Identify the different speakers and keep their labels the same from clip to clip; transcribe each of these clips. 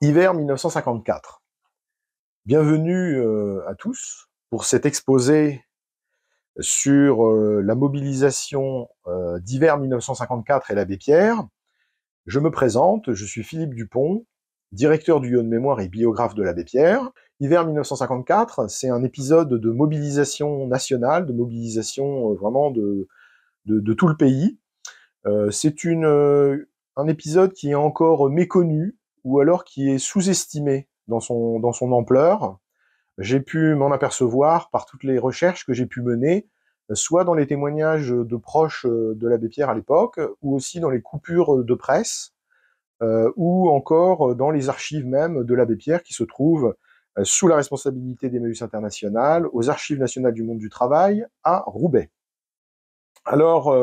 Speaker 1: Hiver 1954. Bienvenue euh, à tous pour cet exposé sur euh, la mobilisation euh, d'hiver 1954 et l'abbé Pierre. Je me présente, je suis Philippe Dupont, directeur du lieu de mémoire et biographe de l'abbé Pierre. Hiver 1954, c'est un épisode de mobilisation nationale, de mobilisation vraiment de, tout le pays. c'est un épisode qui est encore méconnu, ou alors qui est sous-estimé dans son, dans son ampleur. J'ai pu m'en apercevoir par toutes les recherches que j'ai pu mener, soit dans les témoignages de proches euh, de l'abbé Pierre à l'époque, ou aussi dans les coupures de presse, euh, ou encore dans les archives même de l'abbé Pierre qui se trouvent euh, sous la responsabilité d'Emmaüs International, aux Archives nationales du monde du travail, à Roubaix. Alors,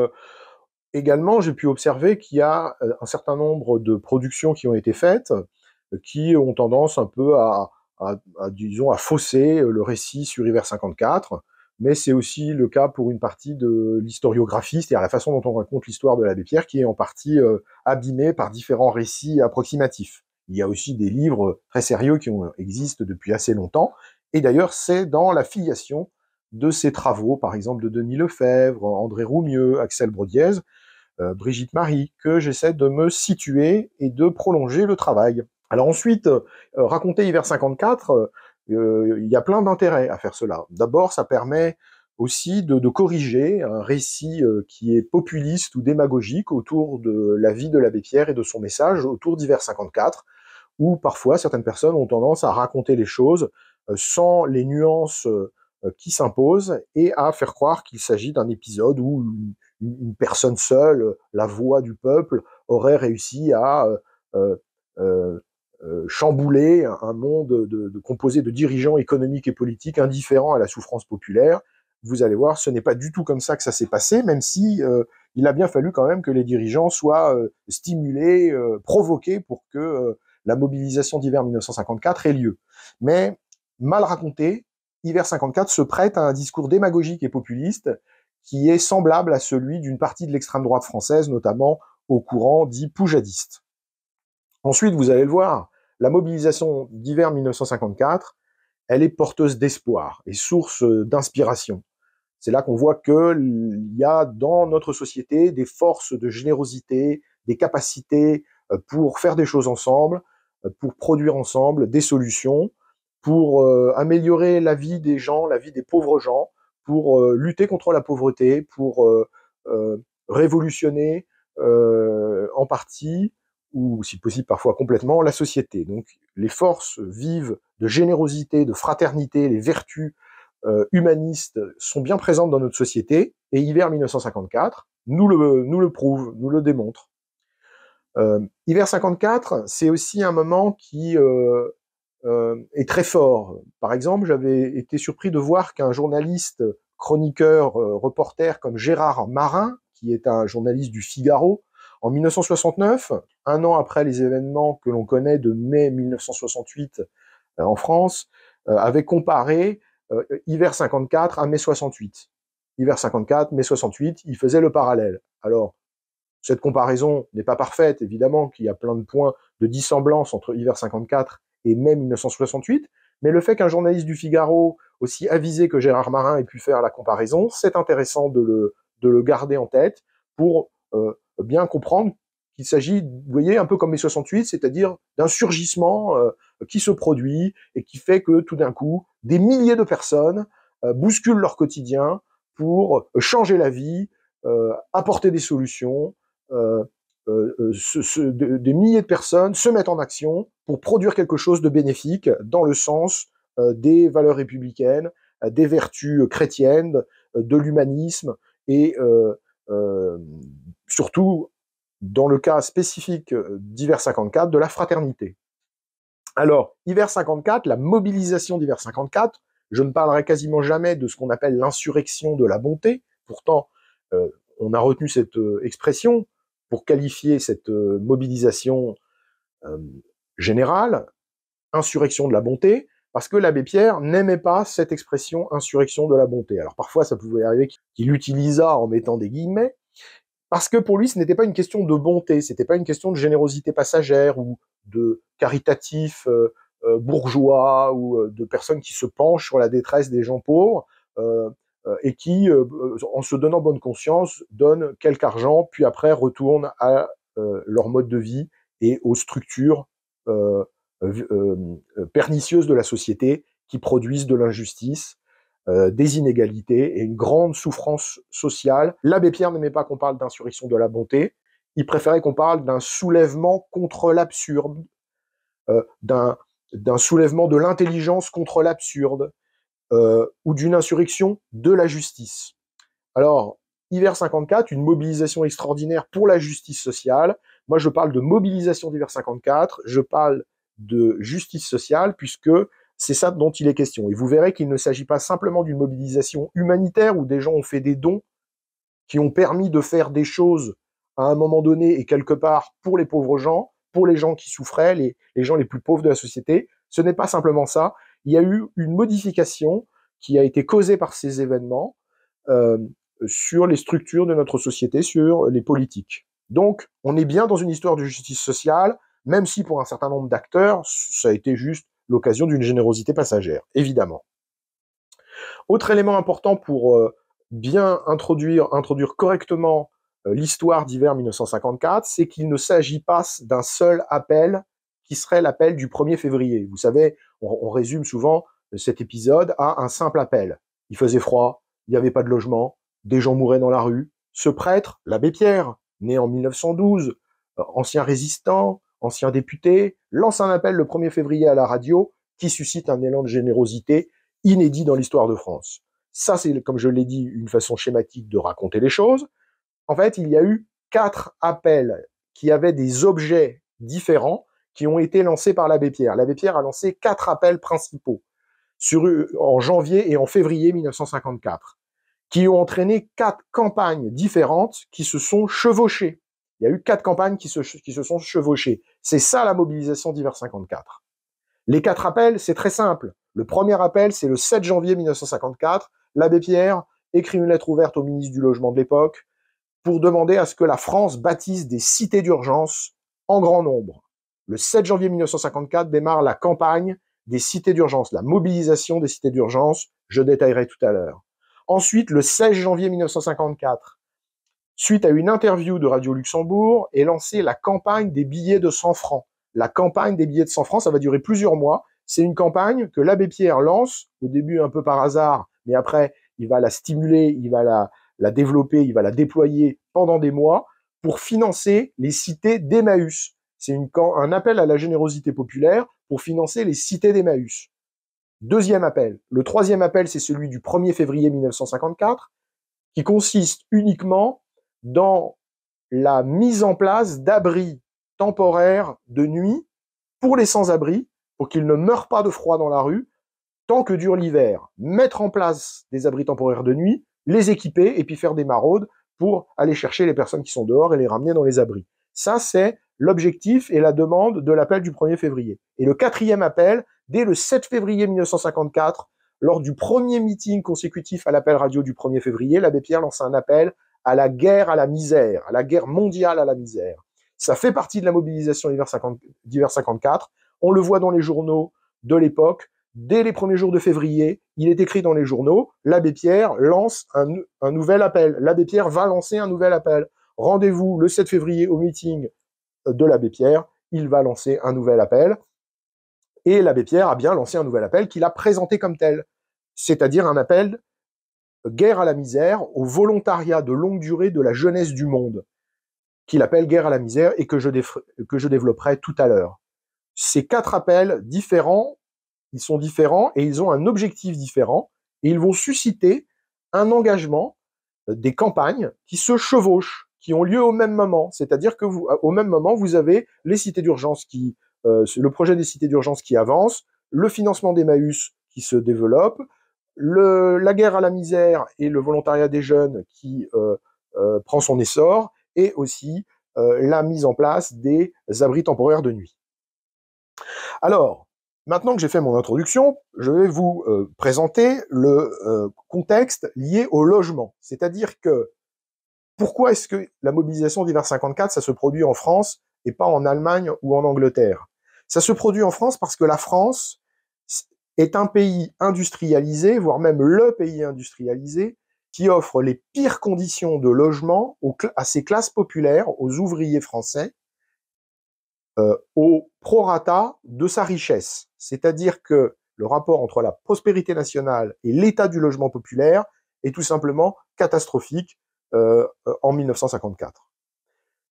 Speaker 1: également, j'ai pu observer qu'il y a euh, un certain nombre de productions qui ont été faites euh, qui ont tendance un peu à, à, disons, à fausser euh, le récit sur Hiver 54, mais c'est aussi le cas pour une partie de l'historiographie, c'est-à-dire la façon dont on raconte l'histoire de l'abbé Pierre, qui est en partie abîmée par différents récits approximatifs. Il y a aussi des livres très sérieux qui existent depuis assez longtemps, et d'ailleurs c'est dans la filiation de ces travaux, par exemple de Denis Lefebvre, André Roumieux, Axel Brodiez, euh, Brigitte Marie, que j'essaie de me situer et de prolonger le travail. Alors ensuite, euh, raconter Hiver 54, euh, il y a plein d'intérêts à faire cela. D'abord, ça permet aussi de, corriger un récit qui est populiste ou démagogique autour de la vie de l'abbé Pierre et de son message autour d'hiver 54, où parfois certaines personnes ont tendance à raconter les choses sans les nuances qui s'imposent et à faire croire qu'il s'agit d'un épisode où une, personne seule, euh, la voix du peuple, aurait réussi à euh, euh, chambouler un, monde composé de dirigeants économiques et politiques indifférents à la souffrance populaire. Vous allez voir, ce n'est pas du tout comme ça que ça s'est passé, même si il a bien fallu quand même que les dirigeants soient stimulés, provoqués pour que la mobilisation d'hiver 1954 ait lieu. Mais mal raconté, hiver 54 se prête à un discours démagogique et populiste qui est semblable à celui d'une partie de l'extrême droite française, notamment au courant dit poujadiste. Ensuite, vous allez le voir, la mobilisation d'hiver 1954, elle est porteuse d'espoir et source d'inspiration. C'est là qu'on voit qu'il y a dans notre société des forces de générosité, des capacités euh, pour faire des choses ensemble, euh, pour produire ensemble des solutions, pour euh, améliorer la vie des gens, la vie des pauvres gens, pour euh, lutter contre la pauvreté, pour euh, euh, révolutionner en partie ou si possible parfois complètement la société. Donc les forces vives de générosité, de fraternité, les vertus humanistes sont bien présentes dans notre société et hiver 1954 nous le, nous le prouve, nous le démontre. hiver 54, c'est aussi un moment qui euh, est très fort. Par exemple, j'avais été surpris de voir qu'un journaliste, chroniqueur, euh, reporter comme Gérard Marin, qui est un journaliste du Figaro, en 1969, un an après les événements que l'on connaît de mai 1968 euh, en France, avait comparé hiver 54 à mai 68. Hiver 54, mai 68, il faisait le parallèle. Alors, cette comparaison n'est pas parfaite, évidemment qu'il y a plein de points de dissemblance entre hiver 54 et même 1968, mais le fait qu'un journaliste du Figaro, aussi avisé que Gérard Marin, ait pu faire la comparaison, c'est intéressant de le, garder en tête pour euh, bien comprendre qu'il s'agit, vous voyez, un peu comme les 68, c'est-à-dire d'un surgissement euh, qui se produit et qui fait que tout d'un coup, des milliers de personnes euh, bousculent leur quotidien pour changer la vie, apporter des solutions, euh, euh, des milliers de personnes se mettent en action pour produire quelque chose de bénéfique dans le sens euh, des valeurs républicaines, des vertus chrétiennes, de l'humanisme et surtout, dans le cas spécifique d'Hiver 54, de la fraternité. Alors, Hiver 54, la mobilisation d'Hiver 54, je ne parlerai quasiment jamais de ce qu'on appelle l'insurrection de la bonté, pourtant, on a retenu cette expression, pour qualifier cette euh, mobilisation euh, générale, insurrection de la bonté, parce que l'abbé Pierre n'aimait pas cette expression insurrection de la bonté. Alors parfois ça pouvait arriver qu'il l'utilisa en mettant des guillemets, parce que pour lui ce n'était pas une question de bonté, ce n'était pas une question de générosité passagère ou de caritatif euh, bourgeois ou de personnes qui se penchent sur la détresse des gens pauvres. Euh, et qui, euh, euh, en se donnant bonne conscience, donnent quelque argent, puis après retournent à leur mode de vie et aux structures pernicieuses de la société qui produisent de l'injustice, des inégalités et une grande souffrance sociale. L'abbé Pierre n'aimait pas qu'on parle d'insurrection de la bonté, il préférait qu'on parle d'un soulèvement contre l'absurde, d'un soulèvement de l'intelligence contre l'absurde, euh, ou d'une insurrection de la justice. Alors, hiver 54, une mobilisation extraordinaire pour la justice sociale. Moi, je parle de mobilisation d'hiver 54, je parle de justice sociale, puisque c'est ça dont il est question. Et vous verrez qu'il ne s'agit pas simplement d'une mobilisation humanitaire où des gens ont fait des dons qui ont permis de faire des choses à un moment donné et quelque part pour les pauvres gens, pour les gens qui souffraient, les gens les plus pauvres de la société. Ce n'est pas simplement ça, il y a eu une modification qui a été causée par ces événements euh, sur les structures de notre société, sur les politiques. Donc, on est bien dans une histoire de justice sociale, même si pour un certain nombre d'acteurs, ça a été juste l'occasion d'une générosité passagère, évidemment. Autre élément important pour euh, bien introduire, introduire correctement euh, l'histoire d'hiver 1954, c'est qu'il ne s'agit pas d'un seul appel qui serait l'appel du 1er février. Vous savez, on, résume souvent cet épisode à un simple appel. Il faisait froid, il n'y avait pas de logement, des gens mouraient dans la rue. Ce prêtre, l'abbé Pierre, né en 1912, euh, ancien résistant, ancien député, lance un appel le 1er février à la radio qui suscite un élan de générosité inédit dans l'histoire de France. Ça, c'est, comme je l'ai dit, une façon schématique de raconter les choses. En fait, il y a eu quatre appels qui avaient des objets différents qui ont été lancés par l'abbé Pierre. L'abbé Pierre a lancé quatre appels principaux sur, euh, en janvier et en février 1954, qui ont entraîné quatre campagnes différentes qui se sont chevauchées. Il y a eu quatre campagnes qui se, qui se sont chevauchées. C'est ça la mobilisation d'hiver 54. Les quatre appels, c'est très simple. Le premier appel, c'est le 7 janvier 1954. L'abbé Pierre écrit une lettre ouverte au ministre du Logement de l'époque pour demander à ce que la France bâtisse des cités d'urgence en grand nombre, le 7 janvier 1954 démarre la campagne des cités d'urgence, la mobilisation des cités d'urgence, je détaillerai tout à l'heure. Ensuite, le 16 janvier 1954, suite à une interview de Radio Luxembourg, est lancée la campagne des billets de 100 francs. La campagne des billets de 100 francs, ça va durer plusieurs mois. C'est une campagne que l'abbé Pierre lance, au début un peu par hasard, mais après, il va la stimuler, il va la, la développer, il va la déployer pendant des mois pour financer les cités d'Emmaüs. C'est un appel à la générosité populaire pour financer les cités d'Emmaüs. Deuxième appel. Le troisième appel, c'est celui du 1er février 1954, qui consiste uniquement dans la mise en place d'abris temporaires de nuit pour les sans-abri, pour qu'ils ne meurent pas de froid dans la rue, tant que dure l'hiver. Mettre en place des abris temporaires de nuit, les équiper et puis faire des maraudes pour aller chercher les personnes qui sont dehors et les ramener dans les abris. Ça, c'est l'objectif et la demande de l'appel du 1er février. Et le quatrième appel, dès le 7 février 1954, lors du premier meeting consécutif à l'appel radio du 1er février, l'abbé Pierre lance un appel à la guerre à la misère, à la guerre mondiale à la misère. Ça fait partie de la mobilisation d'hiver 54. On le voit dans les journaux de l'époque. Dès les premiers jours de février, il est écrit dans les journaux, l'abbé Pierre lance un, un nouvel appel. L'abbé Pierre va lancer un nouvel appel. Rendez-vous le 7 février au meeting de l'abbé Pierre, il va lancer un nouvel appel. Et l'abbé Pierre a bien lancé un nouvel appel qu'il a présenté comme tel, c'est-à-dire un appel guerre à la misère, au volontariat de longue durée de la jeunesse du monde, qu'il appelle guerre à la misère et que je, que je développerai tout à l'heure. Ces quatre appels différents, ils sont différents et ils ont un objectif différent et ils vont susciter un engagement euh, des campagnes qui se chevauchent qui ont lieu au même moment. C'est-à-dire que au même moment, vous avez les cités d'urgence qui, euh, le projet des cités d'urgence qui avance, le financement des maïs qui se développe, la guerre à la misère et le volontariat des jeunes qui euh, euh, prend son essor, et aussi la mise en place des abris temporaires de nuit. Alors, maintenant que j'ai fait mon introduction, je vais vous présenter le contexte lié au logement, c'est-à-dire que pourquoi est-ce que la mobilisation d'hiver 54, ça se produit en France et pas en Allemagne ou en Angleterre Ça se produit en France parce que la France est un pays industrialisé, voire même le pays industrialisé, qui offre les pires conditions de logement à ses classes populaires, aux ouvriers français, euh, au prorata de sa richesse. C'est-à-dire que le rapport entre la prospérité nationale et l'état du logement populaire est tout simplement catastrophique euh, en 1954.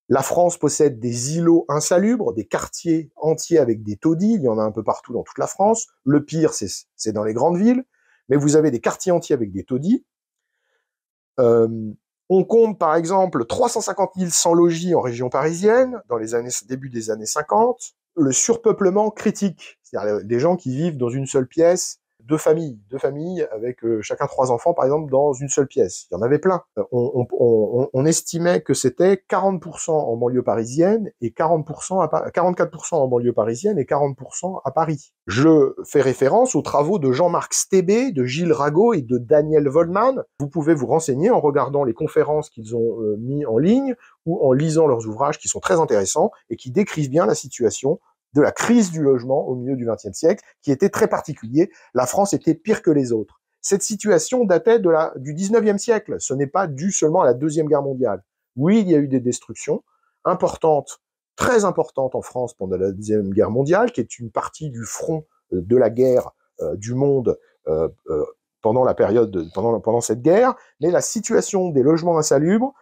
Speaker 1: La France possède des îlots insalubres, des quartiers entiers avec des taudis, il y en a un peu partout dans toute la France. Le pire, c'est dans les grandes villes, mais vous avez des quartiers entiers avec des taudis. Euh, on compte par exemple 350 000 sans logis en région parisienne dans les années début des années 50. Le surpeuplement critique, c'est-à-dire des gens qui vivent dans une seule pièce deux familles, deux familles avec euh, chacun trois enfants, par exemple, dans une seule pièce. Il y en avait plein. Euh, on, estimait que c'était 40% en banlieue parisienne et 40% à, 44% en banlieue parisienne et 40% à Paris. Je fais référence aux travaux de Jean-Marc Stébé, de Gilles Rago et de Daniel Volman. Vous pouvez vous renseigner en regardant les conférences qu'ils ont euh, mis en ligne ou en lisant leurs ouvrages qui sont très intéressants et qui décrivent bien la situation de la crise du logement au milieu du XXe siècle, qui était très particulier. La France était pire que les autres. Cette situation datait de la, du XIXe siècle. Ce n'est pas dû seulement à la Deuxième Guerre mondiale. Oui, il y a eu des destructions importantes, très importantes en France pendant la Deuxième Guerre mondiale, qui est une partie du front euh, de la guerre euh, du monde euh, pendant la période, pendant, pendant cette guerre, mais la situation des logements insalubres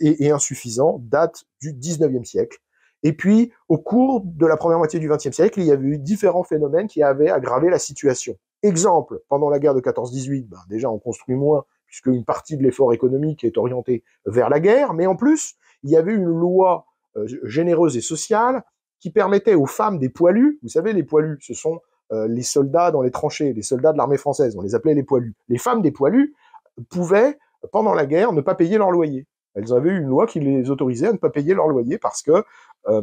Speaker 1: et, insuffisants date du 19 siècle. Et puis, au cours de la première moitié du XXe siècle, il y avait eu différents phénomènes qui avaient aggravé la situation. Exemple, pendant la guerre de 14-18, ben, déjà on construit moins, puisque une partie de l'effort économique est orientée vers la guerre, mais en plus, il y avait une loi euh, généreuse et sociale qui permettait aux femmes des poilus, vous savez, les poilus, ce sont euh, les soldats dans les tranchées, les soldats de l'armée française, on les appelait les poilus. Les femmes des poilus pouvaient, pendant la guerre, ne pas payer leur loyer. Elles avaient une loi qui les autorisait à ne pas payer leur loyer parce que euh,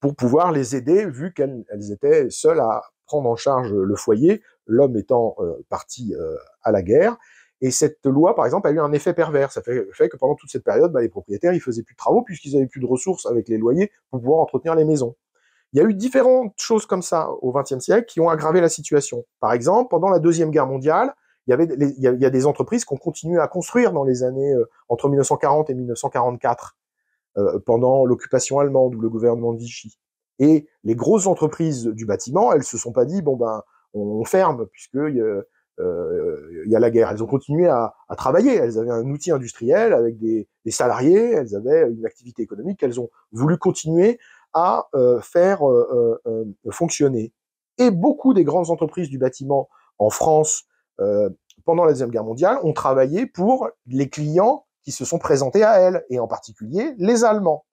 Speaker 1: pour pouvoir les aider, vu qu'elles étaient seules à prendre en charge le foyer, l'homme étant euh, parti euh, à la guerre. Et cette loi, par exemple, a eu un effet pervers. Ça fait, fait que pendant toute cette période, bah, les propriétaires, ils faisaient plus de travaux puisqu'ils n'avaient plus de ressources avec les loyers pour pouvoir entretenir les maisons. Il y a eu différentes choses comme ça au XXe siècle qui ont aggravé la situation. Par exemple, pendant la Deuxième Guerre mondiale, il y, avait a, des entreprises qui ont continué à construire dans les années entre 1940 et 1944. Euh, pendant l'occupation allemande ou le gouvernement de Vichy. Et les grosses entreprises du bâtiment, elles se sont pas dit bon ben on, ferme puisque il euh, euh, y a la guerre. Elles ont continué à, travailler. Elles avaient un outil industriel avec des, des salariés. Elles avaient une activité économique qu'elles ont voulu continuer à faire fonctionner. Et beaucoup des grandes entreprises du bâtiment en France pendant la deuxième guerre mondiale ont travaillé pour les clients qui se sont présentés à elle, et en particulier les Allemands.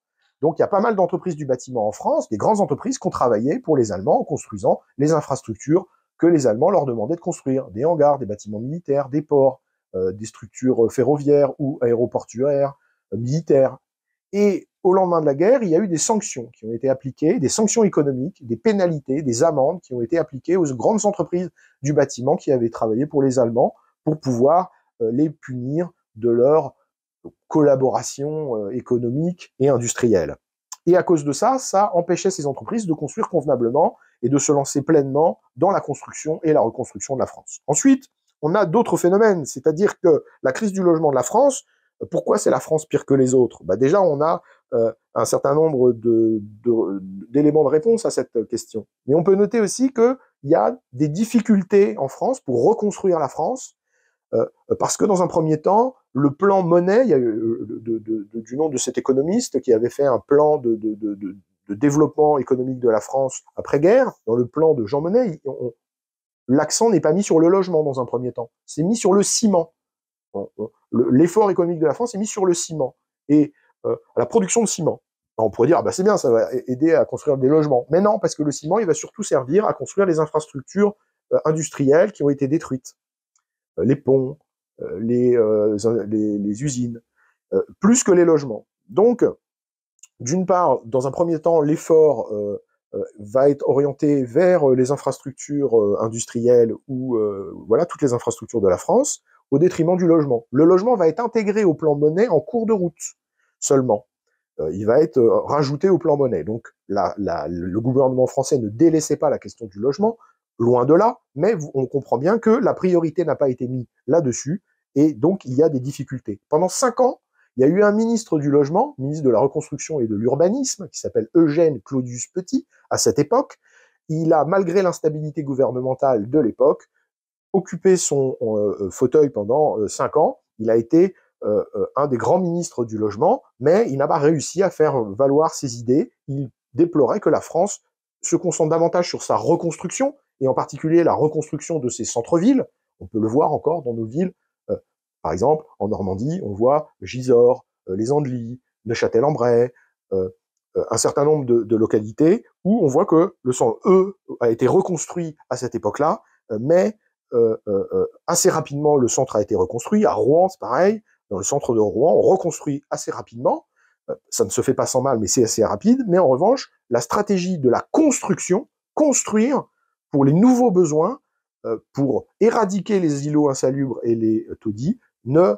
Speaker 1: Donc il y a pas mal d'entreprises du bâtiment en France, des grandes entreprises qui ont travaillé pour les Allemands en construisant les infrastructures que les Allemands leur demandaient de construire, des hangars, des bâtiments militaires, des ports, euh, des structures euh, ferroviaires ou aéroportuaires, euh, militaires. Et au lendemain de la guerre, il y a eu des sanctions qui ont été appliquées, des sanctions économiques, des pénalités, des amendes qui ont été appliquées aux grandes entreprises du bâtiment qui avaient travaillé pour les Allemands pour pouvoir les punir de leur collaboration euh, économique et industrielle. Et à cause de ça, ça empêchait ces entreprises de construire convenablement et de se lancer pleinement dans la construction et la reconstruction de la France. Ensuite, on a d'autres phénomènes, c'est-à-dire que la crise du logement de la France, euh, pourquoi c'est la France pire que les autres bah Déjà, on a euh, un certain nombre d'éléments de, de, réponse à cette question. Mais on peut noter aussi qu'il y a des difficultés en France pour reconstruire la France euh, parce que dans un premier temps, le plan Monet euh, du nom de cet économiste qui avait fait un plan de, développement économique de la France après-guerre, dans le plan de Jean Monet l'accent n'est pas mis sur le logement dans un premier temps, c'est mis sur le ciment. L'effort économique de la France est mis sur le ciment et euh, la production de ciment. on pourrait dire, ah bah, c'est bien, ça va aider à construire des logements. Mais non, parce que le ciment, il va surtout servir à construire les infrastructures industrielles qui ont été détruites. Euh, les ponts, euh, euh, les, usines, plus que les logements. Donc, d'une part, dans un premier temps, l'effort va être orienté vers les infrastructures industrielles ou voilà toutes les infrastructures de la France au détriment du logement. Le logement va être intégré au plan monnaie en cours de route seulement. il va être rajouté au plan monnaie. Donc le gouvernement français ne délaissait pas la question du logement, Loin de là, mais on comprend bien que la priorité n'a pas été mise là-dessus, et donc il y a des difficultés. Pendant cinq ans, il y a eu un ministre du logement, ministre de la reconstruction et de l'urbanisme, qui s'appelle Eugène Claudius Petit, à cette époque. Il a, malgré l'instabilité gouvernementale de l'époque, occupé son euh, euh, fauteuil pendant euh, cinq ans. Il a été un des grands ministres du logement, mais il n'a pas réussi à faire valoir ses idées. Il déplorait que la France se concentre davantage sur sa reconstruction et en particulier la reconstruction de ces centres-villes. On peut le voir encore dans nos villes. Euh, par exemple, en Normandie, on voit Gisors, euh, les Andelys, Neuchâtel-en-Bray, euh, un certain nombre de, de, localités où on voit que le centre E a été reconstruit à cette époque-là, mais assez rapidement le centre a été reconstruit. À Rouen, c'est pareil. Dans le centre de Rouen, on reconstruit assez rapidement. Ça ne se fait pas sans mal, mais c'est assez rapide. Mais en revanche, la stratégie de la construction, construire, pour les nouveaux besoins, euh, pour éradiquer les îlots insalubres et les euh, taudis, ne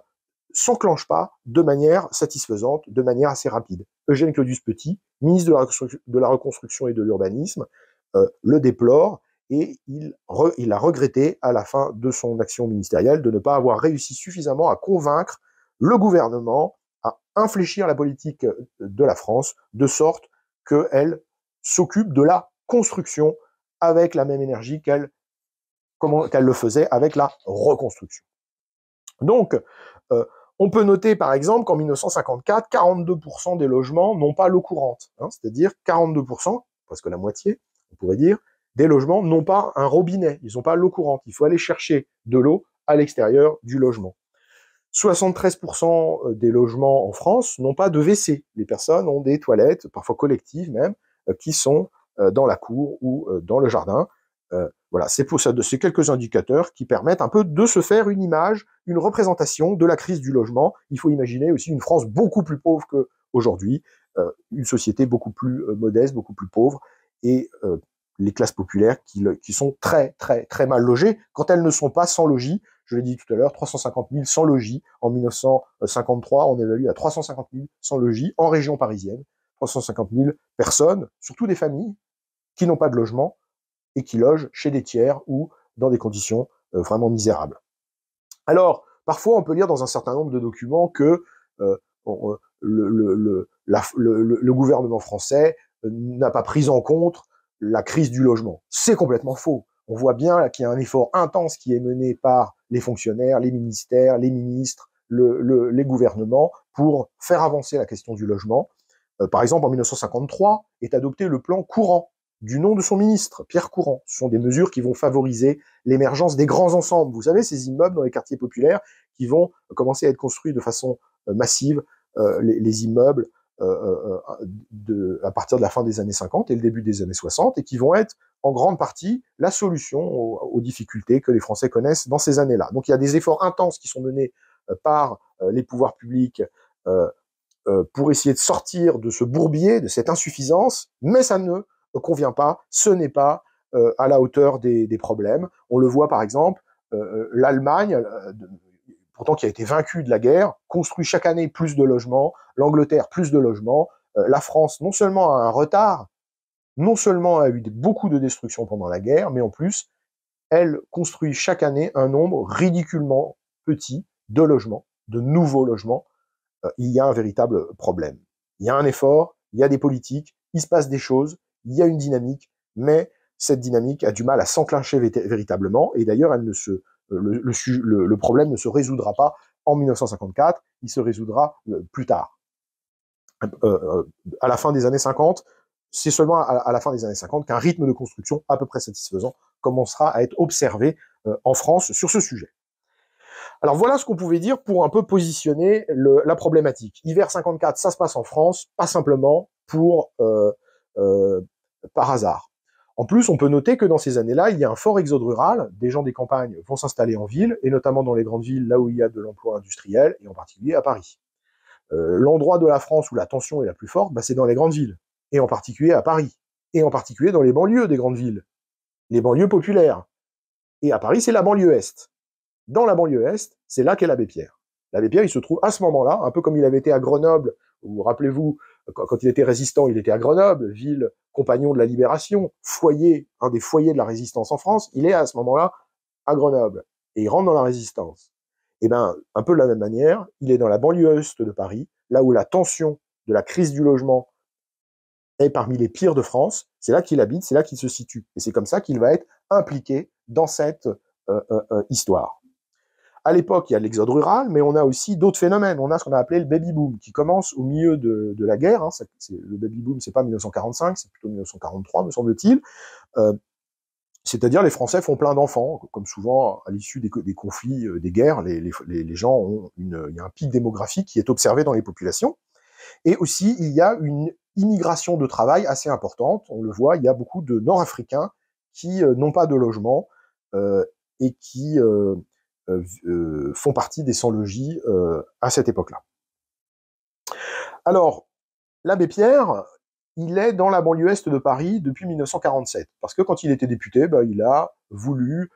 Speaker 1: s'enclenche pas de manière satisfaisante, de manière assez rapide. Eugène Claudius Petit, ministre de la, Reconstruction et de l'Urbanisme, euh, le déplore et il, il, a regretté à la fin de son action ministérielle de ne pas avoir réussi suffisamment à convaincre le gouvernement à infléchir la politique de la France de sorte qu'elle s'occupe de la construction avec la même énergie qu'elle le faisait avec la reconstruction. Donc, euh, on peut noter par exemple qu'en 1954, 42% des logements n'ont pas l'eau courante, hein, c'est-à-dire 42%, presque la moitié, on pourrait dire, des logements n'ont pas un robinet, ils n'ont pas l'eau courante, il faut aller chercher de l'eau à l'extérieur du logement. 73% euh, des logements en France n'ont pas de WC. Les personnes ont des toilettes, parfois collectives même, euh, qui sont euh, dans la cour ou euh, dans le jardin. Euh, voilà, c'est pour ça de ces quelques indicateurs qui permettent un peu de se faire une image, une représentation de la crise du logement. Il faut imaginer aussi une France beaucoup plus pauvre qu'aujourd'hui, une société beaucoup plus modeste, beaucoup plus pauvre, et les classes populaires qui, qui, sont très, très, très mal logées quand elles ne sont pas sans logis. Je l'ai dit tout à l'heure, 350 000 sans logis. En 1953, on évalue à 350 000 sans logis en région parisienne. 350 000 personnes, surtout des familles, qui n'ont pas de logement et qui logent chez des tiers ou dans des conditions euh, vraiment misérables. Alors, parfois, on peut lire dans un certain nombre de documents que le, gouvernement français euh, n'a pas pris en compte la crise du logement. C'est complètement faux. On voit bien qu'il y a un effort intense qui est mené par les fonctionnaires, les ministères, les ministres, les gouvernements pour faire avancer la question du logement. Euh, par exemple, en 1953, est adopté le plan Courant, du nom de son ministre, Pierre Courant. Ce sont des mesures qui vont favoriser l'émergence des grands ensembles. Vous savez, ces immeubles dans les quartiers populaires qui vont commencer à être construits de façon euh, massive, euh, les, immeubles à partir de la fin des années 50 et le début des années 60, et qui vont être en grande partie la solution aux difficultés que les Français connaissent dans ces années-là. Donc il y a des efforts intenses qui sont menés par les pouvoirs publics euh, pour essayer de sortir de ce bourbier, de cette insuffisance, mais ça ne convient pas, ce n'est pas euh, à la hauteur des, problèmes. On le voit par exemple, euh, l'Allemagne, pourtant qui a été vaincue de la guerre, construit chaque année plus de logements, l'Angleterre plus de logements, la France non seulement a un retard, non seulement a eu beaucoup de destructions pendant la guerre, mais en plus, elle construit chaque année un nombre ridiculement petit de logements, de nouveaux logements, il y a un véritable problème. Il y a un effort, il y a des politiques, il se passe des choses, il y a une dynamique, mais cette dynamique a du mal à s'enclencher véritablement, et d'ailleurs, euh, le, problème ne se résoudra pas en 1954, il se résoudra euh, plus tard. Euh, à la fin des années 50, c'est seulement à, la fin des années 50 qu'un rythme de construction à peu près satisfaisant commencera à être observé en France sur ce sujet. Alors voilà ce qu'on pouvait dire pour un peu positionner la problématique. Hiver 54, ça se passe en France, pas simplement pour euh, euh, par hasard. En plus, on peut noter que dans ces années-là, il y a un fort exode rural. Des gens des campagnes vont s'installer en ville, et notamment dans les grandes villes, là où il y a de l'emploi industriel, et en particulier à Paris. Euh, l'endroit de la France où la tension est la plus forte, bah, c'est dans les grandes villes, et en particulier à Paris, et en particulier dans les banlieues des grandes villes, les banlieues populaires. Et à Paris, c'est la banlieue Est dans la banlieue Est, c'est là qu'est l'abbé Pierre. L'abbé Pierre, il se trouve à ce moment-là, un peu comme il avait été à Grenoble, ou rappelez-vous, quand il était résistant, il était à Grenoble, ville compagnon de la libération, foyer, un des foyers de la résistance en France, il est à ce moment-là à Grenoble, et il rentre dans la résistance. Et eh ben, un peu de la même manière, il est dans la banlieue Est de Paris, là où la tension de la crise du logement est parmi les pires de France, c'est là qu'il habite, c'est là qu'il se situe, et c'est comme ça qu'il va être impliqué dans cette euh, euh, euh, histoire. À l'époque, il y a l'exode rural, mais on a aussi d'autres phénomènes. On a ce qu'on a appelé le baby boom, qui commence au milieu de, la guerre. Hein. le baby boom, c'est pas 1945, c'est plutôt 1943, me semble-t-il. Euh, c'est-à-dire les Français font plein d'enfants, comme souvent à l'issue des, conflits, euh, des guerres, les, gens ont une, il y a un pic démographique qui est observé dans les populations. Et aussi, il y a une immigration de travail assez importante. On le voit, il y a beaucoup de Nord-Africains qui euh, n'ont pas de logement et qui euh, euh, font partie des 100 logis euh, à cette époque-là. Alors, l'abbé Pierre, il est dans la banlieue est de Paris depuis 1947, parce que quand il était député, bah, il a voulu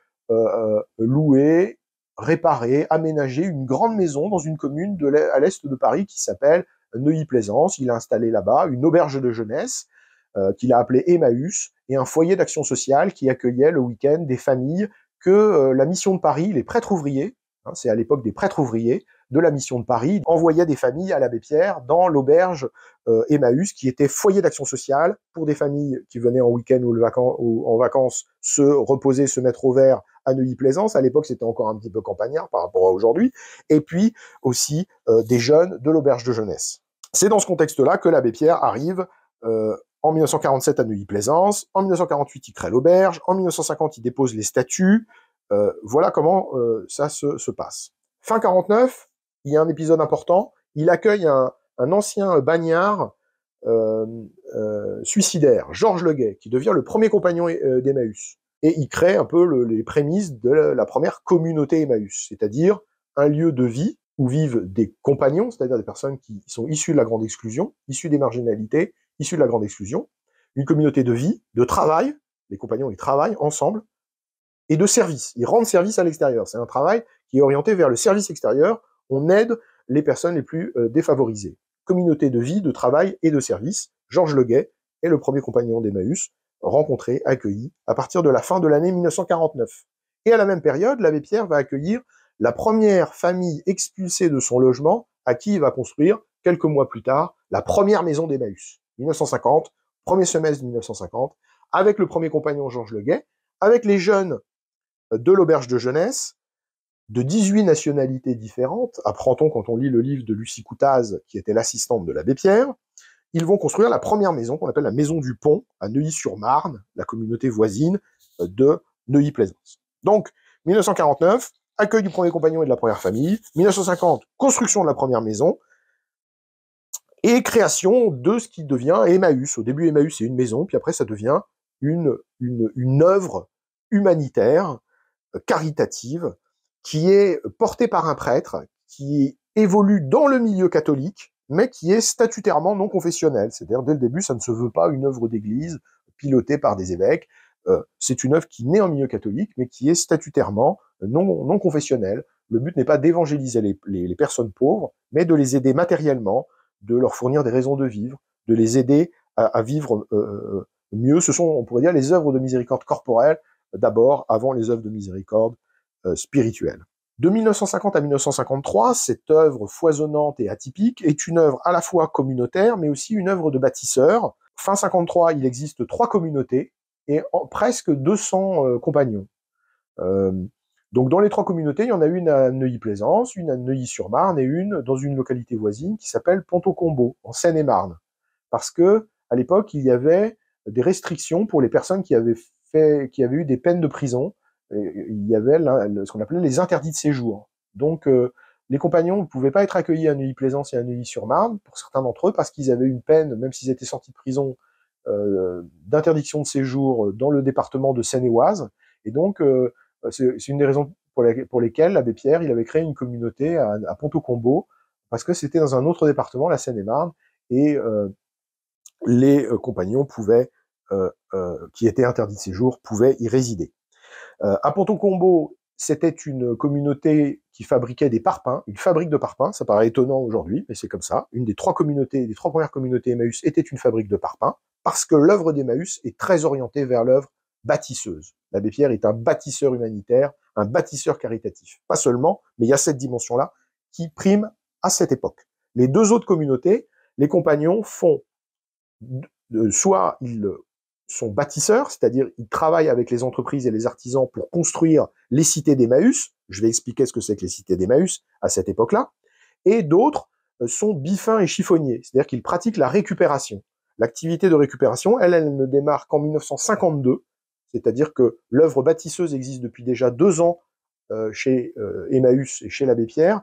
Speaker 1: louer, réparer, aménager une grande maison dans une commune à l'est de Paris qui s'appelle Neuilly-Plaisance. Il a installé là-bas une auberge de jeunesse qu'il a appelée Emmaüs et un foyer d'action sociale qui accueillait le week-end des familles que euh, la mission de Paris, les prêtres ouvriers, hein, c'est à l'époque des prêtres ouvriers de la mission de Paris, envoyaient des familles à l'abbé Pierre dans l'auberge euh, Emmaüs, qui était foyer d'action sociale pour des familles qui venaient en week-end ou, en vacances se reposer, se mettre au vert à Neuilly-Plaisance. À l'époque, c'était encore un petit peu campagnard par rapport à aujourd'hui. Et puis aussi euh, des jeunes de l'auberge de jeunesse. C'est dans ce contexte-là que l'abbé Pierre arrive en 1947, à Neuilly-Plaisance. En 1948, il crée l'auberge. En 1950, il dépose les statues. Euh, voilà comment euh, ça se, passe. Fin 49, il y a un épisode important. Il accueille un, ancien bagnard euh, suicidaire, Georges Leguet, qui devient le premier compagnon d'Emmaüs. Et il crée un peu les prémices de la, la première communauté Emmaüs, c'est-à-dire un lieu de vie où vivent des compagnons, c'est-à-dire des personnes qui sont issues de la grande exclusion, issues des marginalités, Issu de la grande exclusion, une communauté de vie, de travail, les compagnons ils travaillent ensemble, et de service. Ils rendent service à l'extérieur. C'est un travail qui est orienté vers le service extérieur. On aide les personnes les plus euh, défavorisées. Communauté de vie, de travail et de service. Georges Leguet est le premier compagnon d'Emmaüs, rencontré, accueilli à partir de la fin de l'année 1949. Et à la même période, l'abbé Pierre va accueillir la première famille expulsée de son logement à qui il va construire, quelques mois plus tard, la première maison d'Emmaüs. 1950, premier semestre 1950, avec le premier compagnon Georges Leguet, avec les jeunes euh, de l'auberge de jeunesse, de 18 nationalités différentes, apprend-on quand on lit le livre de Lucie Coutaz, qui était l'assistante de l'abbé Pierre, ils vont construire la première maison qu'on appelle la Maison du Pont, à Neuilly-sur-Marne, la communauté voisine euh, de Neuilly-Plaisance. Donc, 1949, accueil du premier compagnon et de la première famille. 1950, construction de la première maison et création de ce qui devient Emmaüs. Au début, Emmaüs, c'est une maison, puis après, ça devient une, une, œuvre humanitaire, euh, caritative, qui est portée par un prêtre, qui évolue dans le milieu catholique, mais qui est statutairement non confessionnel. C'est-à-dire, dès le début, ça ne se veut pas une œuvre d'église pilotée par des évêques. Euh, c'est une œuvre qui naît en milieu catholique, mais qui est statutairement non, non confessionnelle. Le but n'est pas d'évangéliser les, personnes pauvres, mais de les aider matériellement de leur fournir des raisons de vivre, de les aider à, vivre euh, euh, mieux. Ce sont, on pourrait dire, les œuvres de miséricorde corporelle d'abord, avant les œuvres de miséricorde euh, spirituelle. De 1950 à 1953, cette œuvre foisonnante et atypique est une œuvre à la fois communautaire, mais aussi une œuvre de bâtisseur. Fin 53, il existe trois communautés et presque 200 compagnons. Donc dans les trois communautés, il y en a une à Neuilly-Plaisance, une à Neuilly-sur-Marne et une dans une localité voisine qui s'appelle Pont-au-Combo, en Seine-et-Marne. Parce que à l'époque, il y avait des restrictions pour les personnes qui avaient fait, qui avaient eu des peines de prison. il y avait ce qu'on appelait les interdits de séjour. Donc euh, les compagnons ne pouvaient pas être accueillis à Neuilly-Plaisance et à Neuilly-sur-Marne pour certains d'entre eux parce qu'ils avaient une peine, même s'ils étaient sortis de prison, euh, d'interdiction de séjour dans le département de Seine-et-Oise. Et donc euh, euh, c'est une des raisons pour, lesquelles l'abbé Pierre, il avait créé une communauté à, à pont combo parce que c'était dans un autre département, la Seine-et-Marne, et euh, les euh, compagnons pouvaient, qui étaient interdits de séjour, pouvaient y résider. à pont combo c'était une communauté qui fabriquait des parpaings, une fabrique de parpaings, ça paraît étonnant aujourd'hui, mais c'est comme ça. Une des trois communautés, des trois premières communautés Emmaüs était une fabrique de parpaings, parce que l'œuvre d'Emmaüs est très orientée vers l'œuvre bâtisseuse. L'abbé Pierre est un bâtisseur humanitaire, un bâtisseur caritatif. Pas seulement, mais il y a cette dimension-là qui prime à cette époque. Les deux autres communautés, les compagnons font, soit ils euh, sont bâtisseurs, c'est-à-dire ils travaillent avec les entreprises et les artisans pour construire les cités d'Emmaüs. Je vais expliquer ce que c'est que les cités d'Emmaüs à cette époque-là. Et d'autres euh, sont bifins et chiffonniers, c'est-à-dire qu'ils pratiquent la récupération. L'activité de récupération, elle, elle ne démarre qu'en 1952 c'est-à-dire que l'œuvre bâtisseuse existe depuis déjà deux ans euh, chez euh, Emmaüs et chez l'abbé Pierre,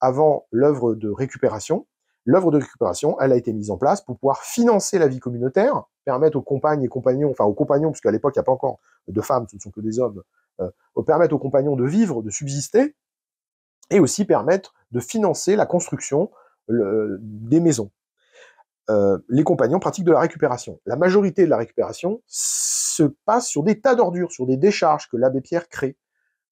Speaker 1: avant l'œuvre de récupération. L'œuvre de récupération, elle a été mise en place pour pouvoir financer la vie communautaire, permettre aux compagnes et compagnons, enfin aux compagnons, parce qu'à l'époque, il n'y a pas encore de femmes, ce ne sont que des hommes, euh, permettre aux compagnons de vivre, de subsister, et aussi permettre de financer la construction des maisons. Euh, les compagnons pratiquent de la récupération. La majorité de la récupération se passe sur des tas d'ordures, sur des décharges que l'abbé Pierre crée.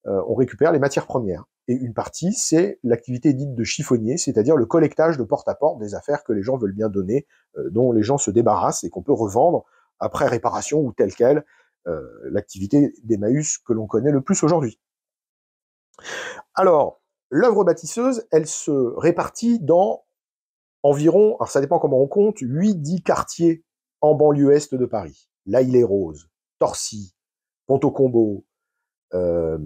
Speaker 1: Euh, on récupère les matières premières. Et une partie, c'est l'activité dite de chiffonnier, c'est-à-dire le collectage de porte à porte des affaires que les gens veulent bien donner, euh, dont les gens se débarrassent et qu'on peut revendre après réparation ou telle quelle, l'activité des d'Emmaüs que l'on connaît le plus aujourd'hui. Alors, l'œuvre bâtisseuse, elle se répartit dans environ, alors ça dépend comment on compte, 8-10 quartiers en banlieue est de Paris. Là, il est rose, Torcy, pont au combo euh,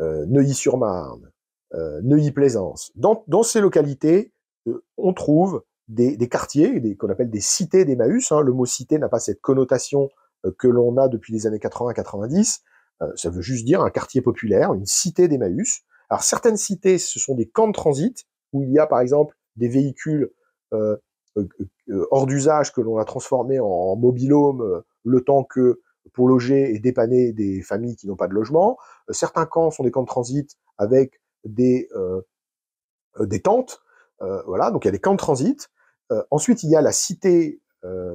Speaker 1: euh, Neuilly-sur-Marne, euh, Neuilly-Plaisance. Dans, ces localités, on trouve des, quartiers des, qu'on appelle des cités d'Emmaüs. Hein. Le mot cité n'a pas cette connotation que l'on a depuis les années 80-90. ça veut juste dire un quartier populaire, une cité d'Emmaüs. Alors certaines cités, ce sont des camps de transit, où il y a par exemple des véhicules euh, euh, euh, hors d'usage que l'on a transformés en mobilhome le temps que pour loger et dépanner des familles qui n'ont pas de logement. Certains camps sont des camps de transit avec des, tentes. voilà, donc il y a des camps de transit. ensuite, il y a la cité,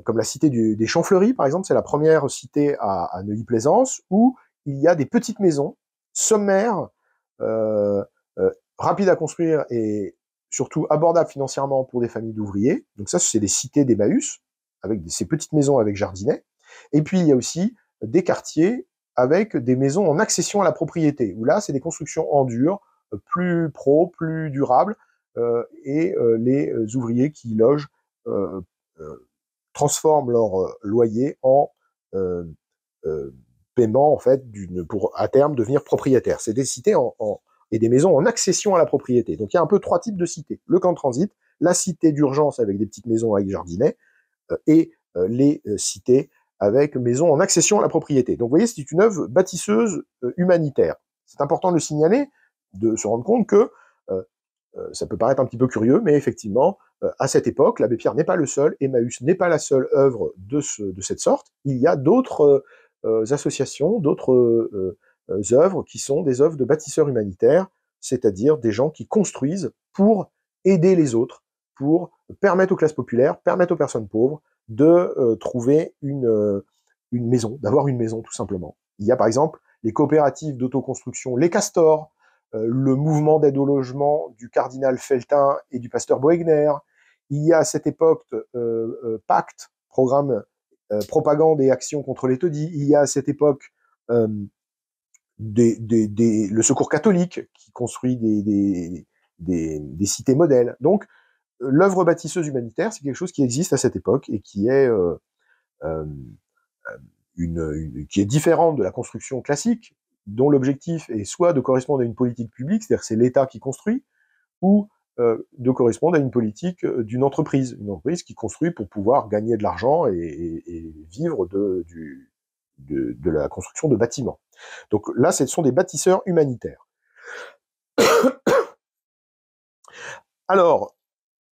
Speaker 1: comme la cité du, des Champs-Fleuris, par exemple, c'est la première cité à, à Neuilly-Plaisance, où il y a des petites maisons sommaires, rapides à construire et surtout abordable financièrement pour des familles d'ouvriers. Donc ça, c'est les cités d'Emmaüs, avec ces petites maisons avec jardinets. Et puis, il y a aussi des quartiers avec des maisons en accession à la propriété, où là, c'est des constructions en dur, euh, plus pro, plus durables, euh, et euh, les ouvriers qui logent transforment leur loyer en paiement, en fait, pour, à terme, devenir propriétaire. C'est des cités en, et des maisons en accession à la propriété. Donc il y a un peu trois types de cités. Le camp de transit, la cité d'urgence avec des petites maisons avec jardinet, euh, et euh, les euh, cités avec maisons en accession à la propriété. Donc vous voyez, c'est une œuvre bâtisseuse humanitaire. C'est important de le signaler, de se rendre compte que ça peut paraître un petit peu curieux, mais effectivement, à cette époque, l'abbé Pierre n'est pas le seul, Emmaüs n'est pas la seule œuvre de, ce, de cette sorte. Il y a d'autres associations, d'autres euh, œuvres qui sont des œuvres de bâtisseurs humanitaires, c'est-à-dire des gens qui construisent pour aider les autres, pour permettre aux classes populaires, permettre aux personnes pauvres de euh, trouver une, euh, une maison, d'avoir une maison tout simplement. Il y a par exemple les coopératives d'autoconstruction, les castors, le mouvement d'aide au logement du cardinal Feltin et du pasteur Boegner. Il y a à cette époque Pacte, programme propagande et action contre les taudis. Il y a à cette époque le Secours catholique qui construit des, des cités modèles. Donc, euh, l'œuvre bâtisseuse humanitaire, c'est quelque chose qui existe à cette époque et qui est euh, euh, une, qui est différente de la construction classique, dont l'objectif est soit de correspondre à une politique publique, c'est-à-dire c'est l'État qui construit, ou de correspondre à une politique d'une entreprise, une entreprise qui construit pour pouvoir gagner de l'argent et, et, vivre de, du, de, la construction de bâtiments. Donc là, ce sont des bâtisseurs humanitaires. Alors,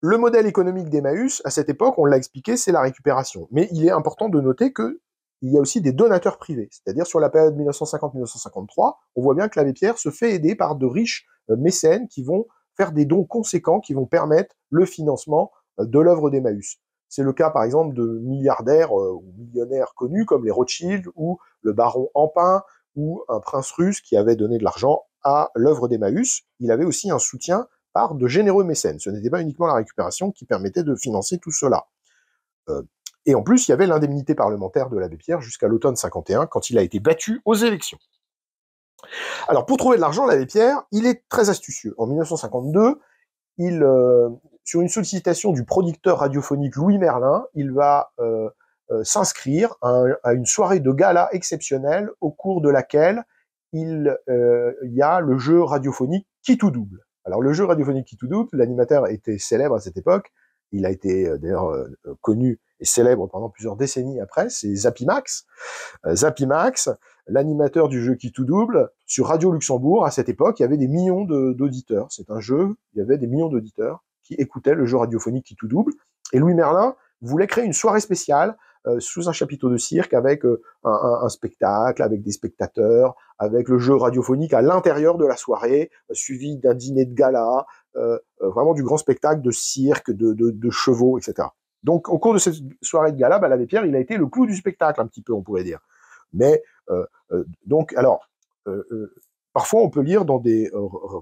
Speaker 1: le modèle économique d'Emmaüs, à cette époque, on l'a expliqué, c'est la récupération. Mais il est important de noter que il y a aussi des donateurs privés. C'est-à-dire sur la période 1950-1953, on voit bien que l'abbé Pierre se fait aider par de riches euh, mécènes qui vont faire des dons conséquents qui vont permettre le financement euh, de l'œuvre d'Emmaüs. C'est le cas, par exemple, de milliardaires euh, ou millionnaires connus comme les Rothschild ou le baron Empin ou un prince russe qui avait donné de l'argent à l'œuvre d'Emmaüs. Il avait aussi un soutien par de généreux mécènes. Ce n'était pas uniquement la récupération qui permettait de financer tout cela. Euh, et en plus, il y avait l'indemnité parlementaire de l'abbé Pierre jusqu'à l'automne 51, quand il a été battu aux élections. Alors, pour trouver de l'argent, l'abbé Pierre, il est très astucieux. En 1952, il, euh, sur une sollicitation du producteur radiophonique Louis Merlin, il va euh, euh, s'inscrire à, une soirée de gala exceptionnelle au cours de laquelle il y a le jeu radiophonique qui tout double. Alors le jeu radiophonique qui tout double, l'animateur était célèbre à cette époque, il a été d'ailleurs connu et célèbre pendant plusieurs décennies après, c'est Zappy Max. Euh, Zappy Max, l'animateur du jeu qui tout double, sur Radio Luxembourg, à cette époque, il y avait des millions d'auditeurs. c'est un jeu, il y avait des millions d'auditeurs qui écoutaient le jeu radiophonique qui tout double. Et Louis Merlin voulait créer une soirée spéciale euh, sous un chapiteau de cirque avec euh, un, spectacle, avec des spectateurs, avec le jeu radiophonique à l'intérieur de la soirée, suivi d'un dîner de gala, vraiment du grand spectacle de cirque, de, de chevaux, etc. Donc, au cours de cette soirée de gala, bah, l'abbé Pierre, il a été le clou du spectacle, un petit peu, on pourrait dire. Mais, euh, euh, donc, alors, euh, parfois, on peut lire dans des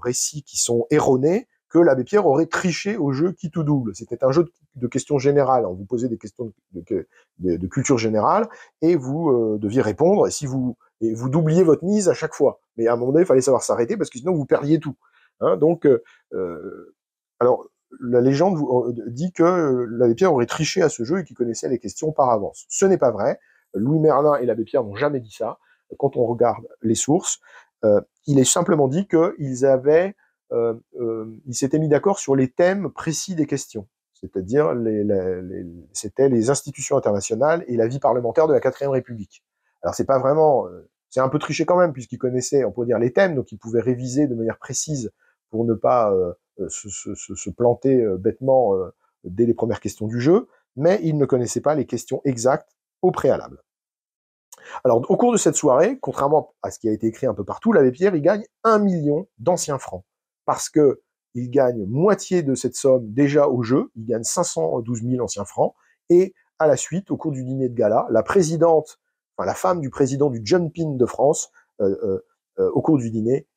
Speaker 1: récits qui sont erronés que l'abbé Pierre aurait triché au jeu qui tout double. C'était un jeu de questions générales. On hein, vous posait des questions de, culture générale et vous deviez répondre. Et si vous, vous doubliez votre mise à chaque fois. Mais à un moment donné, il fallait savoir s'arrêter parce que sinon, vous perdiez tout. Hein, donc, alors, la légende euh, dit que euh, l'abbé Pierre aurait triché à ce jeu et qu'il connaissait les questions par avance. Ce n'est pas vrai. Louis Merlin et l'abbé Pierre n'ont jamais dit ça. Quand on regarde les sources, euh, il est simplement dit qu'ils avaient, ils s'étaient mis d'accord sur les thèmes précis des questions, c'est-à-dire les, c'était les institutions internationales et la vie parlementaire de la quatrième République. Alors c'est pas vraiment, c'est un peu triché quand même puisqu'ils connaissaient, on peut dire les thèmes, donc ils pouvaient réviser de manière précise pour ne pas euh, se, planter euh, bêtement euh, dès les premières questions du jeu, mais il ne connaissait pas les questions exactes au préalable. Alors, au cours de cette soirée, contrairement à ce qui a été écrit un peu partout, l'abbé Pierre, il gagne un million d'anciens francs. Parce que il gagne moitié de cette somme déjà au jeu. Il gagne 512 000 anciens francs. Et à la suite, au cours du dîner de gala, la présidente, enfin, la femme du président du Pin de France, au cours du dîner,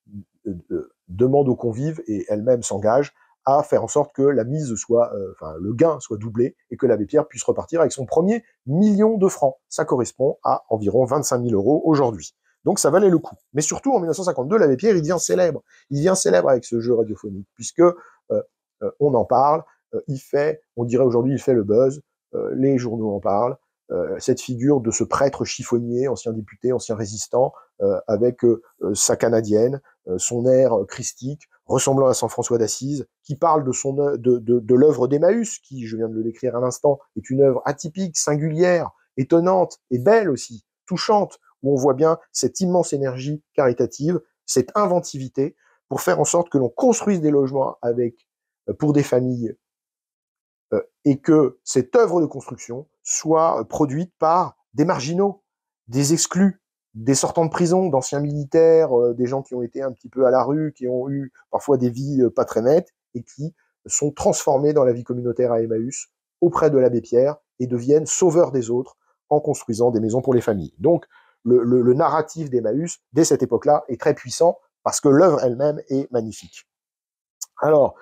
Speaker 1: demande aux convives et elle-même s'engage à faire en sorte que la mise soit, euh, enfin, le gain soit doublé et que l'abbé Pierre puisse repartir avec son premier million de francs. Ça correspond à environ 25 000 euros aujourd'hui. Donc ça valait le coup. Mais surtout, en 1952, l'abbé Pierre, il devient célèbre. Il devient célèbre avec ce jeu radiophonique, puisque euh, euh, on en parle, il fait, on dirait aujourd'hui, il fait le buzz, les journaux en parlent, cette figure de ce prêtre chiffonnier, ancien député, ancien résistant, avec sa canadienne, euh, son air euh, christique, ressemblant à Saint François d'Assise, qui parle de son euh, de, l'œuvre d'Emmaüs, qui, je viens de le décrire à l'instant, est une œuvre atypique, singulière, étonnante et belle aussi, touchante, où on voit bien cette immense énergie caritative, cette inventivité, pour faire en sorte que l'on construise des logements avec pour des familles et que cette œuvre de construction soit produite par des marginaux, des exclus, des sortants de prison, d'anciens militaires, euh, des gens qui ont été un petit peu à la rue, qui ont eu parfois des vies euh, pas très nettes et qui sont transformés dans la vie communautaire à Emmaüs auprès de l'abbé Pierre et deviennent sauveurs des autres en construisant des maisons pour les familles. Donc le, le, le narratif d'Emmaüs dès cette époque-là est très puissant parce que l'œuvre elle-même est magnifique. Alors,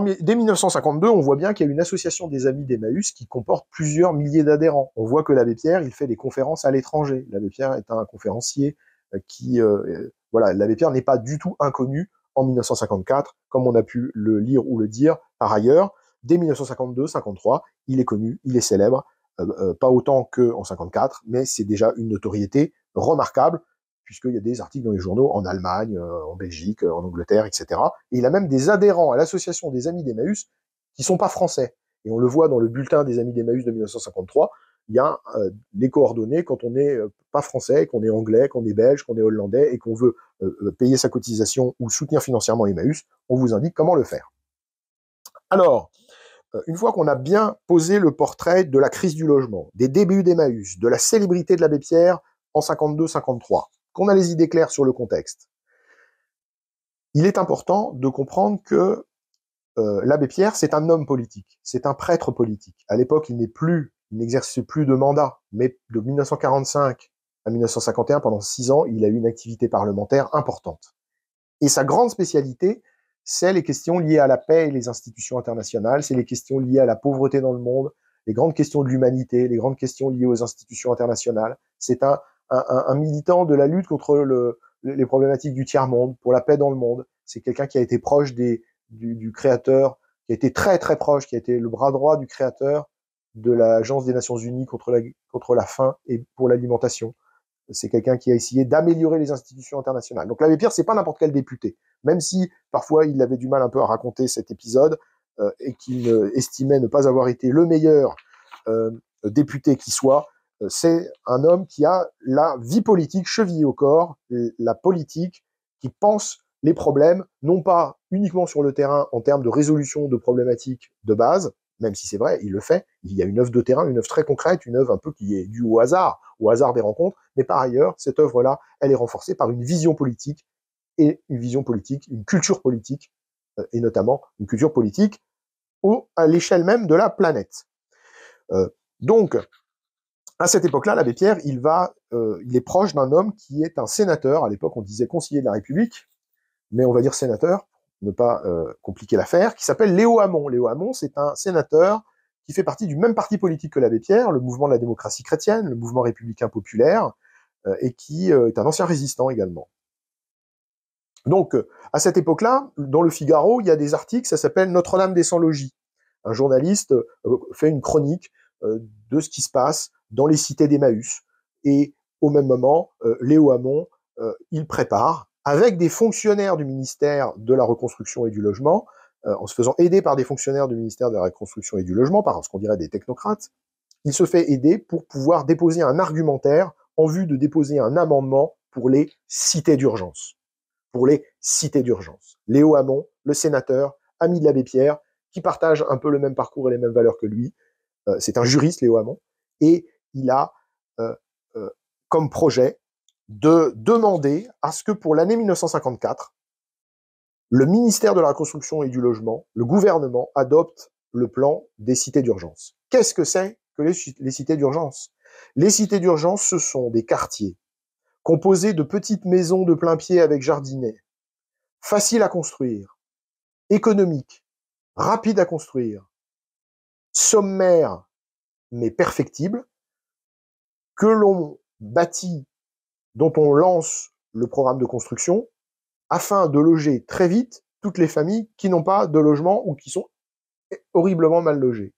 Speaker 1: dès 1952, on voit bien qu'il y a une association des amis d'Emmaüs qui comporte plusieurs milliers d'adhérents. On voit que l'abbé Pierre, il fait des conférences à l'étranger. L'abbé Pierre est un conférencier euh, qui, euh, voilà, l'abbé Pierre n'est pas du tout inconnu en 1954, comme on a pu le lire ou le dire par ailleurs. Dès 1952-53, il est connu, il est célèbre, euh, pas autant qu'en 54, mais c'est déjà une notoriété remarquable puisqu'il y a des articles dans les journaux en Allemagne, euh, en Belgique, euh, en Angleterre, etc. Et il a même des adhérents à l'association des Amis d'Emmaüs qui sont pas français. Et on le voit dans le bulletin des Amis d'Emmaüs de 1953, il y a euh, les coordonnées quand on n'est pas français, qu'on est anglais, qu'on est belge, qu'on est hollandais et qu'on veut payer sa cotisation ou soutenir financièrement Emmaüs, on vous indique comment le faire. Alors, une fois qu'on a bien posé le portrait de la crise du logement, des débuts d'Emmaüs, de la célébrité de l'abbé Pierre en 52-53, qu'on a les idées claires sur le contexte, il est important de comprendre que euh, l'abbé Pierre, c'est un homme politique, c'est un prêtre politique. À l'époque, il n'est plus, il n'exerce plus de mandat, mais de 1945 à 1951, pendant six ans, il a eu une activité parlementaire importante. Et sa grande spécialité, c'est les questions liées à la paix et les institutions internationales, c'est les questions liées à la pauvreté dans le monde, les grandes questions de l'humanité, les grandes questions liées aux institutions internationales. C'est un un, militant de la lutte contre les problématiques du tiers-monde, pour la paix dans le monde. C'est quelqu'un qui a été proche du, créateur, qui a été très très proche, qui a été le bras droit du créateur de l'Agence des Nations Unies contre la, faim et pour l'alimentation. C'est quelqu'un qui a essayé d'améliorer les institutions internationales. Donc l'abbé pire c'est pas n'importe quel député, même si parfois il avait du mal un peu à raconter cet épisode euh, et qu'il euh, estimait ne pas avoir été le meilleur euh, député qui soit. Euh, c'est un homme qui a la vie politique chevillée au corps, la politique, qui pense les problèmes, non pas uniquement sur le terrain en termes de résolution de problématiques de base, même si c'est vrai, il le fait. Il y a une œuvre de terrain, une œuvre très concrète, une œuvre un peu qui est due au hasard, au hasard des rencontres. Mais par ailleurs, cette œuvre-là, elle est renforcée par une vision politique et une vision politique, une culture politique, euh, et notamment une culture politique au, à l'échelle même de la planète. Euh, donc, à cette époque-là, l'abbé Pierre, il va, euh, il est proche d'un homme qui est un sénateur. À l'époque, on disait conseiller de la République, mais on va dire sénateur pour ne pas euh, compliquer l'affaire, qui s'appelle Léo Hamon. Léo Hamon, c'est un sénateur qui fait partie du même parti politique que l'abbé Pierre, le mouvement de la démocratie chrétienne, le mouvement républicain populaire, euh, et qui est un ancien résistant également. Donc, à cette époque-là, dans le Figaro, il y a des articles, ça s'appelle Notre-Dame des 100 logis. Un journaliste fait une chronique de ce qui se passe dans les cités d'Emmaüs. Et au même moment, euh, Léo Hamon, euh, il prépare, avec des fonctionnaires du ministère de la Reconstruction et du Logement, euh, en se faisant aider par des fonctionnaires du ministère de la Reconstruction et du Logement, par ce qu'on dirait des technocrates, il se fait aider pour pouvoir déposer un argumentaire en vue de déposer un amendement pour les cités d'urgence. Pour les cités d'urgence. Léo Hamon, le sénateur, ami de l'abbé Pierre, qui partage un peu le même parcours et les mêmes valeurs que lui, c'est un juriste, Léo Hamon, et il a euh, euh, comme projet de demander à ce que pour l'année 1954, le ministère de la Construction et du Logement, le gouvernement, adopte le plan des cités d'urgence. Qu'est-ce que c'est que les, cités d'urgence Les cités d'urgence, ce sont des quartiers composés de petites maisons de plein pied avec jardinet, faciles à construire, économiques, rapides à construire, sommaires mais perfectibles, que l'on bâtit, dont on lance le programme de construction, afin de loger très vite toutes les familles qui n'ont pas de logement ou qui sont horriblement mal logées.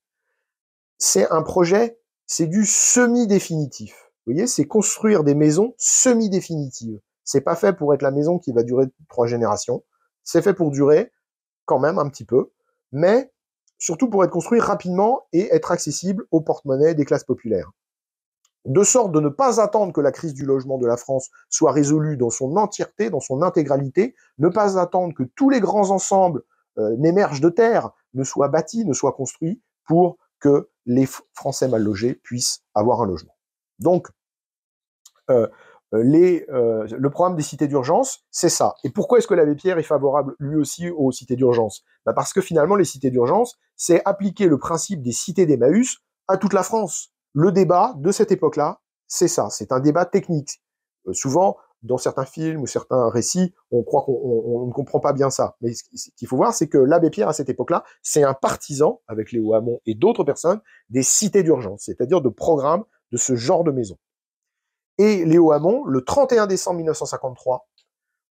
Speaker 1: C'est un projet, c'est du semi-définitif. Vous voyez, c'est construire des maisons semi-définitives. C'est pas fait pour être la maison qui va durer trois générations. C'est fait pour durer quand même un petit peu, mais surtout pour être construit rapidement et être accessible aux porte monnaie des classes populaires de sorte de ne pas attendre que la crise du logement de la France soit résolue dans son entièreté, dans son intégralité, ne pas attendre que tous les grands ensembles euh, n'émergent de terre, ne soient bâtis, ne soient construits pour que les Français mal logés puissent avoir un logement. Donc, euh, euh, les, le programme des cités d'urgence, c'est ça. Et pourquoi est-ce que l'abbé Pierre est favorable lui aussi aux cités d'urgence bah Parce que finalement, les cités d'urgence, c'est appliquer le principe des cités d'Emmaüs à toute la France. Le débat de cette époque-là, c'est ça, c'est un débat technique. Euh, souvent, dans certains films ou certains récits, on croit qu'on ne comprend pas bien ça. Mais ce qu'il faut voir, c'est que l'abbé Pierre, à cette époque-là, c'est un partisan, avec Léo Hamon et d'autres personnes, des cités d'urgence, c'est-à-dire de programmes de ce genre de maison. Et Léo Hamon, le 31 décembre 1953,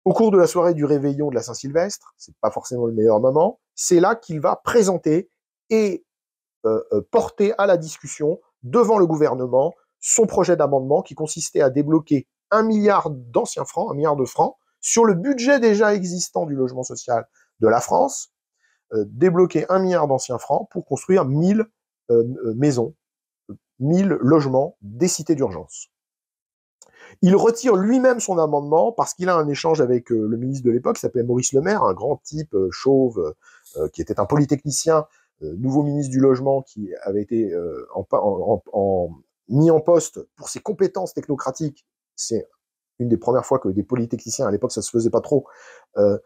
Speaker 1: au cours de la soirée du réveillon de la Saint-Sylvestre, c'est pas forcément le meilleur moment, c'est là qu'il va présenter et euh, euh, porter à la discussion devant le gouvernement son projet d'amendement qui consistait à débloquer un milliard d'anciens francs, un milliard de francs, sur le budget déjà existant du logement social de la France, euh, débloquer un milliard d'anciens francs pour construire 1000 euh, euh, maisons, 1000 logements des cités d'urgence. Il retire lui-même son amendement parce qu'il a un échange avec le ministre de l'époque, qui s'appelait Maurice Lemaire, un grand type chauve, qui était un polytechnicien euh, nouveau ministre du Logement qui avait été euh, mis en poste pour ses compétences technocratiques. C'est une des premières fois que des polytechniciens, à l'époque ça se faisait pas trop, euh,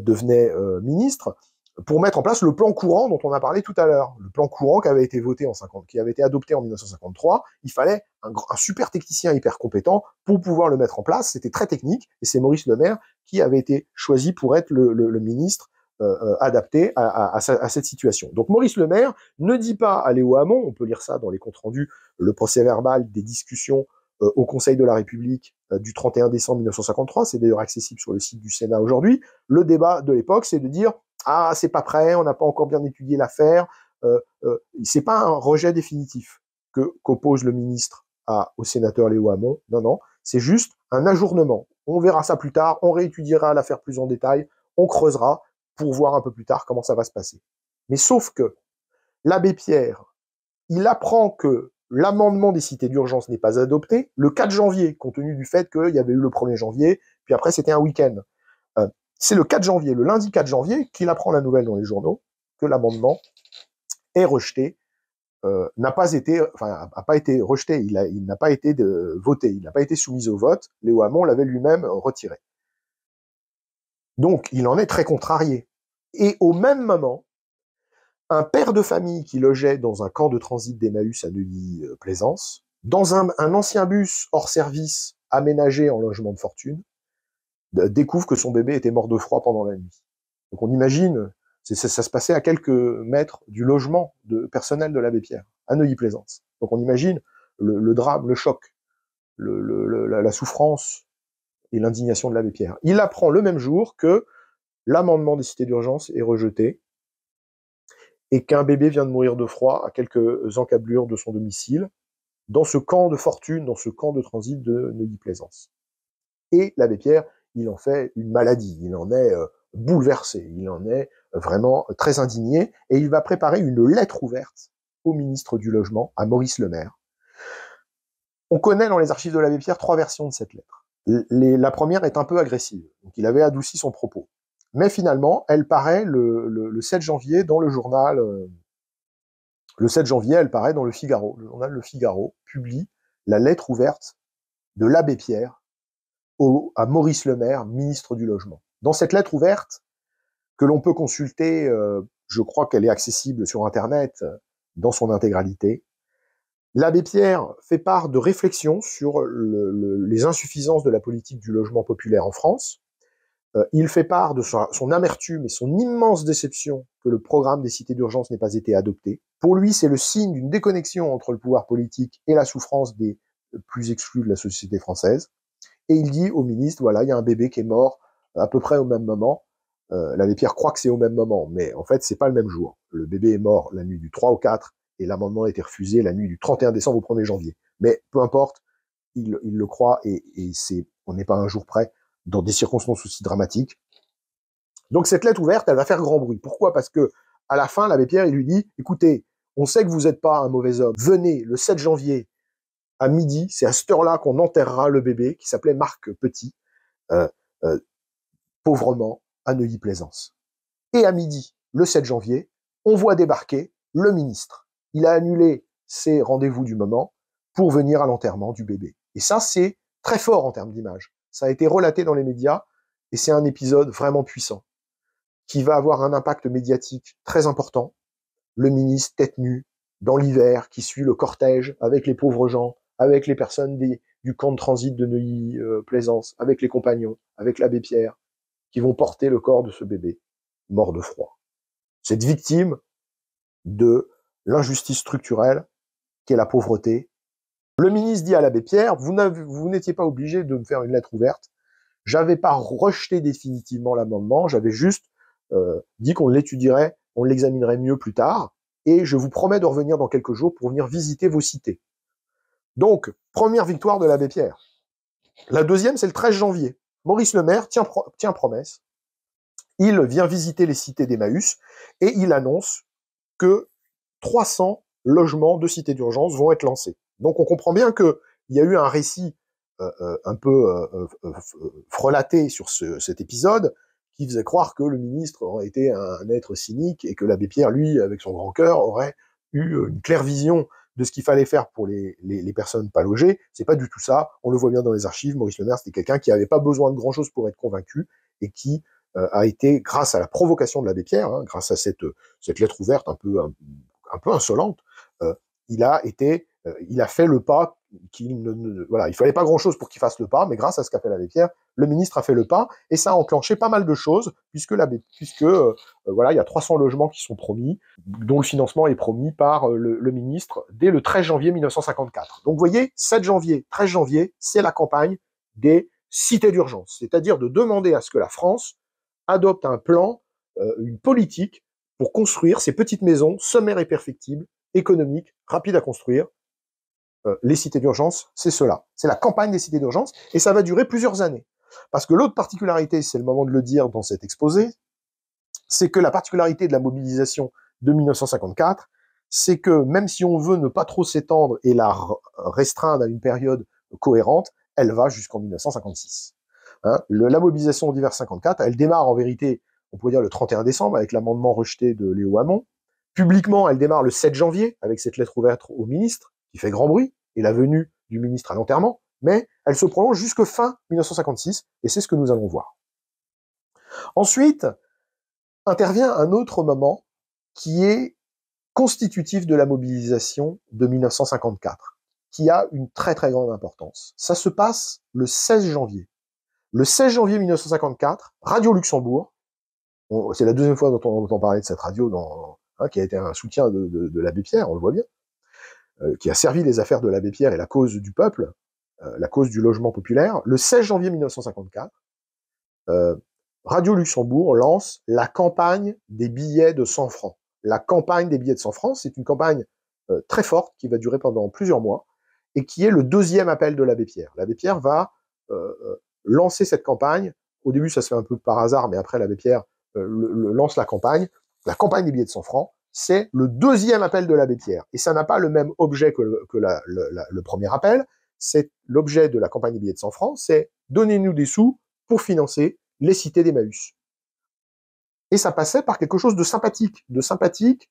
Speaker 1: devenaient ministres pour mettre en place le plan courant dont on a parlé tout à l'heure. Le plan courant qui avait été voté en 50, qui avait été adopté en 1953, il fallait un, super technicien hyper compétent pour pouvoir le mettre en place. C'était très technique et c'est Maurice Lemaire qui avait été choisi pour être le ministre euh, euh, adapté à, cette situation. Donc Maurice Le Maire ne dit pas à Léo Hamon, on peut lire ça dans les comptes rendus, le procès verbal des discussions euh, au Conseil de la République du 31 décembre 1953, c'est d'ailleurs accessible sur le site du Sénat aujourd'hui. Le débat de l'époque, c'est de dire ah c'est pas prêt, on n'a pas encore bien étudié l'affaire, c'est pas un rejet définitif que qu'oppose le ministre à, au sénateur Léo Hamon, non non, c'est juste un ajournement. On verra ça plus tard, on réétudiera l'affaire plus en détail, on creusera, pour voir un peu plus tard comment ça va se passer. Mais sauf que l'abbé Pierre, il apprend que l'amendement des cités d'urgence n'est pas adopté le 4 janvier, compte tenu du fait qu'il y avait eu le 1er janvier, puis après c'était un week-end. Euh, c'est le 4 janvier, le lundi 4 janvier, qu'il apprend la nouvelle dans les journaux que l'amendement est rejeté, euh, n'a pas été, enfin, a pas été rejeté, il, n'a pas été de, voté, il n'a pas été soumis au vote. Léo Hamon l'avait lui-même retiré. Donc, il en est très contrarié. Et au même moment, un père de famille qui logeait dans un camp de transit d'Emmaüs à Neuilly-Plaisance, dans un, ancien bus hors service aménagé en logement de fortune, découvre que son bébé était mort de froid pendant la nuit. Donc on imagine, ça, ça, se passait à quelques mètres du logement de personnel de l'abbé Pierre, à Neuilly-Plaisance. Donc on imagine le, drame, le choc, la souffrance, et l'indignation de l'abbé Pierre. Il apprend le même jour que l'amendement des cités d'urgence est rejeté et qu'un bébé vient de mourir de froid à quelques encablures de son domicile dans ce camp de fortune, dans ce camp de transit de Neuilly-Plaisance. Et l'abbé Pierre, il en fait une maladie, il en est euh, bouleversé, il en est euh, vraiment euh, très indigné, et il va préparer une lettre ouverte au ministre du Logement, à Maurice Lemaire. On connaît dans les archives de l'abbé Pierre trois versions de cette lettre la première est un peu agressive, donc il avait adouci son propos. Mais finalement, elle paraît le, 7 janvier dans le journal. Euh, le 7 janvier, elle paraît dans le Figaro. Le journal Le Figaro publie la lettre ouverte de l'abbé Pierre à Maurice Lemaire, ministre du Logement. Dans cette lettre ouverte, que l'on peut consulter, euh, je crois qu'elle est accessible sur Internet euh, dans son intégralité, L'abbé Pierre fait part de réflexions sur les insuffisances de la politique du logement populaire en France. Euh, il fait part de son, amertume et son immense déception que le programme des cités d'urgence n'ait pas été adopté. Pour lui, c'est le signe d'une déconnexion entre le pouvoir politique et la souffrance des plus exclus de la société française. Et il dit au ministre, voilà, il y a un bébé qui est mort à peu près au même moment. Euh, l'abbé Pierre croit que c'est au même moment, mais en fait, c'est pas le même jour. Le bébé est mort la nuit du 3 au 4 et l'amendement a été refusé la nuit du 31 décembre au 1er janvier. Mais peu importe, il, le croit et, c'est, on n'est pas un jour près dans des circonstances aussi dramatiques. Donc cette lettre ouverte, elle va faire grand bruit. Pourquoi Parce que à la fin, l'abbé Pierre, lui dit "Écoutez, on sait que vous n'êtes pas un mauvais homme. Venez le 7 janvier à midi. C'est à cette heure-là qu'on enterrera le bébé qui s'appelait Marc Petit, euh, euh, pauvrement à Neuilly-Plaisance. Et à midi, le 7 janvier, on voit débarquer le ministre." il a annulé ses rendez-vous du moment pour venir à l'enterrement du bébé. Et ça, c'est très fort en termes d'image. Ça a été relaté dans les médias et c'est un épisode vraiment puissant qui va avoir un impact médiatique très important. Le ministre tête nue dans l'hiver qui suit le cortège avec les pauvres gens, avec les personnes du camp de transit de Neuilly-Plaisance, avec les compagnons, avec l'abbé Pierre, qui vont porter le corps de ce bébé mort de froid. Cette victime de l'injustice structurelle qu'est la pauvreté. Le ministre dit à l'abbé Pierre, vous n'étiez pas obligé de me faire une lettre ouverte, j'avais pas rejeté définitivement l'amendement, j'avais juste euh, dit qu'on l'étudierait, on l'examinerait mieux plus tard, et je vous promets de revenir dans quelques jours pour venir visiter vos cités. Donc, première victoire de l'abbé Pierre. La deuxième, c'est le 13 janvier. Maurice Le Maire tient promesse. Il vient visiter les cités d'Emmaüs et il annonce que 300 logements de cités d'urgence vont être lancés. Donc on comprend bien qu'il y a eu un récit euh, euh, un peu euh, frelaté sur cet épisode qui faisait croire que le ministre aurait été un être cynique et que l'abbé Pierre, lui, avec son grand cœur, aurait eu une claire vision de ce qu'il fallait faire pour les, personnes pas logées. C'est pas du tout ça. On le voit bien dans les archives. Maurice Le c'était quelqu'un qui n'avait pas besoin de grand chose pour être convaincu et qui a été, grâce à la provocation de l'abbé Pierre, hein, grâce à cette, lettre ouverte un peu un peu insolente, euh, il a été, euh, il a fait le pas qu'il ne, voilà, il fallait pas grand chose pour qu'il fasse le pas, mais grâce à ce qu'a fait l'abbé Pierre, le ministre a fait le pas et ça a enclenché pas mal de choses puisque l'abbé, puisque euh, voilà, il y a 300 logements qui sont promis, dont le financement est promis par le, ministre dès le 13 janvier 1954. Donc vous voyez, 7 janvier, 13 janvier, c'est la campagne des cités d'urgence, c'est-à-dire de demander à ce que la France adopte un plan, une politique pour construire ces petites maisons sommaires et perfectibles, économiques, rapides à construire. Euh, les cités d'urgence, c'est cela. C'est la campagne des cités d'urgence et ça va durer plusieurs années. Parce que l'autre particularité, c'est le moment de le dire dans cet exposé, c'est que la particularité de la mobilisation de 1954, c'est que même si on veut ne pas trop s'étendre et la restreindre à une période cohérente, elle va jusqu'en 1956. Hein, la mobilisation d'hiver 54, elle démarre en vérité on pourrait dire le 31 décembre, avec l'amendement rejeté de Léo Hamon. Publiquement, elle démarre le 7 janvier, avec cette lettre ouverte au ministre, qui fait grand bruit, et la venue du ministre à l'enterrement, mais elle se prolonge jusque fin 1956, et c'est ce que nous allons voir. Ensuite, intervient un autre moment qui est constitutif de la mobilisation de 1954, qui a une très très grande importance. Ça se passe le 16 janvier. Le 16 janvier 1954, Radio Luxembourg c'est la deuxième fois dont on entend parler de cette radio, hein, qui a été un soutien de, l'abbé Pierre, on le voit bien, euh, qui a servi les affaires de l'abbé Pierre et la cause du peuple, euh, la cause du logement populaire. Le 16 janvier 1954, euh, Radio Luxembourg lance la campagne des billets de 100 francs. La campagne des billets de 100 francs, c'est une campagne très forte qui va durer pendant plusieurs mois et qui est le deuxième appel de l'abbé Pierre. L'abbé Pierre va lancer cette campagne. Au début, ça se fait un peu par hasard, mais après, l'abbé Pierre euh, le, lance la campagne. La campagne des billets de 100 francs, c'est le deuxième appel de l'abbé Pierre. Et ça n'a pas le même objet que, le, premier appel. C'est l'objet de la campagne des billets de 100 francs, c'est donnez-nous des sous pour financer les cités d'Emmaüs. Et ça passait par quelque chose de sympathique, de sympathique,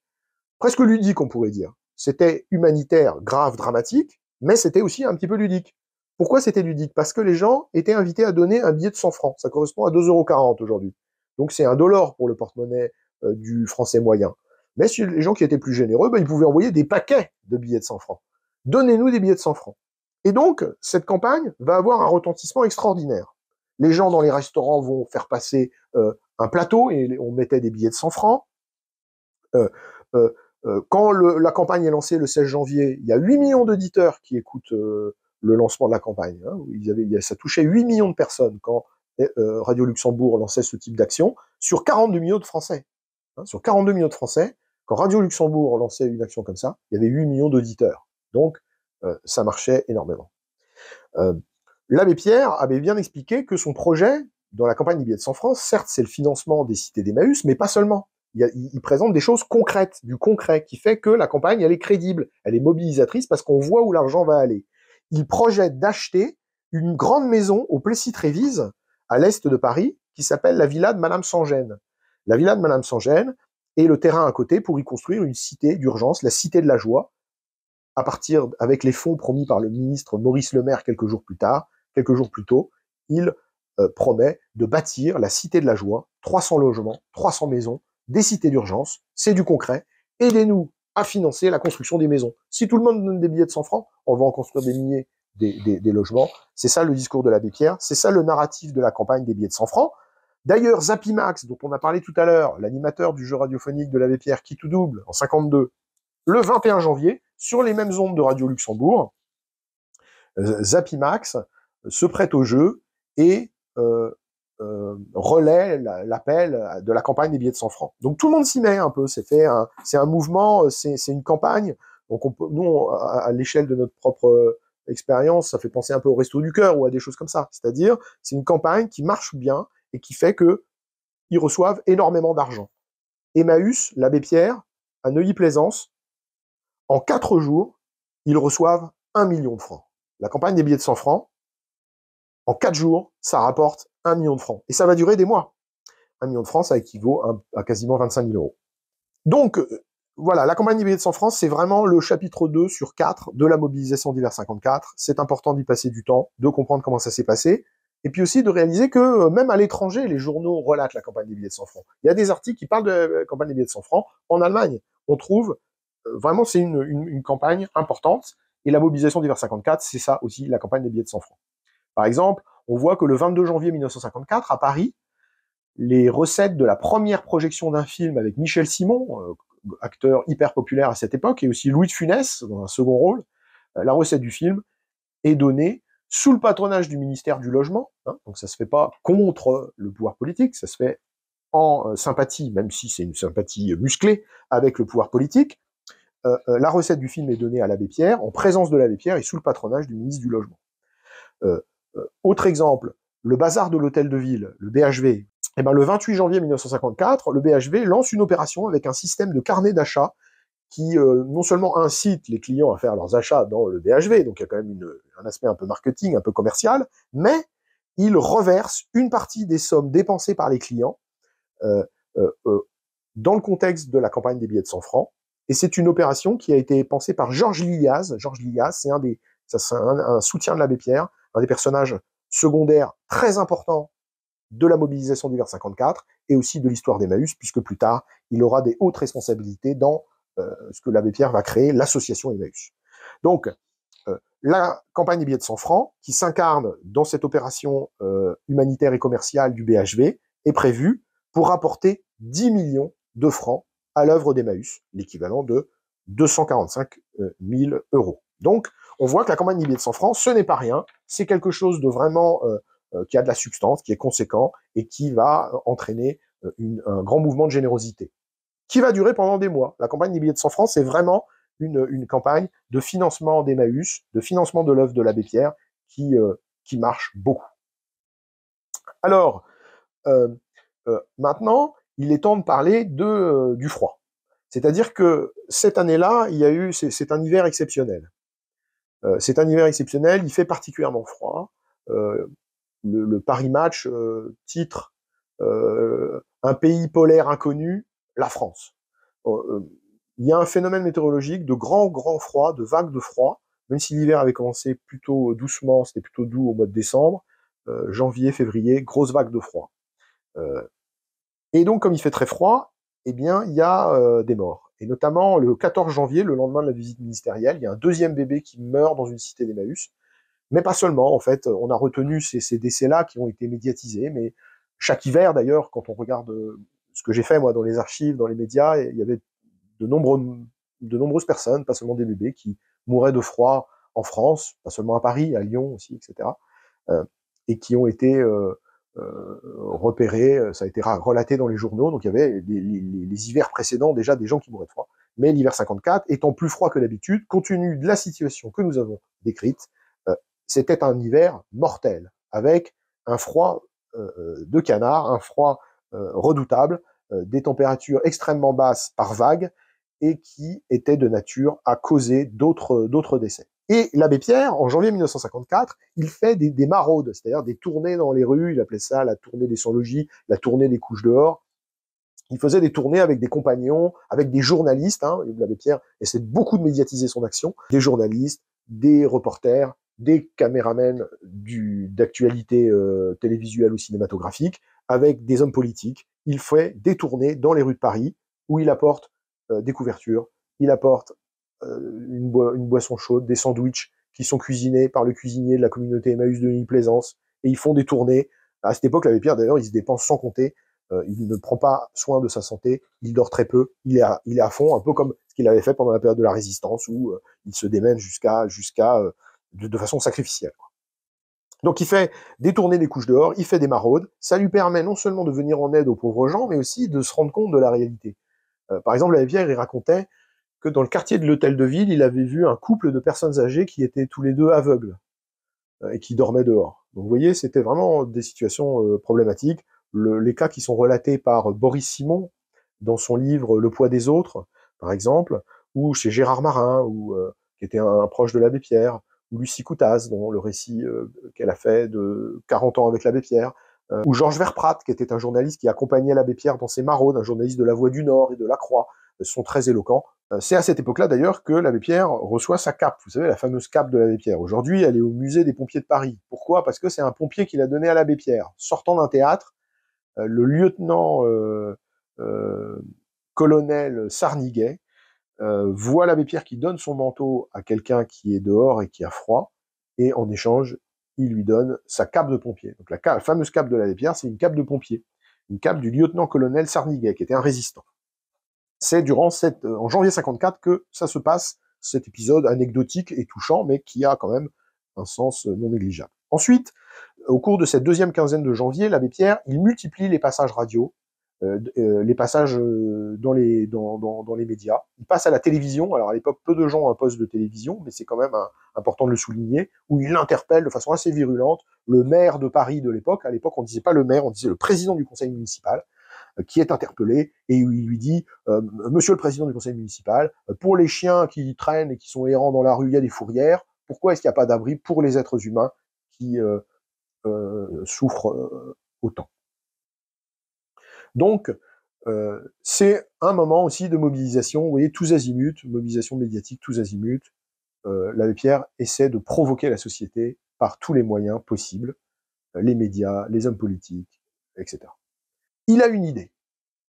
Speaker 1: presque ludique, on pourrait dire. C'était humanitaire, grave, dramatique, mais c'était aussi un petit peu ludique. Pourquoi c'était ludique Parce que les gens étaient invités à donner un billet de 100 francs. Ça correspond à 2,40 euros aujourd'hui. Donc c'est un dollar pour le porte-monnaie euh, du français moyen. Mais les gens qui étaient plus généreux, ben, ils pouvaient envoyer des paquets de billets de 100 francs. Donnez-nous des billets de 100 francs. Et donc, cette campagne va avoir un retentissement extraordinaire. Les gens dans les restaurants vont faire passer euh, un plateau et on mettait des billets de 100 francs. Euh, quand la campagne est lancée le 16 janvier, il y a 8 millions d'auditeurs qui écoutent le lancement de la campagne. Hein. ça touchait 8 millions de personnes quand euh, Radio Luxembourg lançait ce type d'action sur 42 millions de Français. Hein, sur 42 millions de Français, quand Radio Luxembourg lançait une action comme ça, il y avait 8 millions d'auditeurs. Donc, euh, ça marchait énormément. Euh, l'abbé Pierre avait bien expliqué que son projet, dans la campagne des sans France, certes, c'est le financement des cités d'Emmaüs, mais pas seulement. Il, il, présente des choses concrètes, du concret, qui fait que la campagne, elle est crédible, elle est mobilisatrice parce qu'on voit où l'argent va aller. Il projette d'acheter une grande maison au Plessis-Trévise à l'est de Paris, qui s'appelle la villa de Madame Sangène. La villa de Madame Sangène et le terrain à côté pour y construire une cité d'urgence, la cité de la joie, à partir avec les fonds promis par le ministre Maurice Le Maire quelques jours plus tard, quelques jours plus tôt, il euh, promet de bâtir la cité de la joie, 300 logements, 300 maisons, des cités d'urgence, c'est du concret. Aidez-nous à financer la construction des maisons. Si tout le monde donne des billets de 100 francs, on va en construire des milliers des, logements. C'est ça le discours de l'abbé Pierre, c'est ça le narratif de la campagne des billets de 100 francs. D'ailleurs, Zapimax, dont on a parlé tout à l'heure, l'animateur du jeu radiophonique de l'abbé Pierre qui tout double en 52, le 21 janvier, sur les mêmes ondes de Radio Luxembourg, euh, Zapimax euh, se prête au jeu et euh, relaie l'appel de la campagne des billets de 100 francs. Donc tout le monde s'y met un peu, c'est fait, c'est un mouvement, c'est une campagne. Donc nous, à l'échelle de notre propre expérience, ça fait penser un peu au resto du cœur ou à des choses comme ça. C'est-à-dire, c'est une campagne qui marche bien et qui fait que ils reçoivent énormément d'argent. Emmaüs, l'abbé Pierre, à Neuilly-Plaisance, en quatre jours, ils reçoivent un million de francs. La campagne des billets de 100 francs, en quatre jours, ça rapporte un million de francs. Et ça va durer des mois. Un million de francs, ça équivaut à, quasiment 25 000 euros. Donc, voilà, la campagne des billets de 100 francs, c'est vraiment le chapitre 2 sur 4 de la mobilisation d'hiver 54. C'est important d'y passer du temps, de comprendre comment ça s'est passé, et puis aussi de réaliser que euh, même à l'étranger, les journaux relatent la campagne des billets de 100 francs. Il y a des articles qui parlent de la euh, campagne des billets de 100 francs en Allemagne. On trouve, euh, vraiment, c'est une, campagne importante, et la mobilisation d'hiver 54, c'est ça aussi, la campagne des billets de 100 francs. Par exemple, on voit que le 22 janvier 1954, à Paris, les recettes de la première projection d'un film avec Michel Simon, acteur hyper populaire à cette époque, et aussi Louis de Funès, dans un second rôle, euh, la recette du film est donnée sous le patronage du ministère du Logement, hein, donc ça se fait pas contre le pouvoir politique, ça se fait en euh, sympathie, même si c'est une sympathie euh, musclée, avec le pouvoir politique. la recette du film est donnée à l'abbé Pierre, en présence de l'abbé Pierre et sous le patronage du ministre du Logement. autre exemple, le bazar de l'hôtel de ville, le BHV, et eh ben, le 28 janvier 1954, le BHV lance une opération avec un système de carnet d'achat qui euh, non seulement incite les clients à faire leurs achats dans le BHV, donc il y a quand même un aspect un peu marketing, un peu commercial, mais il reverse une partie des sommes dépensées par les clients euh, euh, euh dans le contexte de la campagne des billets de 100 francs. Et c'est une opération qui a été pensée par Georges Lillias. Georges Lillias, c'est un des, ça, un, un soutien de l'abbé Pierre, un des personnages secondaires très importants de la mobilisation d'hiver 54 et aussi de l'histoire d'Emmaüs, puisque plus tard, il aura des hautes responsabilités dans euh, ce que l'abbé Pierre va créer, l'association Emmaüs. Donc, euh, la campagne des billets de 100 francs, qui s'incarne dans cette opération euh, humanitaire et commerciale du BHV, est prévue pour apporter 10 millions de francs à l'œuvre d'Emmaüs, l'équivalent de 245 000 euros. Donc, on voit que la campagne des billets de 100 francs, ce n'est pas rien, c'est quelque chose de vraiment euh, qui a de la substance, qui est conséquent et qui va euh, entraîner euh, un grand mouvement de générosité, qui va durer pendant des mois. La campagne des billets de 100 francs, c'est vraiment une, campagne de financement d'Emmaüs, de financement de l'œuvre de l'abbé Pierre, qui, qui marche beaucoup. Alors, maintenant, il est temps de parler de, du froid. C'est-à-dire que cette année-là, il y a eu, c'est un hiver exceptionnel. c'est un hiver exceptionnel, il fait particulièrement froid le, Paris Match euh, titre euh, un pays polaire inconnu, la France. Euh, il y a un phénomène météorologique de grand grand froid, de vagues de froid. Même si l'hiver avait commencé plutôt doucement, c'était plutôt doux au mois de décembre, janvier, février, grosse vague de froid. et donc comme il fait très froid, eh bien il y a des morts. Et notamment le 14 janvier, le lendemain de la visite ministérielle, il y a un deuxième bébé qui meurt dans une cité d'Emmaüs mais pas seulement. En fait, on a retenu ces, décès-là qui ont été médiatisés, mais chaque hiver d'ailleurs, quand on regarde euh, ce que j'ai fait moi dans les archives, dans les médias, il y avait de, nombreux, de nombreuses personnes, pas seulement des bébés, qui mouraient de froid en France, pas seulement à Paris, à Lyon aussi, etc., euh, et qui ont été euh, repérés, ça a été relaté dans les journaux, donc il y avait les, les hivers précédents déjà des gens qui mouraient de froid. Mais l'hiver 54, étant plus froid que d'habitude, compte tenu de la situation que nous avons décrite, c'était un hiver mortel, avec un froid euh, euh, de canard, un froid euh, redoutable, des températures extrêmement basses par vague, et qui était de nature à causer d'autres d'autres décès. Et l'abbé Pierre, en janvier 1954, il fait des, maraudes, c'est-à-dire des tournées dans les rues, il appelait ça la tournée des sans-logis, la tournée des couches dehors. Il faisait des tournées avec des compagnons, avec des journalistes. Hein, l'abbé Pierre essaie beaucoup de médiatiser son action. Des journalistes, des reporters, des caméramens d'actualité euh, télévisuelle ou cinématographique avec des hommes politiques. Il fait des tournées dans les rues de Paris où il apporte euh, des couvertures, il apporte euh, une, boisson chaude, des sandwichs qui sont cuisinés par le cuisinier de la communauté Emmaüs de nîmes Plaisance et ils font des tournées. À cette époque, la Pierre, d'ailleurs, il se dépense sans compter. il ne prend pas soin de sa santé, il dort très peu, il est à, il est à fond, un peu comme ce qu'il avait fait pendant la période de la Résistance où il se démène jusqu'à jusqu'à de, façon sacrificielle. Donc il fait détourner les couches dehors, il fait des maraudes, ça lui permet non seulement de venir en aide aux pauvres gens, mais aussi de se rendre compte de la réalité. Euh, par exemple, la vierge racontait que dans le quartier de l'hôtel de ville, il avait vu un couple de personnes âgées qui étaient tous les deux aveugles euh, et qui dormaient dehors. Donc vous voyez, c'était vraiment des situations euh, problématiques. les cas qui sont relatés par Boris Simon dans son livre Le poids des autres, par exemple, ou chez Gérard Marin, qui était un proche de l'abbé Pierre, ou Lucie Coutaz, dont le récit euh, qu'elle a fait de 40 ans avec l'abbé Pierre, euh, ou Georges Verprat, qui était un journaliste qui accompagnait l'abbé Pierre dans ses maraudes, un journaliste de la Voix du Nord et de la Croix, euh, sont très éloquents. C'est à cette époque-là d'ailleurs que l'abbé Pierre reçoit sa cape, vous savez, la fameuse cape de l'abbé Pierre. Aujourd'hui, elle est au musée des pompiers de Paris. Pourquoi Parce que c'est un pompier qui l'a donné à l'abbé Pierre. Sortant d'un théâtre, le lieutenant colonel Sarniguet euh, voit l'abbé Pierre qui donne son manteau à quelqu'un qui est dehors et qui a froid, et en échange, il lui donne sa cape de pompier. Donc la, fameuse cape de l'abbé Pierre, c'est une cape de pompier, une cape du lieutenant-colonel Sarniguet, qui était un résistant. C'est durant cette, euh, en janvier 54 que ça se passe, cet épisode anecdotique et touchant, mais qui a quand même un sens euh, non négligeable. Ensuite, au cours de cette deuxième quinzaine de janvier, l'abbé Pierre, il multiplie les passages radio euh, euh, les passages euh, dans les, dans, dans, les médias. Il passe à la télévision. Alors à l'époque, peu de gens ont un poste de télévision, mais c'est quand même important de le souligner, où il interpelle de façon assez virulente le maire de Paris de l'époque. À l'époque, on ne disait pas le maire, on disait le président du conseil municipal qui est interpellé et où il lui dit Monsieur le président du conseil municipal, pour les chiens qui traînent et qui sont errants dans la rue, il y a des fourrières. Pourquoi est-ce qu'il n'y a pas d'abri pour les êtres humains qui souffrent autant donc, euh, c'est un moment aussi de mobilisation, vous voyez, tous azimuts, mobilisation médiatique, tous azimuts. Euh, L'abbé Pierre essaie de provoquer la société par tous les moyens possibles, euh, les médias, les hommes politiques, etc. Il a une idée.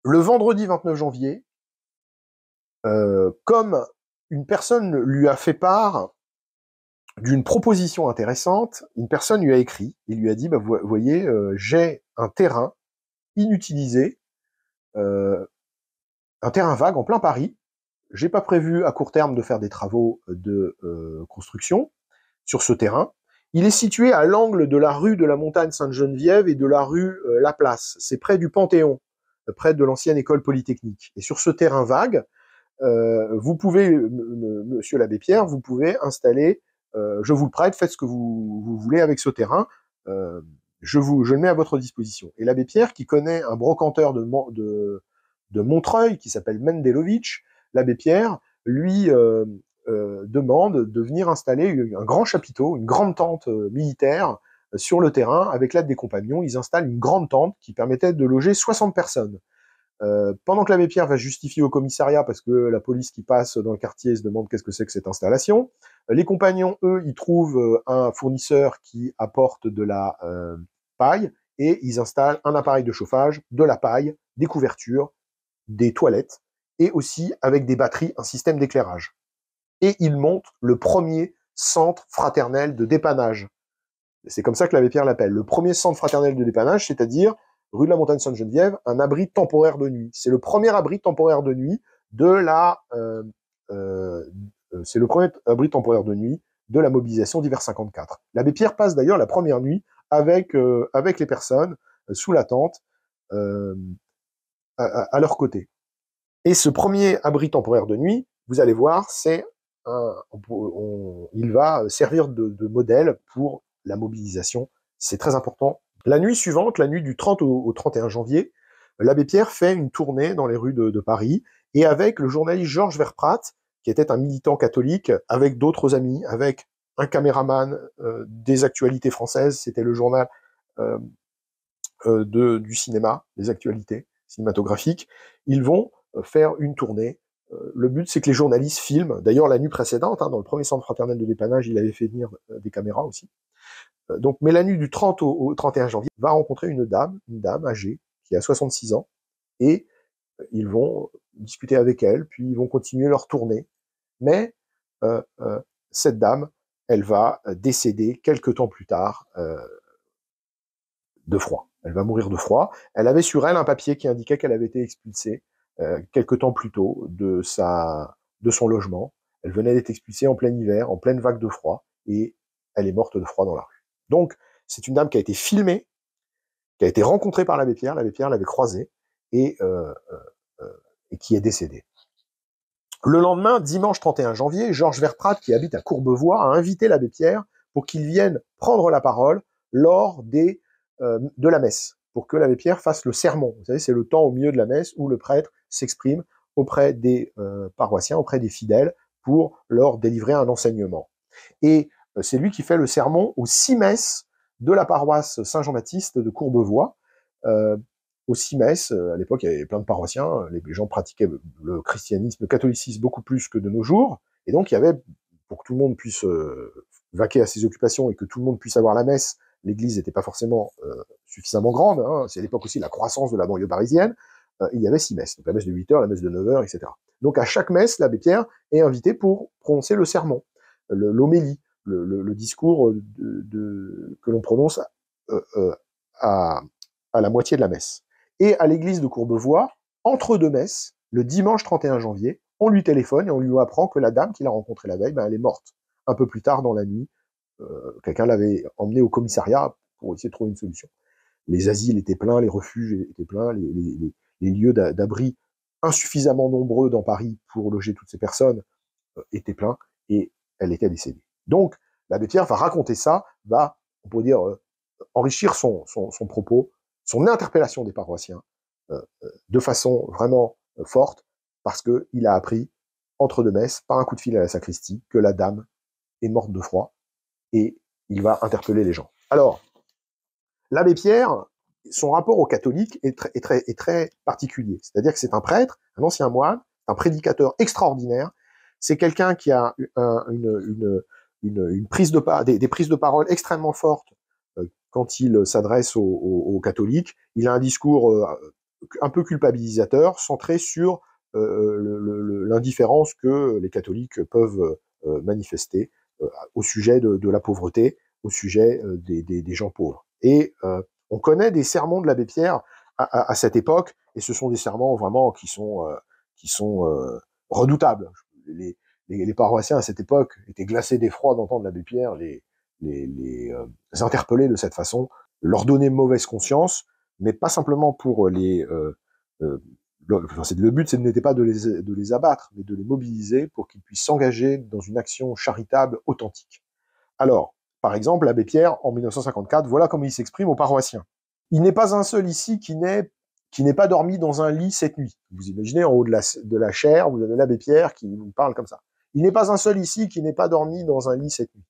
Speaker 1: Le vendredi 29 janvier, euh, comme une personne lui a fait part d'une proposition intéressante, une personne lui a écrit, il lui a dit, bah, vous voyez, j'ai un terrain inutilisé, euh, un terrain vague en plein Paris. J'ai pas prévu à court terme de faire des travaux de euh, construction sur ce terrain. Il est situé à l'angle de la rue de la Montagne Sainte-Geneviève et de la rue Laplace. Euh, la Place. C'est près du Panthéon, près de l'ancienne école polytechnique. Et sur ce terrain vague, vous pouvez, Monsieur l'abbé Pierre, vous pouvez installer. je vous le prête, faites ce que vous voulez avec ce terrain je vous, le mets à votre disposition. Et l'abbé Pierre, qui connaît un brocanteur de, Montreuil qui s'appelle Mendelovitch, l'abbé Pierre, lui euh, euh, demande de venir installer un grand chapiteau, une grande tente euh, militaire sur le terrain. Avec l'aide des compagnons, ils installent une grande tente qui permettait de loger 60 personnes. Euh, pendant que l'abbé Pierre va justifier au commissariat parce que la police qui passe dans le quartier se demande qu'est-ce que c'est que cette installation, euh, les compagnons, eux, ils trouvent euh, un fournisseur qui apporte de la paille et ils installent un appareil de chauffage, de la paille, des couvertures, des toilettes et aussi avec des batteries un système d'éclairage. Et ils montent le premier centre fraternel de dépannage. C'est comme ça que l'abbé Pierre l'appelle, le premier centre fraternel de dépannage, c'est-à-dire rue de la Montagne Sainte-Geneviève, un abri temporaire de nuit. C'est le premier abri temporaire de nuit de la, euh, euh, euh, c'est le premier abri temporaire de nuit de la mobilisation d'hiver 54. L'abbé Pierre passe d'ailleurs la première nuit avec avec les personnes sous la tente à, leur côté. Et ce premier abri temporaire de nuit, vous allez voir, c'est un, il va servir de modèle pour la mobilisation. C'est très important la nuit suivante, la nuit du 30 au, 31 janvier, l'abbé Pierre fait une tournée dans les rues de, Paris et avec le journaliste Georges Verprat, qui était un militant catholique, avec d'autres amis, avec un caméraman euh, des actualités françaises, c'était le journal euh, euh, du cinéma, des actualités cinématographiques, ils vont faire une tournée. Le but, c'est que les journalistes filment. D'ailleurs, la nuit précédente, hein, dans le premier centre fraternel de dépannage, il avait fait venir des caméras aussi. Euh, donc, Mélanie, du 30 au, 31 janvier, va rencontrer une dame, une dame âgée, qui a 66 ans, et euh, ils vont discuter avec elle, puis ils vont continuer leur tournée. Mais euh, cette dame, elle va décéder quelques temps plus tard de froid. Elle va mourir de froid. Elle avait sur elle un papier qui indiquait qu'elle avait été expulsée quelques temps plus tôt de, sa, de son logement. Elle venait d'être expulsée en plein hiver, en pleine vague de froid, et elle est morte de froid dans la rue. Donc, c'est une dame qui a été filmée, qui a été rencontrée par l'abbé Pierre, l'abbé Pierre l'avait croisée, et, euh, euh, euh, qui est décédée. Le lendemain, dimanche 31 janvier, Georges Verprat, qui habite à Courbevoie, a invité l'abbé Pierre pour qu'il vienne prendre la parole lors des, de la messe, pour que l'abbé Pierre fasse le sermon. Vous savez, c'est le temps au milieu de la messe où le prêtre s'exprime auprès des paroissiens, auprès des fidèles, pour leur délivrer un enseignement. Et euh, c'est lui qui fait le sermon aux six messes de la paroisse Saint-Jean-Baptiste de Courbevoie. Euh, aux six messes, euh, à l'époque, il y avait plein de paroissiens, les gens pratiquaient le christianisme, le catholicisme beaucoup plus que de nos jours, et donc il y avait, pour que tout le monde puisse vaquer à ses occupations et que tout le monde puisse avoir la messe, l'église n'était pas forcément suffisamment grande, hein. c'est à l'époque aussi la croissance de la banlieue parisienne, il y avait six messes, donc la messe de 8h, la messe de 9h, etc. Donc à chaque messe, l'abbé Pierre est invité pour prononcer le sermon, l'homélie le, discours que l'on prononce euh, euh, à, la moitié de la messe. Et à l'église de Courbevoie, entre deux messes, le dimanche 31 janvier, on lui téléphone et on lui apprend que la dame qu'il a rencontrée la veille, ben, elle est morte. Un peu plus tard dans la nuit, euh, quelqu'un l'avait emmenée au commissariat pour essayer de trouver une solution. Les asiles étaient pleins, les refuges étaient pleins, les lieux d'abri insuffisamment nombreux dans Paris pour loger toutes ces personnes étaient pleins et elle était décédée. Donc, l'abbé Pierre va raconter ça, va, on peut dire, euh, enrichir son, propos, son interpellation des paroissiens, euh, euh, de façon vraiment forte, parce qu'il a appris, entre deux messes, par un coup de fil à la sacristie, que la dame est morte de froid, et il va interpeller les gens. Alors, l'abbé Pierre, son rapport aux catholiques est, très, est très, particulier. C'est-à-dire que c'est un prêtre, un ancien moine, un prédicateur extraordinaire. C'est quelqu'un qui a une, une, prise de des, prises de parole extrêmement fortes euh, quand il s'adresse aux, catholiques. Il a un discours euh, un peu culpabilisateur, centré sur euh, l'indifférence que les catholiques peuvent manifester au sujet de, la pauvreté, au sujet des, gens pauvres. Et on connaît des sermons de l'abbé Pierre à, cette époque, et ce sont des sermons vraiment qui sont, qui sont redoutables. Les, les, paroissiens à cette époque étaient glacés d'effroi d'entendre l'abbé Pierre les, les, euh, interpeller de cette façon, leur donner mauvaise conscience, mais pas simplement pour les... Euh, euh, le, but, ce n'était pas de les, abattre, mais de les mobiliser pour qu'ils puissent s'engager dans une action charitable authentique. Alors, par exemple, l'abbé Pierre, en 1954, voilà comment il s'exprime aux paroissiens. Il n'est pas un seul ici qui n'est qui n'est pas dormi dans un lit cette nuit. Vous imaginez, en haut de la, de la chair, vous avez l'abbé Pierre qui vous parle comme ça. Il n'est pas un seul ici qui n'ait pas dormi dans un lit cette nuit.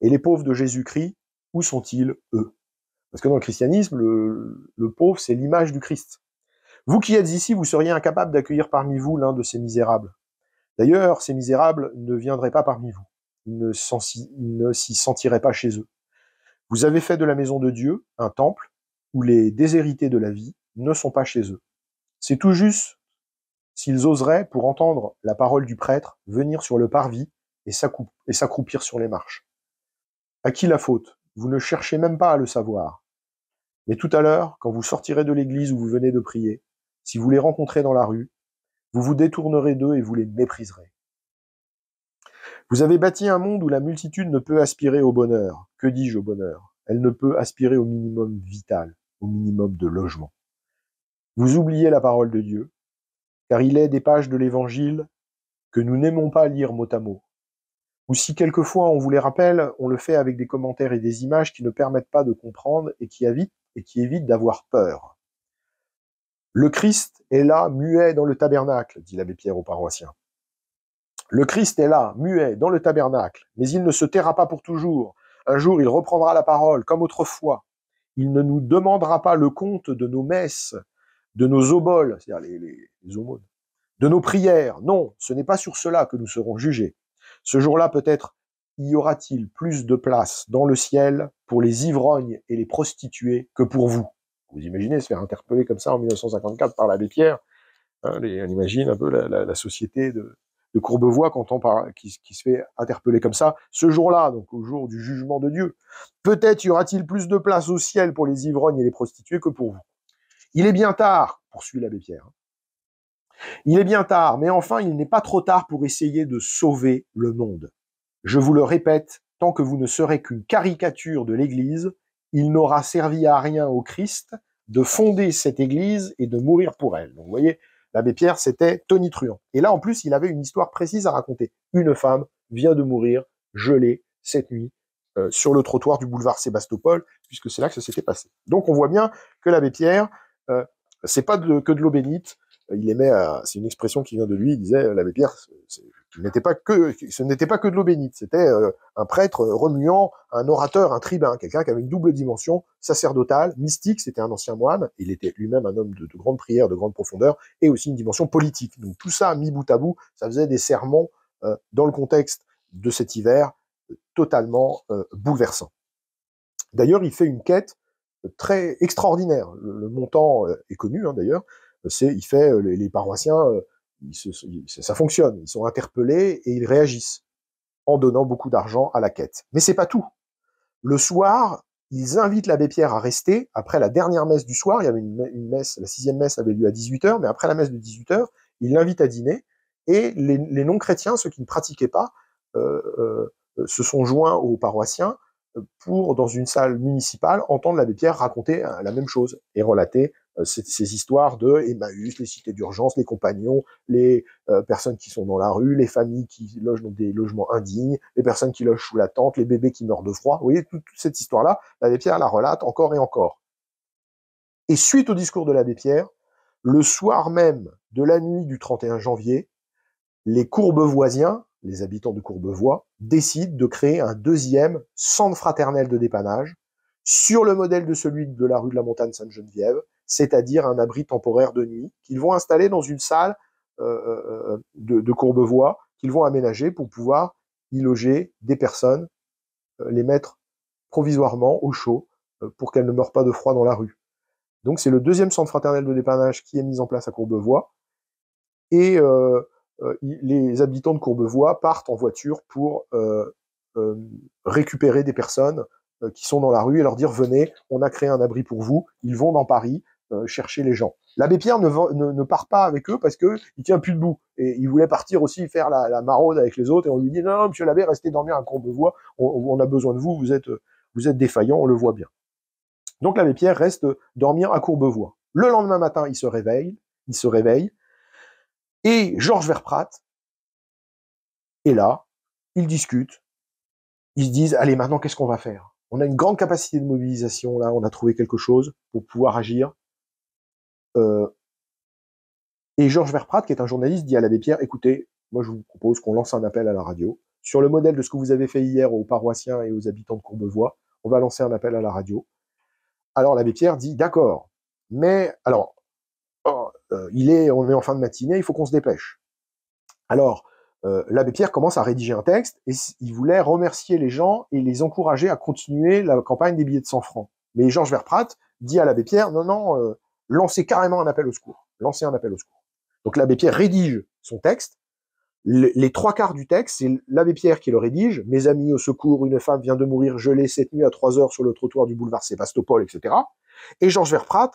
Speaker 1: Et les pauvres de Jésus-Christ, où sont-ils, eux Parce que dans le christianisme, le, pauvre, c'est l'image du Christ. Vous qui êtes ici, vous seriez incapable d'accueillir parmi vous l'un de ces misérables. D'ailleurs, ces misérables ne viendraient pas parmi vous. Ils ne s'y sentiraient pas chez eux. Vous avez fait de la maison de Dieu un temple où les déshérités de la vie ne sont pas chez eux. C'est tout juste s'ils oseraient, pour entendre la parole du prêtre, venir sur le parvis et s'accroupir sur les marches. À qui la faute Vous ne cherchez même pas à le savoir. Mais tout à l'heure, quand vous sortirez de l'église où vous venez de prier, si vous les rencontrez dans la rue, vous vous détournerez d'eux et vous les mépriserez. Vous avez bâti un monde où la multitude ne peut aspirer au bonheur. Que dis-je au bonheur Elle ne peut aspirer au minimum vital, au minimum de logement. Vous oubliez la parole de Dieu, car il est des pages de l'Évangile que nous n'aimons pas lire mot à mot. Ou si quelquefois on vous les rappelle, on le fait avec des commentaires et des images qui ne permettent pas de comprendre et qui, évitent, et qui évitent d'avoir peur. Le Christ est là, muet dans le tabernacle, dit l'abbé Pierre aux paroissiens. Le Christ est là, muet, dans le tabernacle, mais il ne se taira pas pour toujours. Un jour, il reprendra la parole, comme autrefois. Il ne nous demandera pas le compte de nos messes, de nos oboles, c'est-à-dire les, les, de nos prières. Non, ce n'est pas sur cela que nous serons jugés. Ce jour-là, peut-être, y aura-t-il plus de place dans le ciel pour les ivrognes et les prostituées que pour vous Vous imaginez se faire interpeller comme ça en 1954 par l'abbé Pierre hein, On imagine un peu la, société de, Courbevoie quand on parle, qui, se fait interpeller comme ça. Ce jour-là, donc au jour du jugement de Dieu, peut-être y aura-t-il plus de place au ciel pour les ivrognes et les prostituées que pour vous il est bien tard, poursuit l'abbé Pierre. Il est bien tard, mais enfin, il n'est pas trop tard pour essayer de sauver le monde. Je vous le répète, tant que vous ne serez qu'une caricature de l'Église, il n'aura servi à rien au Christ de fonder cette Église et de mourir pour elle. Donc, vous voyez, l'abbé Pierre, c'était Tony Truand, Et là, en plus, il avait une histoire précise à raconter. Une femme vient de mourir gelée cette nuit euh, sur le trottoir du boulevard Sébastopol, puisque c'est là que ça s'était passé. Donc, on voit bien que l'abbé Pierre, euh, c'est pas que de l'eau bénite. Il aimait, c'est une expression qui vient de lui. Il disait, euh, l'abbé Pierre, n'était pas que, ce n'était pas que de l'eau bénite. C'était euh, un prêtre remuant, un orateur, un tribun, quelqu'un qui avait une double dimension sacerdotale, mystique. C'était un ancien moine. Il était lui-même un homme de, grande prière, de grande profondeur, et aussi une dimension politique. Donc tout ça mis bout à bout, ça faisait des sermons dans le contexte de cet hiver totalement bouleversant. D'ailleurs, il fait une quête très extraordinaire. Le, montant euh, est connu hein, d'ailleurs. C'est, il fait euh, les, paroissiens, euh, ça fonctionne. Ils sont interpellés et ils réagissent en donnant beaucoup d'argent à la quête. Mais c'est pas tout. Le soir, ils invitent l'abbé Pierre à rester. Après la dernière messe du soir, il y avait une, messe, la sixième messe avait lieu à 18h, mais après la messe de 18h, ils l'invitent à dîner. Et les, non-chrétiens, ceux qui ne pratiquaient pas, se sont joints aux paroissiens pour, dans une salle municipale, entendre l'abbé Pierre raconter euh, la même chose et relater euh, ces, histoires de Emmaüs, les cités d'urgence, les compagnons, les euh, personnes qui sont dans la rue, les familles qui logent dans des logements indignes, les personnes qui logent sous la tente, les bébés qui meurent de froid. Vous voyez, toute, cette histoire-là, l'abbé Pierre la relate encore et encore. Et suite au discours de l'abbé Pierre, le soir même de la nuit du 31 janvier, les courbes voisins les habitants de Courbevoie, décident de créer un deuxième centre fraternel de dépannage sur le modèle de celui de la rue de la Montagne Sainte-Geneviève, c'est-à-dire un abri temporaire de nuit qu'ils vont installer dans une salle euh, euh, euh, de, Courbevoie qu'ils vont aménager pour pouvoir y loger des personnes, les mettre provisoirement au chaud pour qu'elles ne meurent pas de froid dans la rue. Donc c'est le deuxième centre fraternel de dépannage qui est mis en place à Courbevoie. Et euh, euh, les habitants de Courbevoie partent en voiture pour euh, euh, récupérer des personnes qui sont dans la rue et leur dire venez, on a créé un abri pour vous. Ils vont dans Paris chercher les gens. L'abbé Pierre ne, part pas avec eux parce qu'il il tient plus debout et il voulait partir aussi faire la, maraude avec les autres et on lui dit non, monsieur l'abbé restez dormir à Courbevoie, on, a besoin de vous, vous êtes vous êtes défaillant, on le voit bien. Donc l'abbé Pierre reste dormir à Courbevoie. Le lendemain matin, il se réveille, il se réveille et Georges Verprat. Et là, ils discutent. Ils se disent, allez, maintenant, qu'est-ce qu'on va faire On a une grande capacité de mobilisation, là, on a trouvé quelque chose pour pouvoir agir. Euh, et Georges Verprat, qui est un journaliste, dit à l'abbé Pierre, écoutez, moi, je vous propose qu'on lance un appel à la radio. Sur le modèle de ce que vous avez fait hier aux paroissiens et aux habitants de Courbevoie, on va lancer un appel à la radio. Alors l'abbé Pierre dit, d'accord, mais alors euh, il est, on est en fin de matinée, il faut qu'on se dépêche. Alors, euh, l'abbé Pierre commence à rédiger un texte et il voulait remercier les gens et les encourager à continuer la campagne des billets de 100 francs. Mais Georges Verprat dit à l'abbé Pierre, non, non, euh, lancez carrément un appel au secours. Lancez un appel au secours. Donc l'abbé Pierre rédige son texte. les trois quarts du texte, c'est l'abbé Pierre qui le rédige. Mes amis au secours, une femme vient de mourir gelée cette nuit à 3 heures sur le trottoir du boulevard Sébastopol, etc. Et Georges Verprat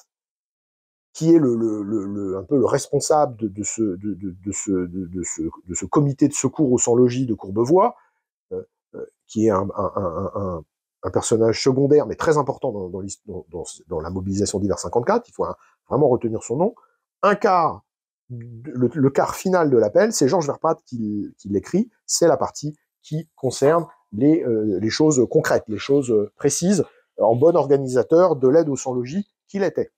Speaker 1: qui est le, le, le, un peu le responsable de, de, ce, de, de de, ce, comité de secours au sans-logis de Courbevoie, euh, euh, qui est un, un, un, un, personnage secondaire mais très important dans, dans, dans, la mobilisation d'hiver 54, il faut vraiment retenir son nom. Un quart, le, quart final de l'appel, c'est Georges Verpat qui, qui l'écrit, c'est la partie qui concerne les, euh, les choses concrètes, les choses précises, en bon organisateur de l'aide aux sans-logis qu'il était.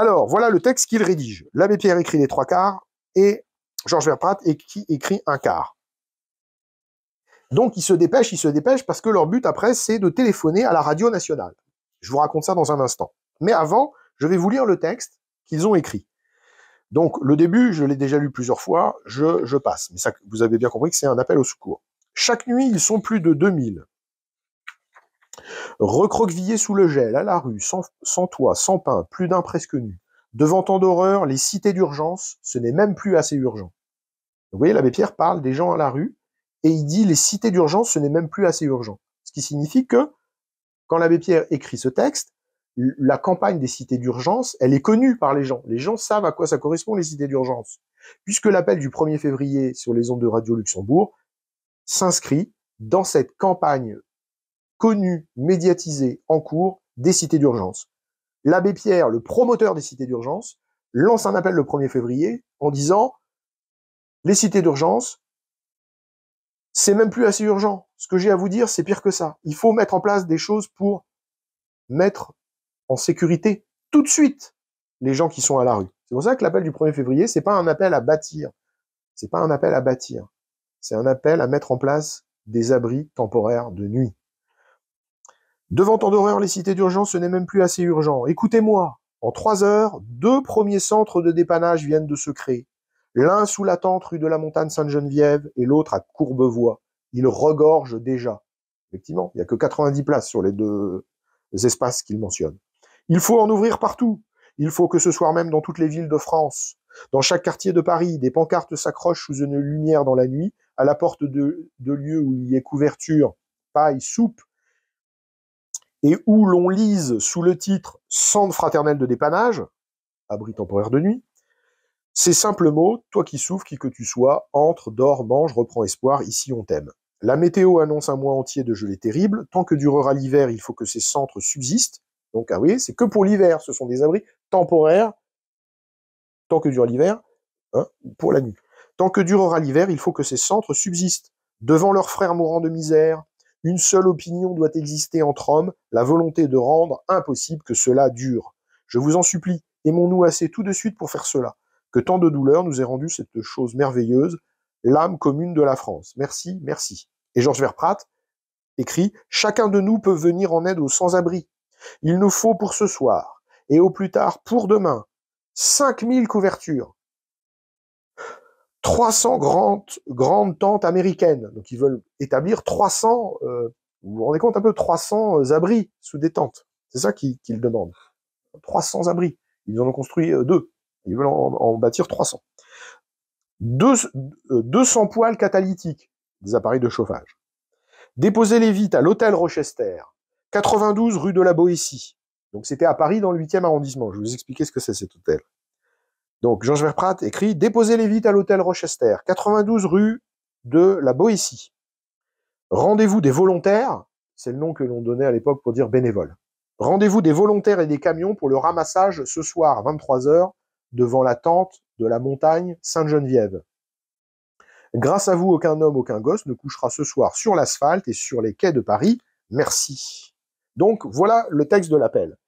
Speaker 1: Alors, voilà le texte qu'ils rédigent. L'abbé Pierre écrit les trois quarts et Georges Verprat écrit, un quart. Donc, ils se dépêchent, ils se dépêchent parce que leur but après, c'est de téléphoner à la radio nationale. Je vous raconte ça dans un instant. Mais avant, je vais vous lire le texte qu'ils ont écrit. Donc, le début, je l'ai déjà lu plusieurs fois, je, passe. Mais ça, vous avez bien compris que c'est un appel au secours. Chaque nuit, ils sont plus de 2000. Recroquevillé sous le gel, à la rue, sans, toit, sans pain, plus d'un presque nu. Devant tant d'horreur, les cités d'urgence, ce n'est même plus assez urgent. Vous voyez, l'abbé Pierre parle des gens à la rue et il dit les cités d'urgence, ce n'est même plus assez urgent. Ce qui signifie que quand l'abbé Pierre écrit ce texte, la campagne des cités d'urgence, elle est connue par les gens. Les gens savent à quoi ça correspond les cités d'urgence. Puisque l'appel du 1er février sur les ondes de Radio Luxembourg s'inscrit dans cette campagne connu, médiatisé, en cours des cités d'urgence. L'abbé Pierre, le promoteur des cités d'urgence, lance un appel le 1er février en disant les cités d'urgence, c'est même plus assez urgent. Ce que j'ai à vous dire, c'est pire que ça. Il faut mettre en place des choses pour mettre en sécurité tout de suite les gens qui sont à la rue. C'est pour ça que l'appel du 1er février, c'est pas un appel à bâtir. C'est pas un appel à bâtir. C'est un appel à mettre en place des abris temporaires de nuit. Devant tant d'horreur, les cités d'urgence, ce n'est même plus assez urgent. Écoutez-moi. En trois heures, deux premiers centres de dépannage viennent de se créer. L'un sous la tente rue de la Montagne Sainte-Geneviève et l'autre à Courbevoie. Ils regorgent déjà. Effectivement, il n'y a que 90 places sur les deux espaces qu'ils mentionnent. Il faut en ouvrir partout. Il faut que ce soir même dans toutes les villes de France. Dans chaque quartier de Paris, des pancartes s'accrochent sous une lumière dans la nuit, à la porte de, de lieux où il y ait couverture, paille, soupe, et où l'on lise sous le titre Centre fraternel de dépannage, abri temporaire de nuit, ces simples mots, toi qui souffres, qui que tu sois, entre, dors, mange, reprends espoir, ici on t'aime. La météo annonce un mois entier de gelée terrible. Tant que durera l'hiver, il faut que ces centres subsistent. Donc, ah oui, c'est que pour l'hiver. Ce sont des abris temporaires. Tant que dure l'hiver, hein, pour la nuit. Tant que durera l'hiver, il faut que ces centres subsistent. Devant leurs frères mourants de misère, une seule opinion doit exister entre hommes, la volonté de rendre impossible que cela dure. Je vous en supplie, aimons-nous assez tout de suite pour faire cela. Que tant de douleurs nous ait rendu cette chose merveilleuse, l'âme commune de la France. Merci, merci. Et Georges Verprat écrit Chacun de nous peut venir en aide aux sans-abri. Il nous faut pour ce soir, et au plus tard pour demain, 5000 couvertures, 300 grandes, grandes tentes américaines. Donc ils veulent établir 300, euh, vous vous rendez compte un peu, 300 euh, abris sous des tentes. C'est ça qu'ils demandent. 300 abris. Ils en ont construit euh, deux. Ils veulent en, bâtir 300. 200 poils catalytiques, des appareils de chauffage. Déposer les vite à l'hôtel Rochester, 92 rue de la Boétie. Donc c'était à Paris dans le 8e arrondissement. Je vais vous expliquer ce que c'est cet hôtel. Donc Georges Verprat écrit Déposez les vite à l'hôtel Rochester, 92 rue de la Boétie. Rendez-vous des volontaires, c'est le nom que l'on donnait à l'époque pour dire bénévole. Rendez-vous des volontaires et des camions pour le ramassage ce soir à 23h devant la tente de la montagne Sainte-Geneviève. Grâce à vous, aucun homme, aucun gosse ne couchera ce soir sur l'asphalte et sur les quais de Paris. Merci. Donc voilà le texte de l'appel.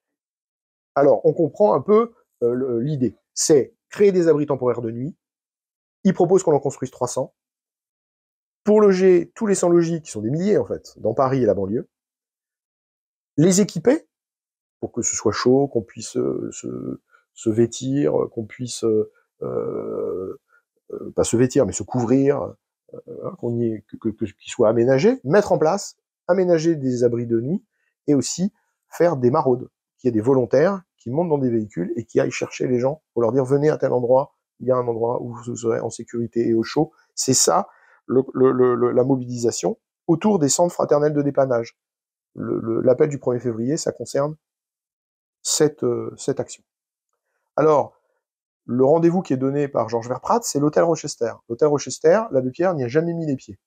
Speaker 1: Alors on comprend un peu euh, l'idée. C'est créer des abris temporaires de nuit. Il propose qu'on en construise 300 pour loger tous les 100 logis qui sont des milliers en fait, dans Paris et la banlieue, les équiper pour que ce soit chaud, qu'on puisse euh, se, vêtir, qu'on puisse euh, euh, pas se vêtir, mais se couvrir, qu'il hein, qu'on y que, soit mettre en place, aménager des abris de nuit et aussi faire des maraudes, qu'il y ait des volontaires qui montent dans des véhicules et qui aillent chercher les gens pour leur dire venez à tel endroit, il y a un endroit où vous serez en sécurité et au chaud. C'est ça la mobilisation autour des centres fraternels de dépannage. L'appel du 1er février, ça concerne cette, euh, cette action. Alors, le rendez-vous qui est donné par Georges Verprat, c'est l'hôtel Rochester. L'hôtel Rochester, l'abbé Pierre n'y a jamais mis les pieds.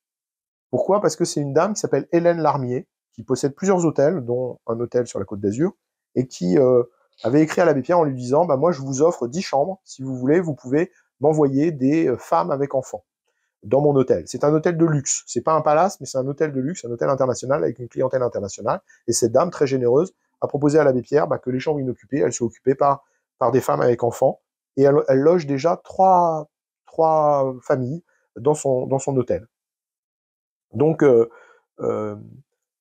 Speaker 1: Pourquoi Parce que c'est une dame qui s'appelle Hélène Larmier, qui possède plusieurs hôtels, dont un hôtel sur la côte d'Azur, et qui euh, avait écrit à l'abbé Pierre en lui disant bah, Moi, je vous offre 10 chambres. Si vous voulez, vous pouvez m'envoyer des euh, femmes avec enfants dans mon hôtel. C'est un hôtel de luxe. C'est pas un palace, mais c'est un hôtel de luxe, un hôtel international avec une clientèle internationale. Et cette dame, très généreuse, a proposé à l'abbé Pierre bah, que les chambres inoccupées, elles soient occupées par, par des femmes avec enfants. Et elle, elle loge déjà trois, trois familles dans son, dans son hôtel. Donc, euh, euh,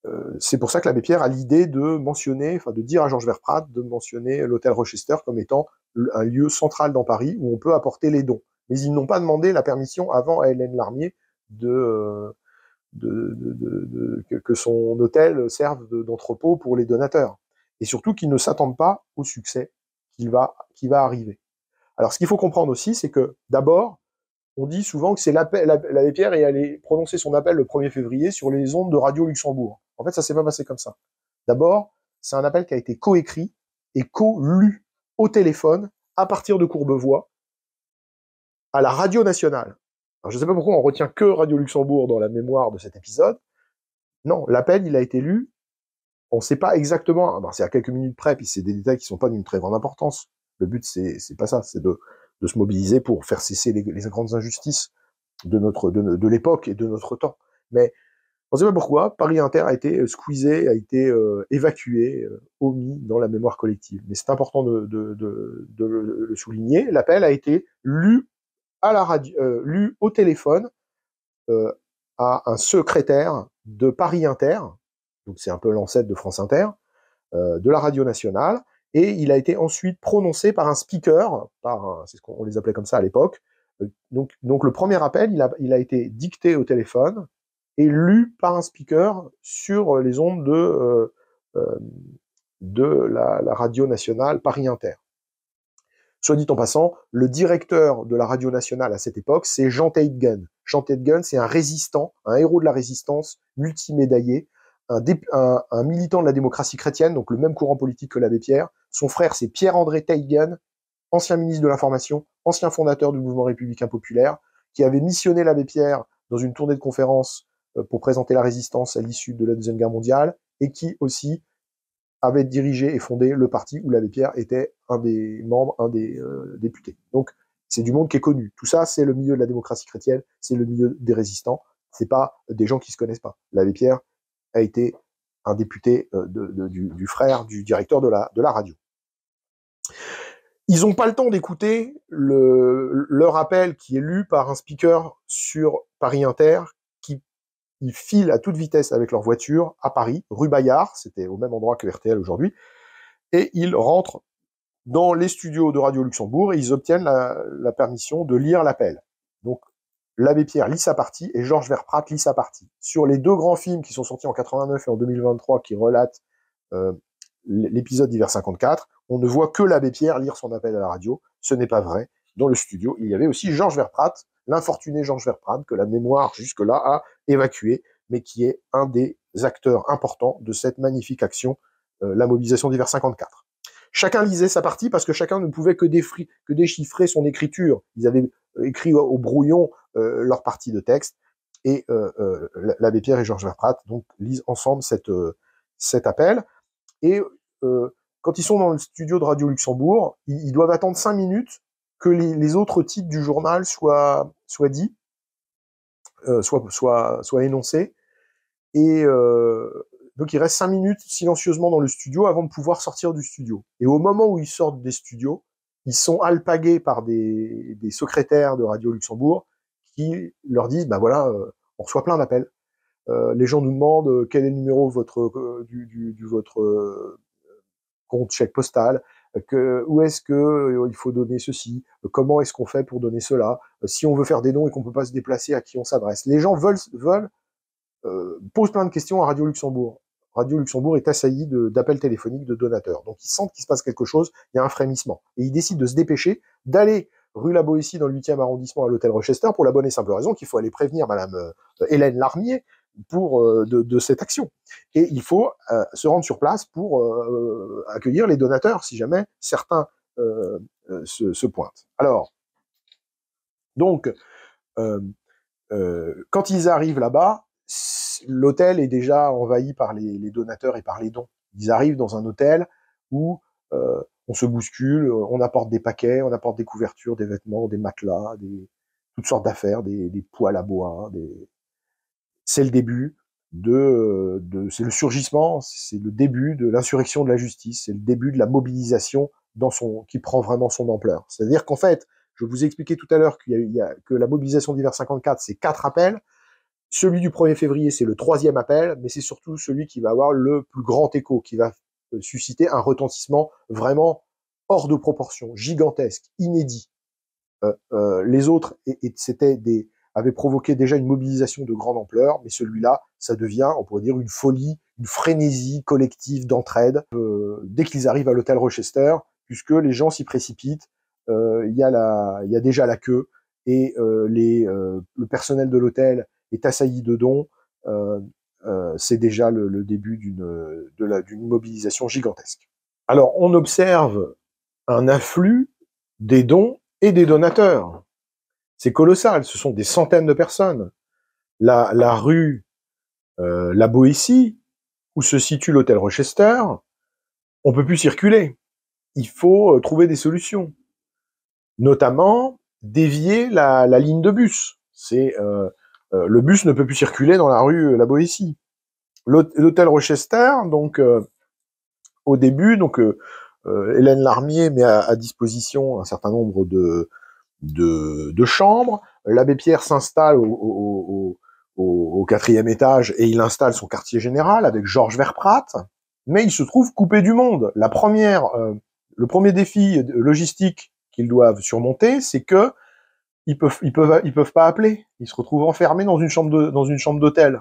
Speaker 1: euh, c'est pour ça que l'abbé Pierre a l'idée de mentionner, enfin de dire à Georges Verprat de mentionner l'hôtel Rochester comme étant un lieu central dans Paris où on peut apporter les dons. Mais ils n'ont pas demandé la permission avant à Hélène Larmier de, euh, que, son hôtel serve d'entrepôt pour les donateurs. Et surtout qu'ils ne s'attendent pas au succès qui va, va arriver. Alors ce qu'il faut comprendre aussi, c'est que d'abord, on dit souvent que c'est l'abbé Pierre est allait prononcer son appel le 1er février sur les ondes de Radio Luxembourg. En fait, ça s'est même passé comme ça. D'abord, c'est un appel qui a été coécrit et co-lu au téléphone à partir de Courbevoie à la radio nationale. je ne sais pas pourquoi on retient que Radio Luxembourg dans la mémoire de cet épisode. Non, l'appel, il a été lu. On ne sait pas exactement. Ah ben, c'est à quelques minutes près, puis c'est des détails qui ne sont pas d'une très grande importance. Le but, c'est, n'est pas ça, c'est de, se mobiliser pour faire cesser les, grandes injustices de notre de, de l'époque et de notre temps. Mais on ne sait pas pourquoi, Paris Inter a été euh, squeezé, a été euh, évacué, euh, omis dans la mémoire collective. Mais c'est important de, le, souligner. L'appel a été lu, au téléphone à un secrétaire de Paris Inter, donc c'est un peu l'ancêtre de France Inter, de la radio nationale, et il a été ensuite prononcé par un speaker, par c'est ce qu'on les appelait comme ça à l'époque. Donc, le premier appel, il a été dicté au téléphone est lu par un speaker sur euh, les ondes de, euh, euh, de la, radio nationale Paris Inter. Soit dit en passant, le directeur de la radio nationale à cette époque, c'est Jean Teitgen. Jean Teitgen, c'est un résistant, un héros de la résistance, multimédaillé, un, militant de la démocratie chrétienne, donc le même courant politique que l'abbé Pierre. Son frère, c'est Pierre-André Teitgen, ancien ministre de l'Information, ancien fondateur du mouvement républicain populaire, qui avait missionné l'abbé Pierre dans une tournée de conférences euh, pour présenter la résistance à l'issue de la Deuxième Guerre mondiale, et qui aussi avait dirigé et fondé le parti où l'abbé Pierre était un des membres, un des euh, députés. Donc c'est du monde qui est connu. Tout ça, c'est le milieu de la démocratie chrétienne, c'est le milieu des résistants, c'est pas des gens qui se connaissent pas. L'abbé Pierre a été un député euh, du, frère du directeur de la, radio. Ils n'ont pas le temps d'écouter le, leur appel qui est lu par un speaker sur Paris Inter ils filent à toute vitesse avec leur voiture à Paris, rue Bayard, c'était au même endroit que RTL aujourd'hui, et ils rentrent dans les studios de Radio Luxembourg et ils obtiennent la, permission de lire l'appel. Donc, l'abbé Pierre lit sa partie et Georges Verprat lit sa partie. Sur les deux grands films qui sont sortis en 89 et en 2023 qui relatent euh, l'épisode d'hiver 54, on ne voit que l'abbé Pierre lire son appel à la radio. Ce n'est pas vrai. Dans le studio, il y avait aussi Georges Verprat l'infortuné Georges Verprade, que la mémoire jusque-là a évacué, mais qui est un des acteurs importants de cette magnifique action, euh, la mobilisation d'hiver 54. Chacun lisait sa partie parce que chacun ne pouvait que, que déchiffrer son écriture. Ils avaient euh, écrit au, brouillon euh, leur partie de texte et l'abbé Pierre et Georges Verprat donc lisent ensemble cette, cet appel. Et quand ils sont dans le studio de Radio Luxembourg, ils doivent attendre cinq minutes que les, autres titres du journal soient, soient dits, euh, soient, énoncés. Et euh, donc il reste cinq minutes silencieusement dans le studio avant de pouvoir sortir du studio. Et au moment où ils sortent des studios, ils sont alpagués par des, secrétaires de Radio Luxembourg qui leur disent, ben voilà, euh, on reçoit plein d'appels. les gens nous demandent quel est le numéro votre, du votre compte chèque postal, où est-ce qu'il euh, faut donner ceci, comment est-ce qu'on fait pour donner cela, euh, si on veut faire des dons et qu'on ne peut pas se déplacer, à qui on s'adresse. Les gens veulent, euh, posent plein de questions à Radio Luxembourg. Radio Luxembourg est assailli d'appels téléphoniques de donateurs. Donc ils sentent qu'il se passe quelque chose, il y a un frémissement. Et ils décident de se dépêcher, d'aller rue La Boétie dans le 8e arrondissement à l'hôtel Rochester pour la bonne et simple raison qu'il faut aller prévenir Madame Hélène Larmier pour, euh, de, cette action. Et il faut euh, se rendre sur place pour euh, accueillir les donateurs, si jamais certains se, pointent. Alors, donc, quand ils arrivent là-bas, l'hôtel est déjà envahi par les, donateurs et par les dons. Ils arrivent dans un hôtel où on se bouscule, on apporte des paquets, on apporte des couvertures, des vêtements, des matelas, des, toutes sortes d'affaires, des, des poêles à bois, des, c'est le début euh, de, c'est le surgissement, c'est le début de l'insurrection de la justice, c'est le début de la mobilisation dans son, qui prend vraiment son ampleur. C'est-à-dire qu'en fait, je vous ai expliqué tout à l'heure qu'il y, a, que la mobilisation d'hiver 54, c'est quatre appels. Celui du 1er février, c'est le troisième appel, mais c'est surtout celui qui va avoir le plus grand écho, qui va euh, susciter un retentissement vraiment hors de proportion, gigantesque, inédit. Euh, les autres, et c'était des, avait provoqué déjà une mobilisation de grande ampleur, mais celui-là, ça devient, on pourrait dire, une folie, une frénésie collective d'entraide euh, dès qu'ils arrivent à l'hôtel Rochester, puisque les gens s'y précipitent, euh, il y, a déjà la queue, et euh, le personnel de l'hôtel est assailli de dons, c'est déjà le début d'une mobilisation gigantesque. Alors on observe un afflux des dons et des donateurs. C'est colossal, ce sont des centaines de personnes. La, rue euh, La Boétie, où se situe l'hôtel Rochester, on peut plus circuler. Il faut euh, trouver des solutions, notamment dévier la, ligne de bus. C'est euh, le bus ne peut plus circuler dans la rue La Boétie. L'hôtel Rochester, donc au début, donc Hélène Larmier met à, disposition un certain nombre de de, de chambres. L'abbé Pierre s'installe au, quatrième étage et il installe son quartier général avec Georges Verprat, mais il se trouve coupé du monde. La première, euh, le premier défi logistique qu'ils doivent surmonter, c'est que ils peuvent, ils peuvent, ils peuvent pas appeler. Ils se retrouvent enfermés dans une chambre de, dans une chambre d'hôtel.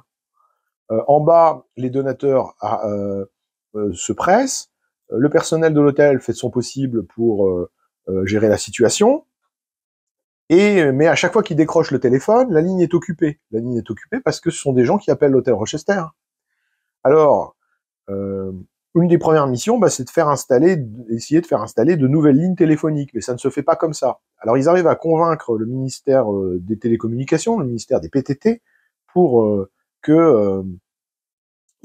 Speaker 1: Euh, en bas, les donateurs ah, euh, se pressent. Le personnel de l'hôtel fait son possible pour gérer la situation. Euh, mais à chaque fois qu'ils décrochent le téléphone, la ligne est occupée. La ligne est occupée parce que ce sont des gens qui appellent l'hôtel Rochester. Alors, euh, une des premières missions, bah, c'est de faire installer, essayer de faire installer de nouvelles lignes téléphoniques, mais ça ne se fait pas comme ça. Alors, ils arrivent à convaincre le ministère euh, des Télécommunications, le ministère des PTT, pour qu'il que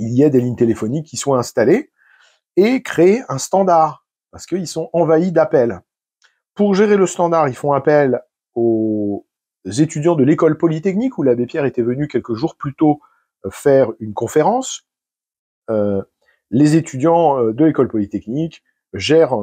Speaker 1: il y ait des lignes téléphoniques qui soient installées et créer un standard parce qu'ils sont envahis d'appels. Pour gérer le standard, ils font appel aux étudiants de l'école polytechnique où l'abbé Pierre était venu quelques jours plus tôt euh, faire une conférence. Euh, les étudiants euh, de l'école polytechnique gèrent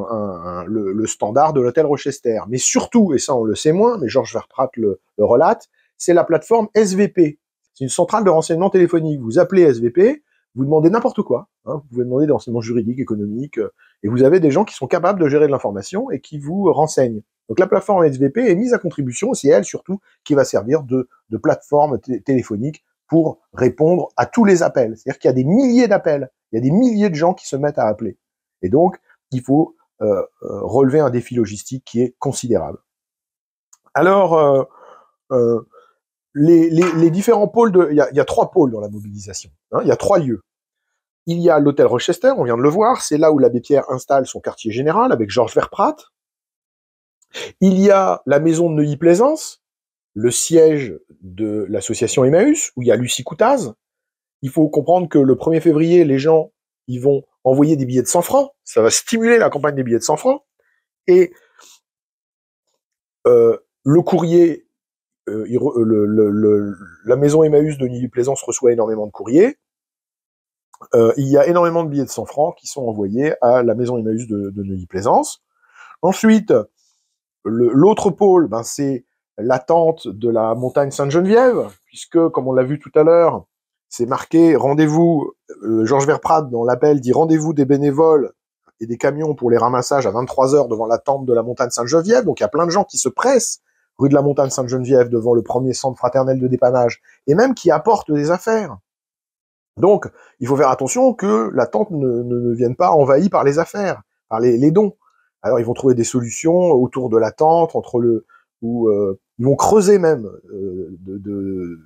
Speaker 1: le, standard de l'hôtel Rochester. Mais surtout, et ça on le sait moins, mais Georges Verprat le relate, c'est la plateforme SVP. C'est une centrale de renseignement téléphonique. Vous appelez SVP, vous demandez n'importe quoi. Hein. vous pouvez demander des renseignements juridiques, économiques, euh, et vous avez des gens qui sont capables de gérer de l'information et qui vous renseignent. Donc la plateforme SVP est mise à contribution, c'est elle surtout qui va servir de, plateforme téléphonique pour répondre à tous les appels. C'est-à-dire qu'il y a des milliers d'appels, il y a des milliers de gens qui se mettent à appeler. Et donc, il faut euh, euh, relever un défi logistique qui est considérable. Alors, les, différents pôles de, il y a, trois pôles dans la mobilisation. Hein. Il y a trois lieux. Il y a l'hôtel Rochester, on vient de le voir, c'est là où l'abbé Pierre installe son quartier général avec Georges Verprat. Il y a la maison de Neuilly-Plaisance, le siège de l'association Emmaüs, où il y a Lucie Coutaz. Il faut comprendre que le 1er février, les gens, ils vont envoyer des billets de 100 francs. Ça va stimuler la campagne des billets de 100 francs. Et euh, le courrier euh, euh, la maison Emmaüs de neuilly Plaisance reçoit énormément de courriers. Euh, il y a énormément de billets de 100 francs qui sont envoyés à la maison Emmaüs de, de Neuilly Plaisance. Ensuite, l'autre pôle, ben, c'est l'attente de la montagne Sainte-Geneviève, puisque, comme on l'a vu tout à l'heure, c'est marqué rendez-vous, Georges Verprat dans l'appel dit rendez-vous des bénévoles et des camions pour les ramassages à 23h devant la tente de la montagne Sainte-Geneviève. Donc il y a plein de gens qui se pressent rue de la Montagne Sainte-Geneviève, devant le premier centre fraternel de dépannage, et même qui apporte des affaires. Donc, il faut faire attention que la tente ne, vienne pas envahie par les affaires, par les, dons. Alors, ils vont trouver des solutions autour de la tente, entre le, ou euh, ils vont creuser même euh, de,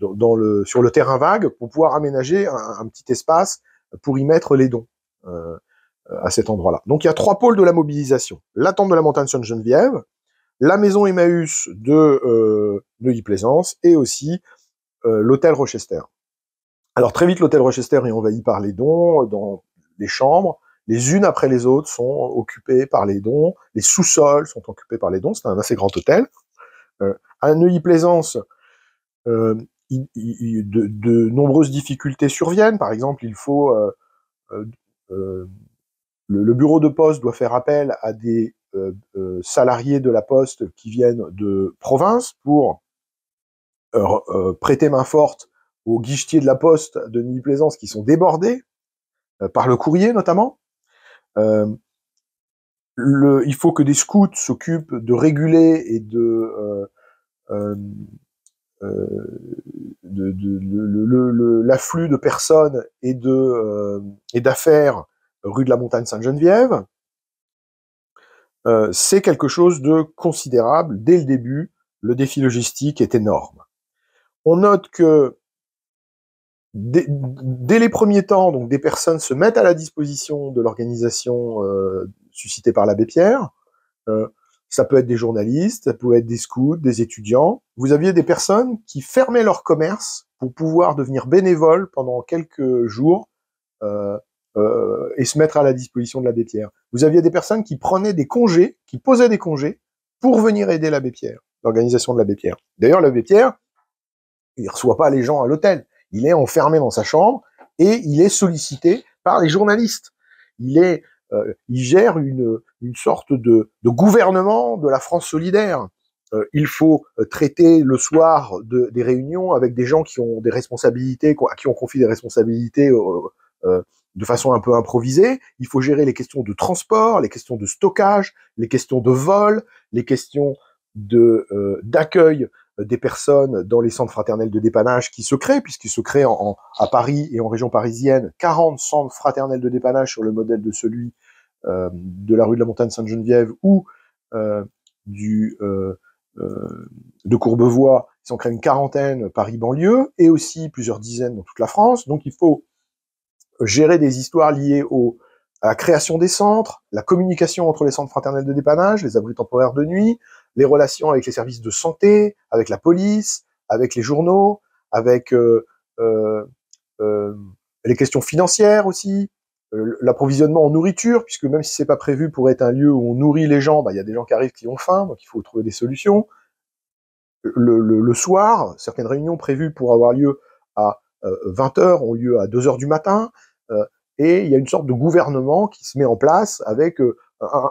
Speaker 1: dans le, sur le terrain vague pour pouvoir aménager un, petit espace pour y mettre les dons. Euh, à cet endroit-là. Donc il y a trois pôles de la mobilisation. La tente de la montagne Sainte-Geneviève, la maison Emmaüs de, neuilly plaisance et aussi euh, l'hôtel Rochester. Alors très vite, l'hôtel Rochester est envahi par les dons euh, dans les chambres. Les unes après les autres sont occupées par les dons. Les sous-sols sont occupés par les dons. C'est un assez grand hôtel. Euh, à Neuilly-Plaisance, de, nombreuses difficultés surviennent. Par exemple, il faut le, bureau de poste doit faire appel à des euh, euh, salariés de la Poste qui viennent de province pour euh, prêter main forte aux guichetiers de la Poste de Nuit plaisance qui sont débordés par le courrier notamment. il faut que des scouts s'occupent de réguler et de de, l'afflux de personnes et de et d'affaires rue de la Montagne Sainte-Geneviève. Euh, c'est quelque chose de considérable. Dès le début, le défi logistique est énorme. On note que dès, les premiers temps, donc des personnes se mettent à la disposition de l'organisation euh, suscitée par l'abbé Pierre. Euh, ça peut être des journalistes, ça peut être des scouts, des étudiants. Vous aviez des personnes qui fermaient leur commerce pour pouvoir devenir bénévoles pendant quelques jours euh, euh, et se mettre à la disposition de l'abbé Pierre. Vous aviez des personnes qui prenaient des congés, qui posaient des congés pour venir aider l'abbé Pierre, l'organisation de l'abbé Pierre. D'ailleurs, l'abbé Pierre, il reçoit pas les gens à l'hôtel. Il est enfermé dans sa chambre et il est sollicité par les journalistes. Il est, euh, il gère une, une sorte de, gouvernement de la France solidaire. Euh, il faut traiter le soir de, des réunions avec des gens qui ont des responsabilités, à qui on confie des responsabilités de façon un peu improvisée. Il faut gérer les questions de transport, les questions de stockage, les questions de vol, les questions de euh, d'accueil euh, des personnes dans les centres fraternels de dépannage qui se créent, puisqu'ils se créent en, à Paris et en région parisienne 40 centres fraternels de dépannage sur le modèle de celui euh, de la rue de la Montagne Sainte-Geneviève ou du de Courbevoie, ils en créent une quarantaine Paris banlieue et aussi plusieurs dizaines dans toute la France. Donc il faut gérer des histoires liées à la création des centres, la communication entre les centres fraternels de dépannage, les abris temporaires de nuit, les relations avec les services de santé, avec la police, avec les journaux, avec euh, euh, euh, les questions financières aussi, l'approvisionnement en nourriture, puisque même si ce c'est pas prévu pour être un lieu où on nourrit les gens, bah, il y a des gens qui arrivent qui ont faim, donc il faut trouver des solutions. Le, le soir, certaines réunions prévues pour avoir lieu à 20h ont lieu à 2h du matin et il y a une sorte de gouvernement qui se met en place avec euh,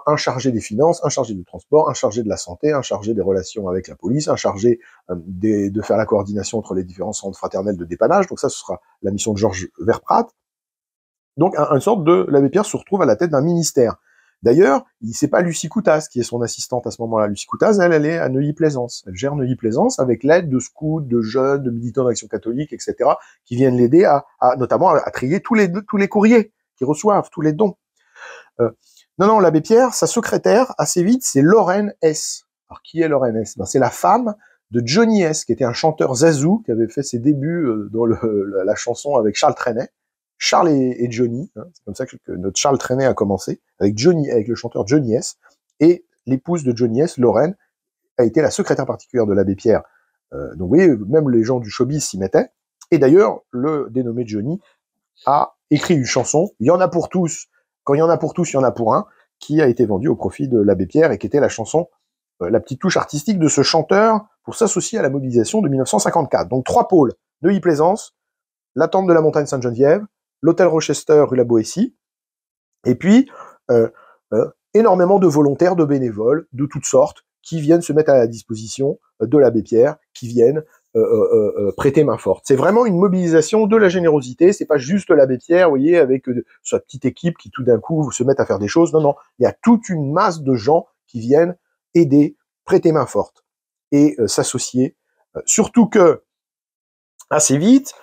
Speaker 1: un, chargé des finances, un chargé du transport, un chargé de la santé, un chargé des relations avec la police, un chargé euh, de faire la coordination entre les différents centres fraternels de dépannage. Donc ça, ce sera la mission de Georges Verprat. Donc, une sorte de l'abbé Pierre se retrouve à la tête d'un ministère D'ailleurs, il c'est pas Lucie Coutas qui est son assistante à ce moment-là. Lucie Coutas, elle, elle est à Neuilly-Plaisance. Elle gère Neuilly-Plaisance avec l'aide de scouts, de jeunes, de militants d'action catholique, etc., qui viennent l'aider à, notamment à, trier tous les, tous les courriers qui reçoivent, tous les dons. Euh, non, non, l'abbé Pierre, sa secrétaire, assez vite, c'est Lorraine S. Alors, qui est Lorraine S ben, C'est la femme de Johnny S, qui était un chanteur zazou, qui avait fait ses débuts euh, dans la, la chanson avec Charles Trenet. Charles et, Johnny, hein, c'est comme ça que, notre Charles traînait a commencé, avec Johnny, avec le chanteur Johnny S. Et l'épouse de Johnny S, Lorraine, a été la secrétaire particulière de l'abbé Pierre. Euh, donc vous voyez, même les gens du showbiz s'y mettaient. Et d'ailleurs, le dénommé Johnny a écrit une chanson, Il y en a pour tous, quand il y en a pour tous, il y en a pour un, qui a été vendue au profit de l'abbé Pierre et qui était la chanson, euh, la petite touche artistique de ce chanteur pour s'associer à la mobilisation de 1954. Donc trois pôles, Neuilly-Plaisance, la tente de la montagne Sainte-Geneviève, l'hôtel Rochester, rue La Boétie. Et puis, euh, euh, énormément de volontaires, de bénévoles, de toutes sortes, qui viennent se mettre à la disposition euh, de l'abbé Pierre, qui viennent prêter main forte. C'est vraiment une mobilisation de la générosité. C'est pas juste l'abbé Pierre, vous voyez, avec sa petite équipe qui tout d'un coup se met à faire des choses. Non, non, il y a toute une masse de gens qui viennent aider, prêter main forte et s'associer. Surtout que assez vite,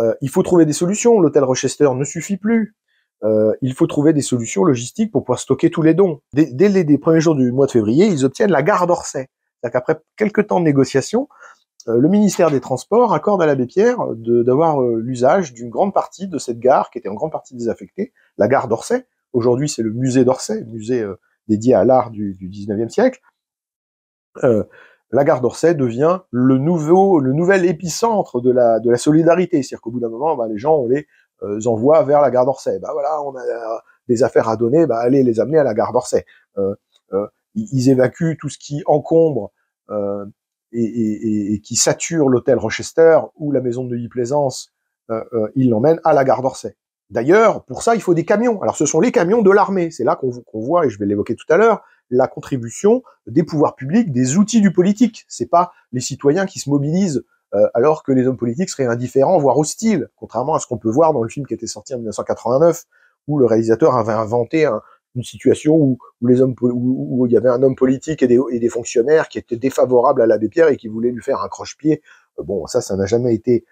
Speaker 1: euh, il faut trouver des solutions. L'hôtel Rochester ne suffit plus. Euh, il faut trouver des solutions logistiques pour pouvoir stocker tous les dons. Dès, les, premiers jours du mois de février, ils obtiennent la gare d'Orsay. cest à quelques temps de négociation, euh, le ministère des Transports accorde à l'abbé Pierre d'avoir l'usage d'une grande partie de cette gare qui était en grande partie désaffectée, la gare d'Orsay. Aujourd'hui, c'est le musée d'Orsay, musée dédié à l'art du, 19e siècle la gare d'Orsay devient le nouveau, le nouvel épicentre de la, de la solidarité. C'est-à-dire qu'au bout d'un moment, bah, les gens, on les euh, envoie vers la gare d'Orsay. Bah voilà, on a euh, des affaires à donner, bah allez les amener à la gare d'Orsay. Euh, ils évacuent tout ce qui encombre et, qui sature l'hôtel Rochester ou la maison de Neuilly-Plaisance. ils l'emmènent à la gare d'Orsay. D'ailleurs, pour ça, il faut des camions. Alors, ce sont les camions de l'armée. C'est là qu'on qu'on voit, et je vais l'évoquer tout à l'heure, la contribution des pouvoirs publics, des outils du politique. C'est pas les citoyens qui se mobilisent euh, alors que les hommes politiques seraient indifférents, voire hostiles, contrairement à ce qu'on peut voir dans le film qui était sorti en 1989, où le réalisateur avait inventé une situation où, où les hommes où, il y avait un homme politique et des, et des fonctionnaires qui étaient défavorables à l'abbé Pierre et qui voulaient lui faire un croche-pied. Euh, bon, ça, ça n'a jamais été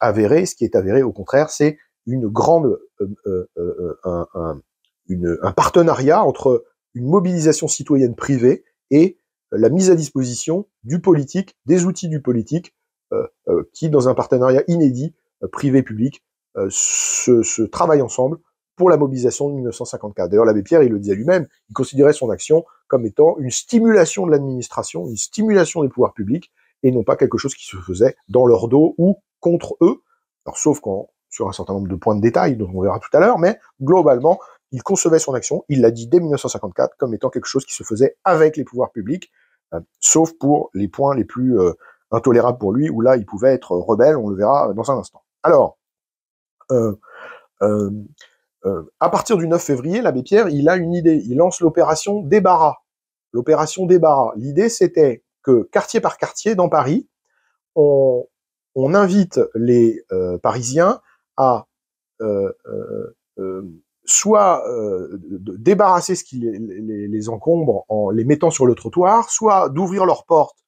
Speaker 1: avéré. Ce qui est avéré, au contraire, c'est une grande euh, euh, euh un, un, une, un, partenariat entre une mobilisation citoyenne privée et euh, la mise à disposition du politique, des outils du politique, euh, euh, qui, dans un partenariat inédit, privé-public, se, se travaillent ensemble pour la mobilisation de 1954. D'ailleurs, l'abbé Pierre, il le disait lui-même, il considérait son action comme étant une stimulation de l'administration, une stimulation des pouvoirs publics, et non pas quelque chose qui se faisait dans leur dos ou contre eux, alors, sauf quand, sur un certain nombre de points de détail, dont on verra tout à l'heure, mais globalement, il concevait son action, il l'a dit dès 1954, comme étant quelque chose qui se faisait avec les pouvoirs publics, euh, sauf pour les points les plus euh, intolérables pour lui, où là, il pouvait être euh, rebelle, on le verra dans un instant. Alors, à partir du 9 février, l'abbé Pierre, il a une idée, il lance l'opération Débarras. L'opération Débarras, l'idée c'était que quartier par quartier, dans Paris, on, invite les Parisiens à soit euh, débarrasser ce qui les, encombre en les mettant sur le trottoir, soit d'ouvrir leurs portes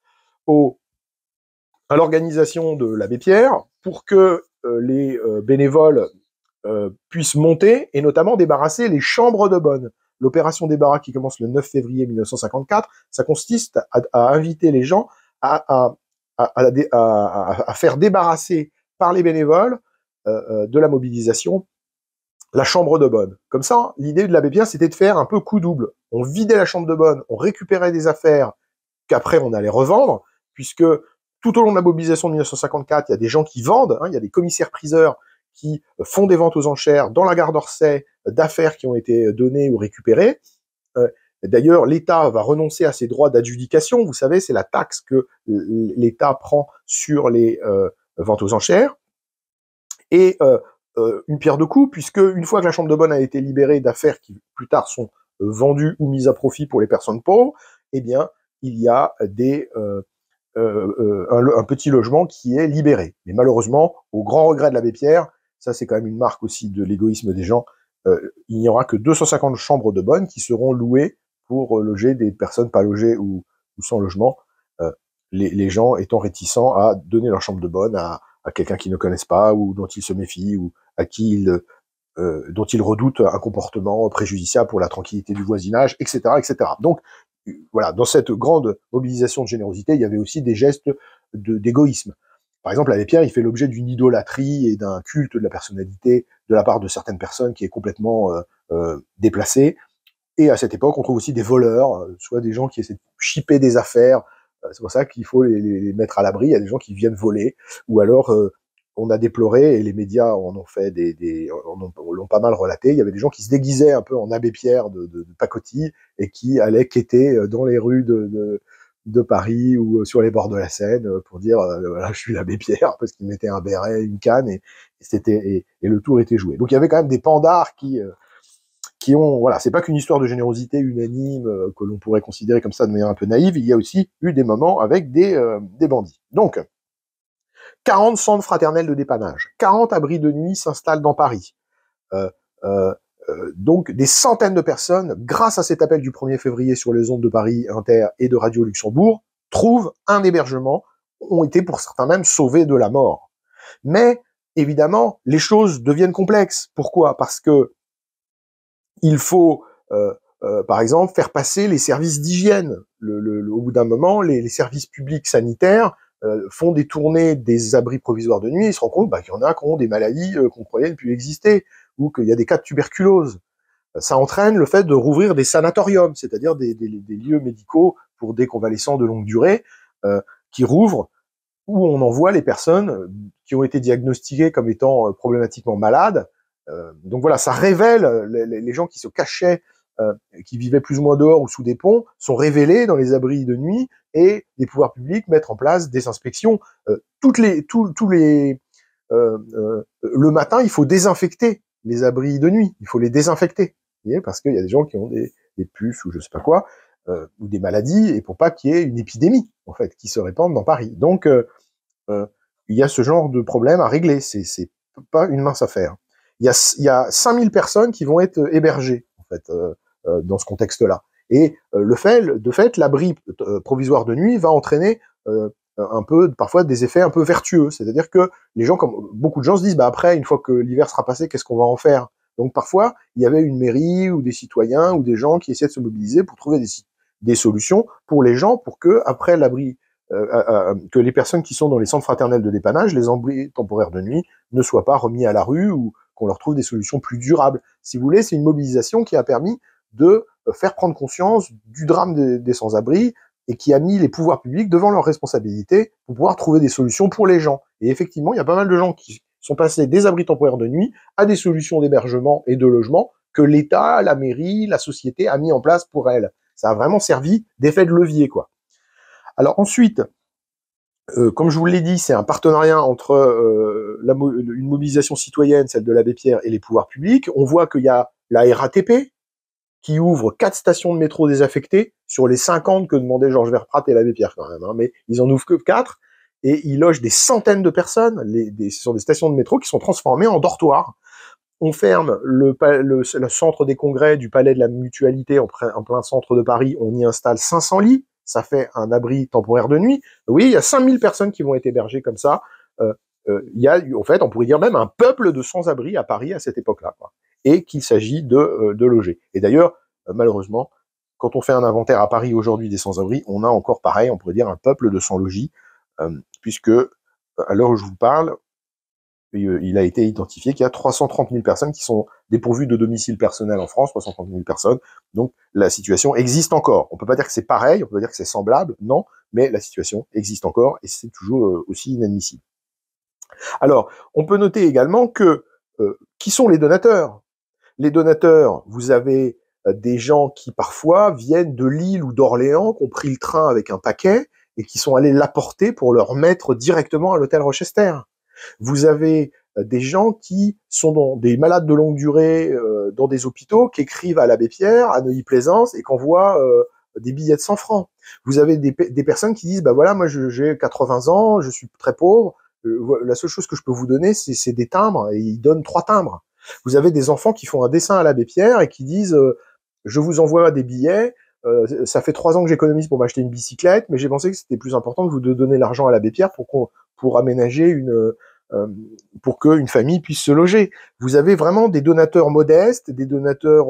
Speaker 1: à l'organisation de l'abbé Pierre pour que euh, les euh, bénévoles puissent monter et notamment débarrasser les chambres de bonne. L'opération débarras qui commence le 9 février 1954, ça consiste à, inviter les gens à faire débarrasser par les bénévoles de la mobilisation la chambre de bonne. Comme ça, hein, l'idée de l'abbé Bien c'était de faire un peu coup double. On vidait la chambre de bonne, on récupérait des affaires qu'après on allait revendre, puisque tout au long de la mobilisation de 1954, il y a des gens qui vendent, hein, il y a des commissaires-priseurs qui euh, font des ventes aux enchères dans la gare d'Orsay euh, d'affaires qui ont été euh, données ou récupérées. D'ailleurs, l'État va renoncer à ses droits d'adjudication. Vous savez, c'est la taxe que l'État prend sur les ventes aux enchères. Et euh, euh, une pierre de coups, puisque une fois que la Chambre de bonne a été libérée d'affaires qui plus tard sont euh, vendues ou mises à profit pour les personnes pauvres, eh bien, il y a des, euh, un, petit logement qui est libéré. Mais malheureusement, au grand regret de l'abbé Pierre, ça c'est quand même une marque aussi de l'égoïsme des gens, il n'y aura que 250 chambres de bonne qui seront louées pour loger des personnes pas logées ou, sans logement, les, les gens étant réticents à donner leur chambre de bonne à, à quelqu'un qu'ils ne connaissent pas ou dont ils se méfient ou à qui ils, euh, dont ils redoutent un comportement préjudiciable pour la tranquillité du voisinage, etc., etc. Donc euh, voilà, dans cette grande mobilisation de générosité, il y avait aussi des gestes d'égoïsme. Par exemple, Abbé Pierre, il fait l'objet d'une idolâtrie et d'un culte de la personnalité de la part de certaines personnes qui est complètement euh, déplacée. Et à cette époque, on trouve aussi des voleurs, soit des gens qui essaient de chipper des affaires euh, c'est pour ça qu'il faut les, mettre à l'abri. Il y a des gens qui viennent voler, ou alors euh, on a déploré et les médias en ont fait des, l'ont pas mal relaté. Il y avait des gens qui se déguisaient un peu en abbé Pierre de, pacotille et qui allaient quêter euh, dans les rues de, de, Paris ou sur les bords de la Seine pour dire voilà je suis l'abbé Pierre parce qu'ils mettaient un béret, une canne et, c'était et, le tour était joué. Donc il y avait quand même des pandards qui qui ont, voilà, c'est pas qu'une histoire de générosité unanime euh, que l'on pourrait considérer comme ça de manière un peu naïve. Il y a aussi eu des moments avec des, euh, bandits. Donc, 40 centres fraternels de dépannage, 40 abris de nuit s'installent dans Paris. Euh, donc des centaines de personnes, grâce à cet appel du 1er février sur les ondes de Paris Inter et de Radio Luxembourg, trouvent un hébergement, ont été pour certains même sauvés de la mort. Mais évidemment, les choses deviennent complexes. Pourquoi Parce que il faut, euh, euh, par exemple, faire passer les services d'hygiène. au bout d'un moment, les, services publics sanitaires euh, font des tournées des abris provisoires de nuit et se rendent compte bah, qu'il y en a qui ont des maladies qu'on croyait ne plus exister, ou qu'il y a des cas de tuberculose. Ça entraîne le fait de rouvrir des sanatoriums, c'est-à-dire des, des, lieux médicaux pour des convalescents de longue durée qui rouvrent où on envoie les personnes qui ont été diagnostiquées comme étant problématiquement malades euh, donc voilà, ça révèle euh, les, gens qui se cachaient, euh, qui vivaient plus ou moins dehors ou sous des ponts, sont révélés dans les abris de nuit et les pouvoirs publics mettent en place des inspections. toutes les, tous, les, le matin, il faut désinfecter les abris de nuit, il faut les désinfecter, parce qu'il y a des gens qui ont des, puces ou je sais pas quoi, ou des maladies, et pour pas qu'il y ait une épidémie, en fait, qui se répande dans Paris. Donc, il y a ce genre de problème à régler. C'est pas une mince affaire il y a, 5000 personnes qui vont être euh, hébergées en fait euh, euh, dans ce contexte-là. Et le fait, de fait, l'abri provisoire de nuit va entraîner un peu, parfois, des effets un peu vertueux. C'est-à-dire que les gens, comme beaucoup de gens, se disent, bah après, une fois que l'hiver sera passé, qu'est-ce qu'on va en faire Donc parfois, il y avait une mairie ou des citoyens ou des gens qui essayaient de se mobiliser pour trouver des, des solutions pour les gens, pour que après l'abri, que les personnes qui sont dans les centres fraternels de dépannage, les abris temporaires de nuit, ne soient pas remis à la rue ou qu'on leur trouve des solutions plus durables. Si vous voulez, c'est une mobilisation qui a permis de euh, faire prendre conscience du drame des, sans-abri et qui a mis les pouvoirs publics devant leurs responsabilités pour pouvoir trouver des solutions pour les gens. Et effectivement, il y a pas mal de gens qui sont passés des abris temporaires de nuit à des solutions d'hébergement et de logement que l'État, la mairie, la société a mis en place pour elles. Ça a vraiment servi d'effet de levier, quoi. Alors ensuite, euh, comme je vous l'ai dit, c'est un partenariat entre euh, une mobilisation citoyenne, celle de l'abbé Pierre, et les pouvoirs publics. On voit qu'il y a la RATP qui ouvre quatre stations de métro désaffectées sur les 50 que demandait Georges Verprat et l'abbé Pierre quand même, hein. mais ils en ouvrent que quatre et ils logent des centaines de personnes. ce sont des stations de métro qui sont transformées en dortoirs. On ferme le, centre des congrès du palais de la mutualité en, en plein centre de Paris, on y installe 500 lits ça fait un abri temporaire de nuit. Oui, il y a 5000 personnes qui vont être hébergées comme ça. Euh, euh, il y a, en fait, on pourrait dire même un peuple de sans-abri à Paris à cette époque-là, et qu'il s'agit de, euh, de, loger. Et d'ailleurs, malheureusement, quand on fait un inventaire à Paris aujourd'hui des sans-abri, on a encore pareil, on pourrait dire un peuple de sans-logis, puisque à l'heure où je vous parle, euh, il a été identifié qu'il y a 330 000 personnes qui sont dépourvues de domicile personnel en France, 330 000 personnes. Donc la situation existe encore. On ne peut pas dire que c'est pareil, on peut pas dire que c'est semblable, non, mais la situation existe encore et c'est toujours euh, aussi inadmissible. Alors, on peut noter également que euh, qui sont les donateurs Les donateurs, vous avez des gens qui parfois viennent de Lille ou d'Orléans, qui ont pris le train avec un paquet et qui sont allés l'apporter pour le remettre directement à l'hôtel Rochester. Vous avez euh, des gens qui sont des malades de longue durée euh, dans des hôpitaux, qui écrivent à l'abbé Pierre, à Neuilly-Plaisance, et qu'envoient euh, des billets de 100 francs. Vous avez des, personnes qui disent, bah voilà, moi j'ai 80 ans, je suis très pauvre, euh, la seule chose que je peux vous donner, c'est des timbres, et ils donnent trois timbres. Vous avez des enfants qui font un dessin à l'abbé Pierre et qui disent, je vous envoie des billets, euh, ça fait trois ans que j'économise pour m'acheter une bicyclette, mais j'ai pensé que c'était plus important de vous donner l'argent à la Pierre pour qu'on pour aménager une euh, euh pour qu'une famille puisse se loger. Vous avez vraiment des donateurs modestes, des donateurs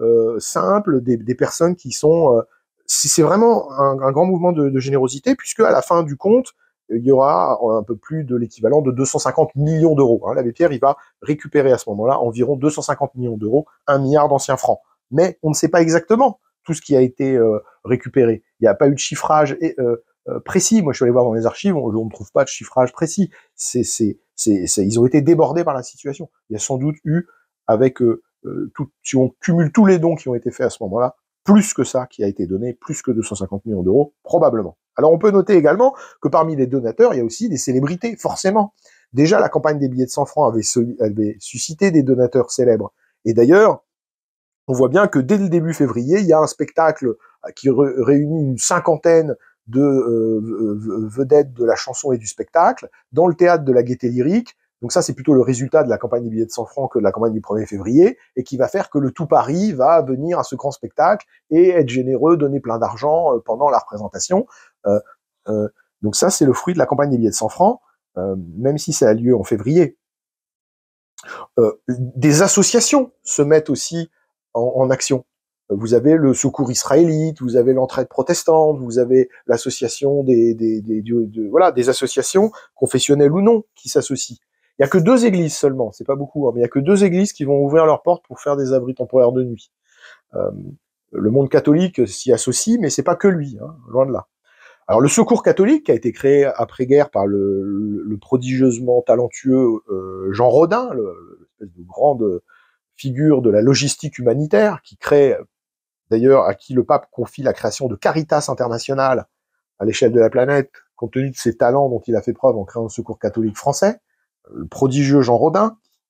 Speaker 1: euh, simples, des, des, personnes qui sont c'est vraiment un, un, grand mouvement de, générosité puisque à la fin du compte il y aura un peu plus de l'équivalent de 250 millions d'euros. Hein. L'abbé Pierre, il va récupérer à ce moment-là environ 250 millions d'euros, un milliard d'anciens francs. Mais on ne sait pas exactement tout ce qui a été euh, récupéré. Il n'y a pas eu de chiffrage euh, euh, précis. Moi, je suis allé voir dans les archives, on ne trouve pas de chiffrage précis. C'est, ils ont été débordés par la situation. Il y a sans doute eu, avec tout, si on cumule tous les dons qui ont été faits à ce moment-là, plus que ça qui a été donné, plus que 250 millions d'euros, probablement. Alors on peut noter également que parmi les donateurs, il y a aussi des célébrités, forcément. Déjà, la campagne des billets de 100 francs avait, avait suscité des donateurs célèbres. Et d'ailleurs, on voit bien que dès le début février, il y a un spectacle euh, qui réunit une cinquantaine de euh, euh, vedettes de la chanson et du spectacle dans le théâtre de la Gaieté Lyrique. Donc ça, c'est plutôt le résultat de la campagne des billets de 100 francs que de la campagne du 1er février, et qui va faire que le tout Paris va venir à ce grand spectacle et être généreux, donner plein d'argent pendant la représentation. donc ça, c'est le fruit de la campagne des billets de 100 francs, même si ça a lieu en février. des associations se mettent aussi en, action. Vous avez le secours israélite, vous avez l'entraide protestante, vous avez l'association des, des, voilà des associations confessionnelles ou non qui s'associent. Il y a que deux églises seulement, c'est pas beaucoup, hein, mais il y a que deux églises qui vont ouvrir leurs portes pour faire des abris temporaires de nuit. Euh, le monde catholique s'y associe, mais c'est pas que lui, hein, loin de là. Alors le Secours catholique a été créé après-guerre par le, prodigieusement talentueux euh, Jean Rodin, l'espèce le, de grande figure de la logistique humanitaire, qui crée d'ailleurs à qui le pape confie la création de Caritas International à l'échelle de la planète, compte tenu de ses talents dont il a fait preuve en créant le Secours catholique français, le prodigieux Jean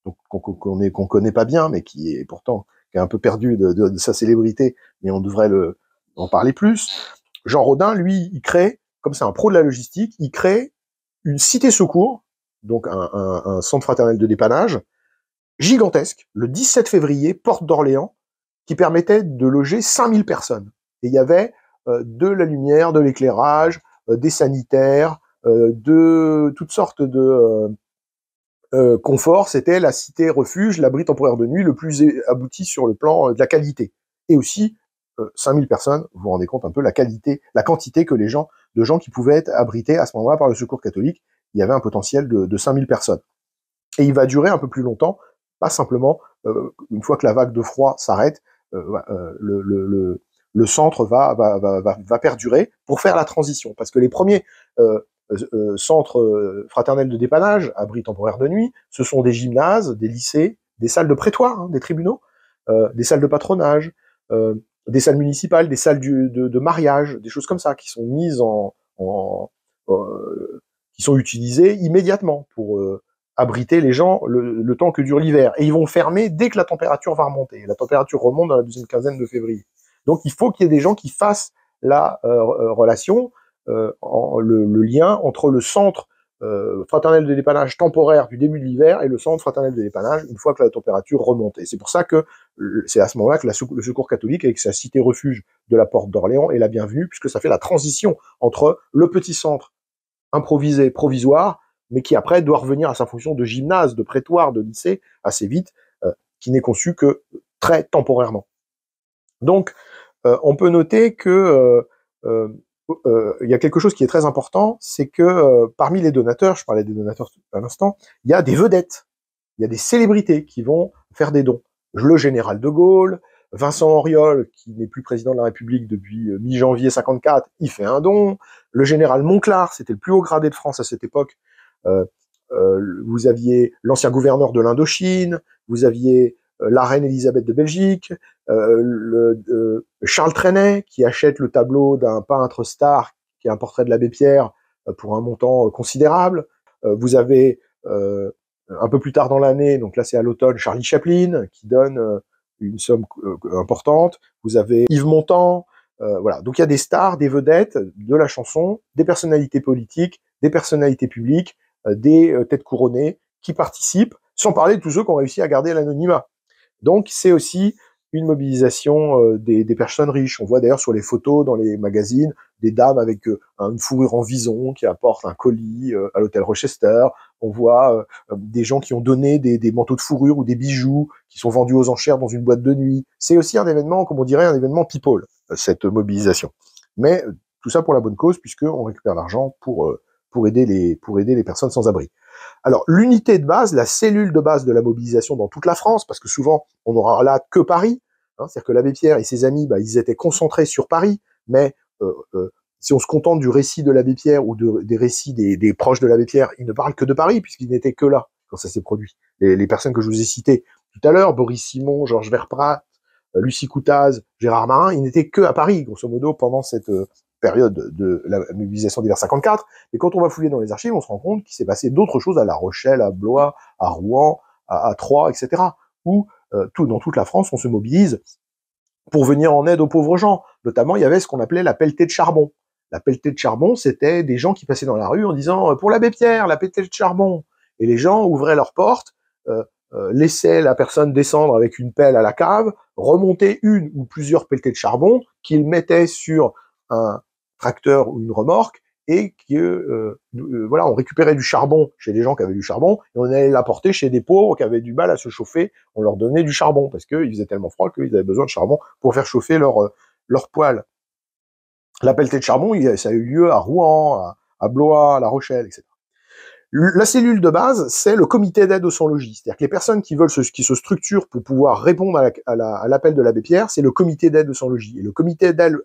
Speaker 1: donc qu'on qu connaît pas bien, mais qui est pourtant un peu perdu de, sa célébrité, mais on devrait le, en parler plus. Jean Rodin, lui, il crée, comme c'est un pro de la logistique, il crée une cité secours, donc un centre fraternel de dépannage, gigantesque, le 17 février, porte d'Orléans, qui permettait de loger 5000 personnes. Et il y avait euh, de la lumière, de l'éclairage, euh, des sanitaires, euh, de toutes sortes de confort. C'était la cité refuge, l'abri temporaire de nuit le plus abouti sur le plan de la qualité. Et aussi, 5000 personnes, vous vous rendez compte un peu la qualité, la quantité que les gens, de gens qui pouvaient être abrités à ce moment-là par le secours catholique. Il y avait un potentiel de, de 5000 personnes. Et il va durer un peu plus longtemps, pas simplement, euh, une fois que la vague de froid s'arrête, euh, euh, le, centre va, perdurer pour faire la transition. Parce que les premiers centres fraternels de dépannage, abris temporaires de nuit, ce sont des gymnases, des lycées, des salles de prétoire, hein, des tribunaux, des salles de patronage, des salles municipales, des salles de, mariage, des choses comme ça, qui sont mises en... en qui sont utilisées immédiatement pour abriter les gens le, temps que dure l'hiver. Et ils vont fermer dès que la température va remonter. La température remonte dans la deuxième quinzaine de février. Donc il faut qu'il y ait des gens qui fassent la euh, euh, relation, euh, le, lien entre le centre fraternel de dépannage temporaire du début de l'hiver et le centre fraternel de dépannage une fois que la température remonte. c'est pour ça que c'est à ce moment-là que le Secours catholique avec sa cité refuge de la Porte d'Orléans est la bienvenue puisque ça fait la transition entre le petit centre improvisé, provisoire, mais qui après doit revenir à sa fonction de gymnase, de prétoire, de lycée assez vite, euh, qui n'est conçu que euh, très temporairement. Donc, euh, on peut noter que il y a quelque chose qui est très important, c'est que parmi les donateurs, je parlais des donateurs à l'instant, il y a des vedettes, il y a des célébrités qui vont faire des dons. Le général de Gaulle, Vincent Auriol, qui n'est plus président de la République depuis mi-janvier 54, il fait un don. Le général Monclar, c'était le plus haut gradé de France à cette époque, euh, euh, vous aviez l'ancien gouverneur de l'Indochine, vous aviez euh, la reine Elisabeth de Belgique, le, Charles Trenet qui achète le tableau d'un peintre star qui est un portrait de l'abbé Pierre pour un montant considérable. vous avez un peu plus tard dans l'année, donc là c'est à l'automne, Charlie Chaplin qui donne une somme importante. Vous avez Yves Montand, euh, voilà. Donc il y a des stars, des vedettes de la chanson, des personnalités politiques, des personnalités publiques, euh, des euh, têtes couronnées qui participent, sans parler de tous ceux qui ont réussi à garder l'anonymat. Donc c'est aussi une mobilisation euh, des, personnes riches. On voit d'ailleurs sur les photos dans les magazines des dames avec une fourrure en vison qui apportent un colis à l'hôtel Rochester. On voit des gens qui ont donné des, des, manteaux de fourrure ou des bijoux qui sont vendus aux enchères dans une boîte de nuit. C'est aussi un événement, comme on dirait, un événement people, cette mobilisation. Mais tout ça pour la bonne cause, puisqu'on récupère l'argent pour pour aider les, pour aider les personnes sans abri. Alors, l'unité de base, la cellule de base de la mobilisation dans toute la France, parce que souvent, on n'aura là que Paris, hein, c'est-à-dire que l'abbé Pierre et ses amis, bah, ils étaient concentrés sur Paris, mais euh, euh, si on se contente du récit de l'abbé Pierre ou de, des récits des, des proches de l'abbé Pierre, ils ne parlent que de Paris, puisqu'ils n'étaient que là quand ça s'est produit. Les, les, personnes que je vous ai citées tout à l'heure, Boris Simon, Georges Verprat, euh, Lucie Coutaz, Gérard Marin, ils n'étaient que à Paris, grosso modo, pendant cette, période de la mobilisation d'hiver 54. Et quand on va fouiller dans les archives, on se rend compte qu'il s'est passé d'autres choses à La Rochelle, à Blois, à Rouen, à, Troyes, etc. Où euh, tout, dans toute la France, on se mobilise pour venir en aide aux pauvres gens. Notamment, il y avait ce qu'on appelait la pelletée de charbon. La pelletée de charbon, c'était des gens qui passaient dans la rue en disant euh, pour l'abbé Pierre, la pelletée de charbon. Et les gens ouvraient leurs portes, euh, laissaient la personne descendre avec une pelle à la cave, remontaient une ou plusieurs pelletées de charbon qu'ils mettaient sur un, tracteur ou une remorque et que euh, euh, voilà, on récupérait du charbon chez des gens qui avaient du charbon et on allait l'apporter chez des pauvres qui avaient du mal à se chauffer. On leur donnait du charbon parce qu'ils faisait tellement froid qu'ils avaient besoin de charbon pour faire chauffer leur euh, leur poêle. La de charbon, ça a eu lieu à Rouen, à, Blois, à La Rochelle, etc. La cellule de base, c'est le comité d'aide aux sans logis. C'est-à-dire que les personnes qui veulent se, qui se structurent pour pouvoir répondre à l'appel la, à la, de l'abbé Pierre, c'est le comité d'aide aux sans logis. Et le comité d'aide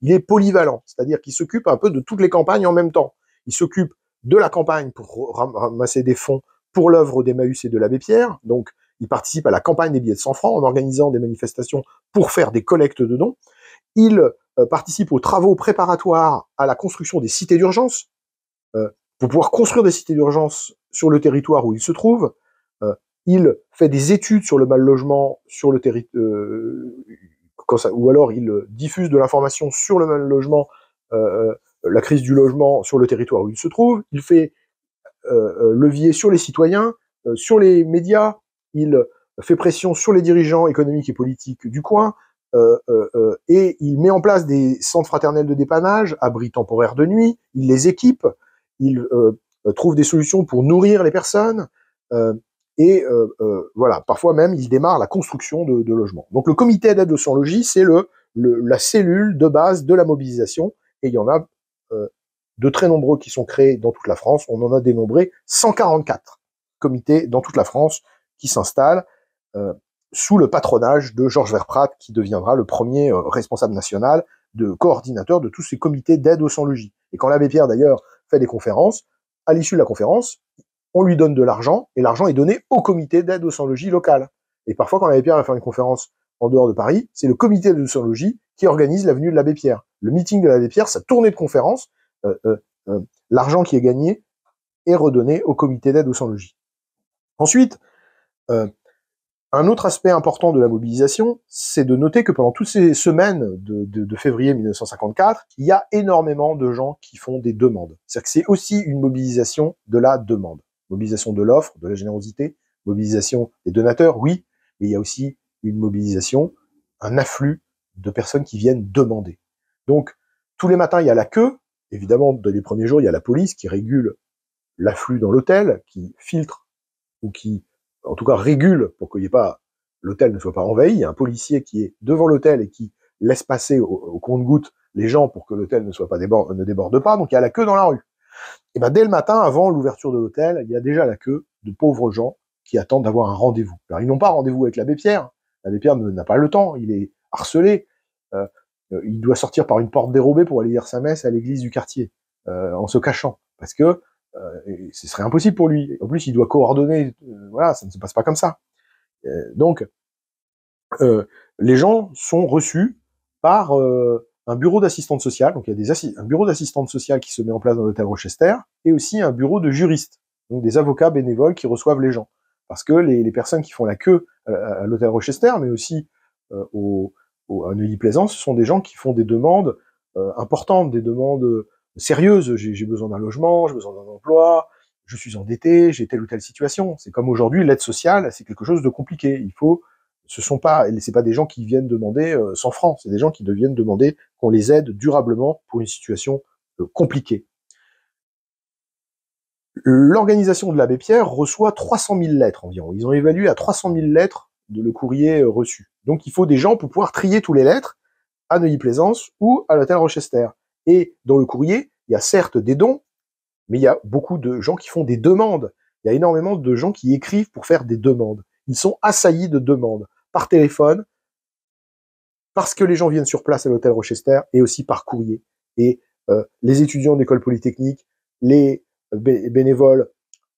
Speaker 1: il est polyvalent, c'est-à-dire qu'il s'occupe un peu de toutes les campagnes en même temps. Il s'occupe de la campagne pour ramasser des fonds pour l'œuvre d'Emmaüs et de l'abbé Pierre, donc il participe à la campagne des billets de 100 francs en organisant des manifestations pour faire des collectes de dons. Il euh, participe aux travaux préparatoires à la construction des cités d'urgence, euh, pour pouvoir construire des cités d'urgence sur le territoire où il se trouve. Euh, il fait des études sur le mal logement sur le territoire ou alors il euh, diffuse de l'information sur le même logement, euh, euh, la crise du logement sur le territoire où il se trouve. Il fait levier sur les citoyens, sur les médias. Il fait pression sur les dirigeants économiques et politiques du coin. et il met en place des centres fraternels de dépannage, abris temporaires de nuit. Il les équipe. Il trouve des solutions pour nourrir les personnes. Et euh, euh, voilà, parfois même, il démarre la construction de, logements. Donc le comité d'aide aux logis, c'est le, la cellule de base de la mobilisation. Et il y en a euh, de très nombreux qui sont créés dans toute la France. On en a dénombré 144 comités dans toute la France qui s'installent sous le patronage de Georges Verprat, qui deviendra le premier responsable national de coordinateur de tous ces comités d'aide aux sans-logis. Et quand l'abbé Pierre, d'ailleurs, fait des conférences, à l'issue de la conférence, on lui donne de l'argent, et l'argent est donné au comité d'aide aux sans-logis local. Et parfois, quand l'abbé Pierre va faire une conférence en dehors de Paris, c'est le comité de sans-logis qui organise l'avenue de l'abbé Pierre. Le meeting de l'abbé Pierre, sa tournée de conférence, euh, euh, euh, l'argent qui est gagné est redonné au comité d'aide aux sans-logis. Ensuite, un autre aspect important de la mobilisation, c'est de noter que pendant toutes ces semaines de, de, février 1954, il y a énormément de gens qui font des demandes. C'est-à-dire que c'est aussi une mobilisation de la demande mobilisation de l'offre, de la générosité, mobilisation des donateurs, oui, mais il y a aussi une mobilisation, un afflux de personnes qui viennent demander. Donc, tous les matins, il y a la queue. Évidemment, dès les premiers jours, il y a la police qui régule l'afflux dans l'hôtel, qui filtre ou qui, en tout cas, régule pour qu'il ait pas, l'hôtel ne soit pas envahi. Il y a un policier qui est devant l'hôtel et qui laisse passer au, compte-goutte les gens pour que l'hôtel ne ne déborde pas. Donc, il y a la queue dans la rue. Et eh ben, dès le matin, avant l'ouverture de l'hôtel, il y a déjà la queue de pauvres gens qui attendent d'avoir un rendez-vous. Alors, ils n'ont pas rendez-vous avec l'abbé Pierre. L'abbé Pierre n'a pas le temps, il est harcelé. Euh, euh, il doit sortir par une porte dérobée pour aller dire sa messe à l'église du quartier, euh, en se cachant, parce que ce serait impossible pour lui. En plus, il doit coordonner. voilà, ça ne se passe pas comme ça. donc, les gens sont reçus par un bureau d'assistante sociale, donc il y a des un bureau d'assistante sociale qui se met en place dans l'hôtel Rochester, et aussi un bureau de juristes, donc des avocats bénévoles qui reçoivent les gens. Parce que les, les personnes qui font la queue euh, à, l'hôtel Rochester, mais aussi euh, au, au, à Neuilly-Plaisance, ce sont des gens qui font des demandes euh, importantes, des demandes sérieuses. J'ai besoin d'un logement, j'ai besoin d'un emploi, je suis endetté, j'ai telle ou telle situation. C'est comme aujourd'hui, l'aide sociale, c'est quelque chose de compliqué. Il faut ce sont pas, c'est pas des gens qui viennent demander 100 francs, c'est des gens qui deviennent demander qu'on les aide durablement pour une situation euh, compliquée. L'organisation de l'abbé Pierre reçoit 300 000 lettres environ. Ils ont évalué à 300 000 lettres de le courrier euh, reçu. Donc il faut des gens pour pouvoir trier tous les lettres à Neuilly-Plaisance ou à l'hôtel Rochester. Et dans le courrier, il y a certes des dons, mais il y a beaucoup de gens qui font des demandes. Il y a énormément de gens qui écrivent pour faire des demandes. Ils sont assaillis de demandes par téléphone, parce que les gens viennent sur place à l'hôtel Rochester et aussi par courrier. Et euh, les étudiants d'école polytechnique, les euh, bénévoles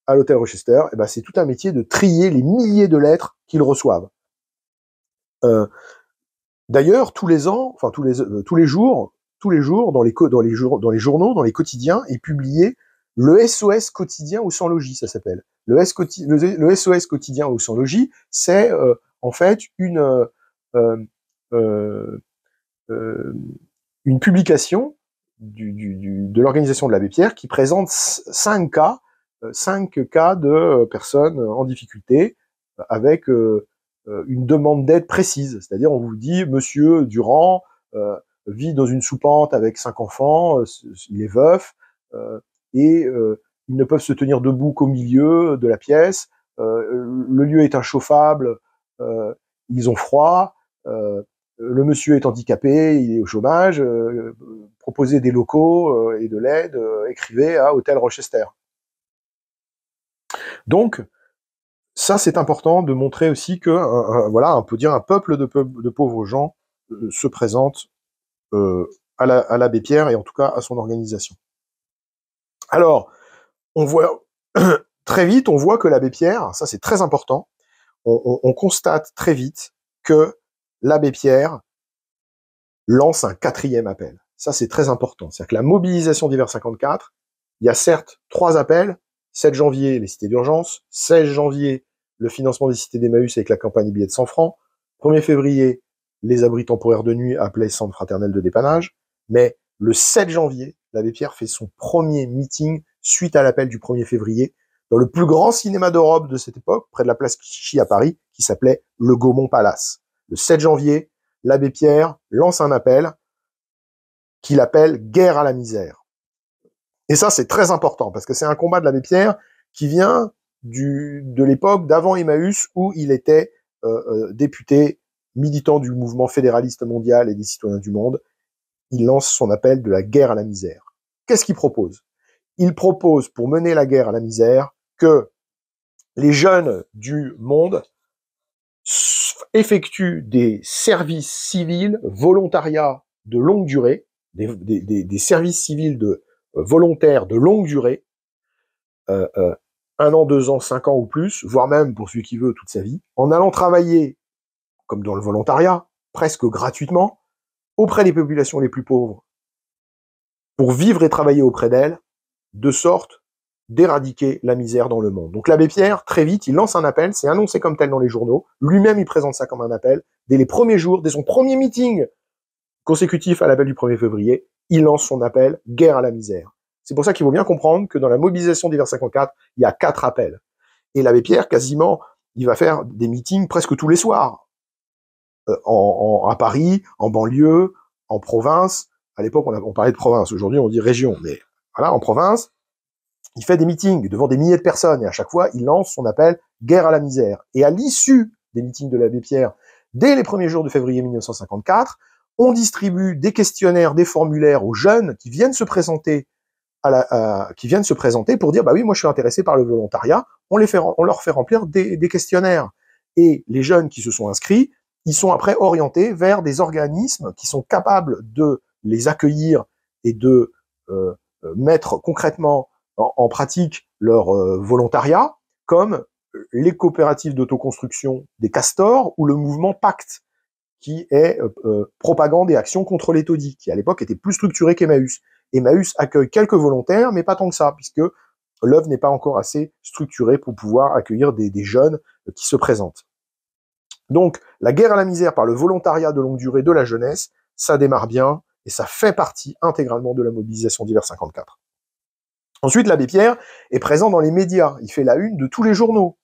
Speaker 1: à l'hôtel Rochester, eh ben c'est tout un métier de trier les milliers de lettres qu'ils reçoivent. Euh, d'ailleurs, tous les ans, enfin tous les tous les jours, tous les jours dans les dans les dans les journaux, dans les quotidiens, est publié le SOS quotidien ou sans logis, ça s'appelle. Le, SOS quotidien ou sans logis, c'est en fait une euh, euh, une publication de l'organisation de l'abbé Pierre qui présente cinq cas, euh, cas de personnes en difficulté avec une demande d'aide précise. C'est-à-dire, on vous dit, Monsieur Durand vit dans une soupente avec cinq enfants, il est veuf et ils ne peuvent se tenir debout qu'au milieu de la pièce. le lieu est inchauffable, ils ont froid le monsieur est handicapé, il est au chômage, euh, Proposer des locaux euh, et de l'aide, euh, écrivez à Hôtel Rochester. Donc, ça c'est important de montrer aussi que, voilà, on peut dire un peuple de, pauvres gens se présente à l'abbé Pierre et en tout cas à son organisation. Alors, on voit très vite, on voit que l'abbé Pierre, ça c'est très important, on constate très vite que l'abbé Pierre lance un quatrième appel. Ça, c'est très important. C'est-à-dire que la mobilisation d'hiver 54, il y a certes trois appels, 7 janvier, les cités d'urgence, 16 janvier, le financement des cités d'Emmaüs avec la campagne billets de 100 francs, 1er février, les abris temporaires de nuit appelés centre fraternel de dépannage, mais le 7 janvier, l'abbé Pierre fait son premier meeting suite à l'appel du 1er février dans le plus grand cinéma d'Europe de cette époque, près de la place Pichy à Paris, qui s'appelait le Gaumont Palace le 7 janvier, l'abbé Pierre lance un appel qu'il appelle guerre à la misère. Et ça, c'est très important parce que c'est un combat de l'abbé Pierre qui vient de l'époque d'avant Emmaüs où il était euh, euh, député militant du mouvement fédéraliste mondial et des citoyens du monde. Il lance son appel de la guerre à la misère. Qu'est-ce qu'il propose Il propose pour mener la guerre à la misère que les jeunes du monde effectue des services civils volontariat de longue durée, des, services civils de euh, volontaires de longue durée, euh, euh, un an, deux ans, cinq ans ou plus, voire même pour celui qui veut toute sa vie, en allant travailler, comme dans le volontariat, presque gratuitement, auprès des populations les plus pauvres, pour vivre et travailler auprès d'elles, de sorte d'éradiquer la misère dans le monde. Donc l'abbé Pierre, très vite, il lance un appel, c'est annoncé comme tel dans les journaux, lui-même il présente ça comme un appel, dès les premiers jours, dès son premier meeting consécutif à l'appel du 1er février, il lance son appel « Guerre à la misère ». C'est pour ça qu'il faut bien comprendre que dans la mobilisation des d'hiver 54, il y a quatre appels. Et l'abbé Pierre, quasiment, il va faire des meetings presque tous les soirs, euh, en, à Paris, en banlieue, en province. À l'époque, on, on parlait de province, aujourd'hui on dit région, mais voilà, en province, il fait des meetings devant des milliers de personnes et à chaque fois, il lance son appel guerre à la misère. Et à l'issue des meetings de l'abbé Pierre, dès les premiers jours de février 1954, on distribue des questionnaires, des formulaires aux jeunes qui viennent se présenter à la, qui viennent se présenter pour dire bah oui moi je suis intéressé par le volontariat on les fait on leur fait remplir des, questionnaires et les jeunes qui se sont inscrits ils sont après orientés vers des organismes qui sont capables de les accueillir et de euh, euh, mettre concrètement en, pratique leur euh, volontariat, comme euh, les coopératives d'autoconstruction des castors ou le mouvement Pacte, qui est euh, propagande et action contre les taudis, qui à l'époque était plus structuré qu'Emmaüs. Emmaüs accueille quelques volontaires, mais pas tant que ça, puisque l'œuvre n'est pas encore assez structurée pour pouvoir accueillir des, des jeunes qui se présentent. Donc, la guerre à la misère par le volontariat de longue durée de la jeunesse, ça démarre bien et ça fait partie intégralement de la mobilisation d'hiver 54. Ensuite, l'abbé Pierre est présent dans les médias. Il fait la une de tous les journaux.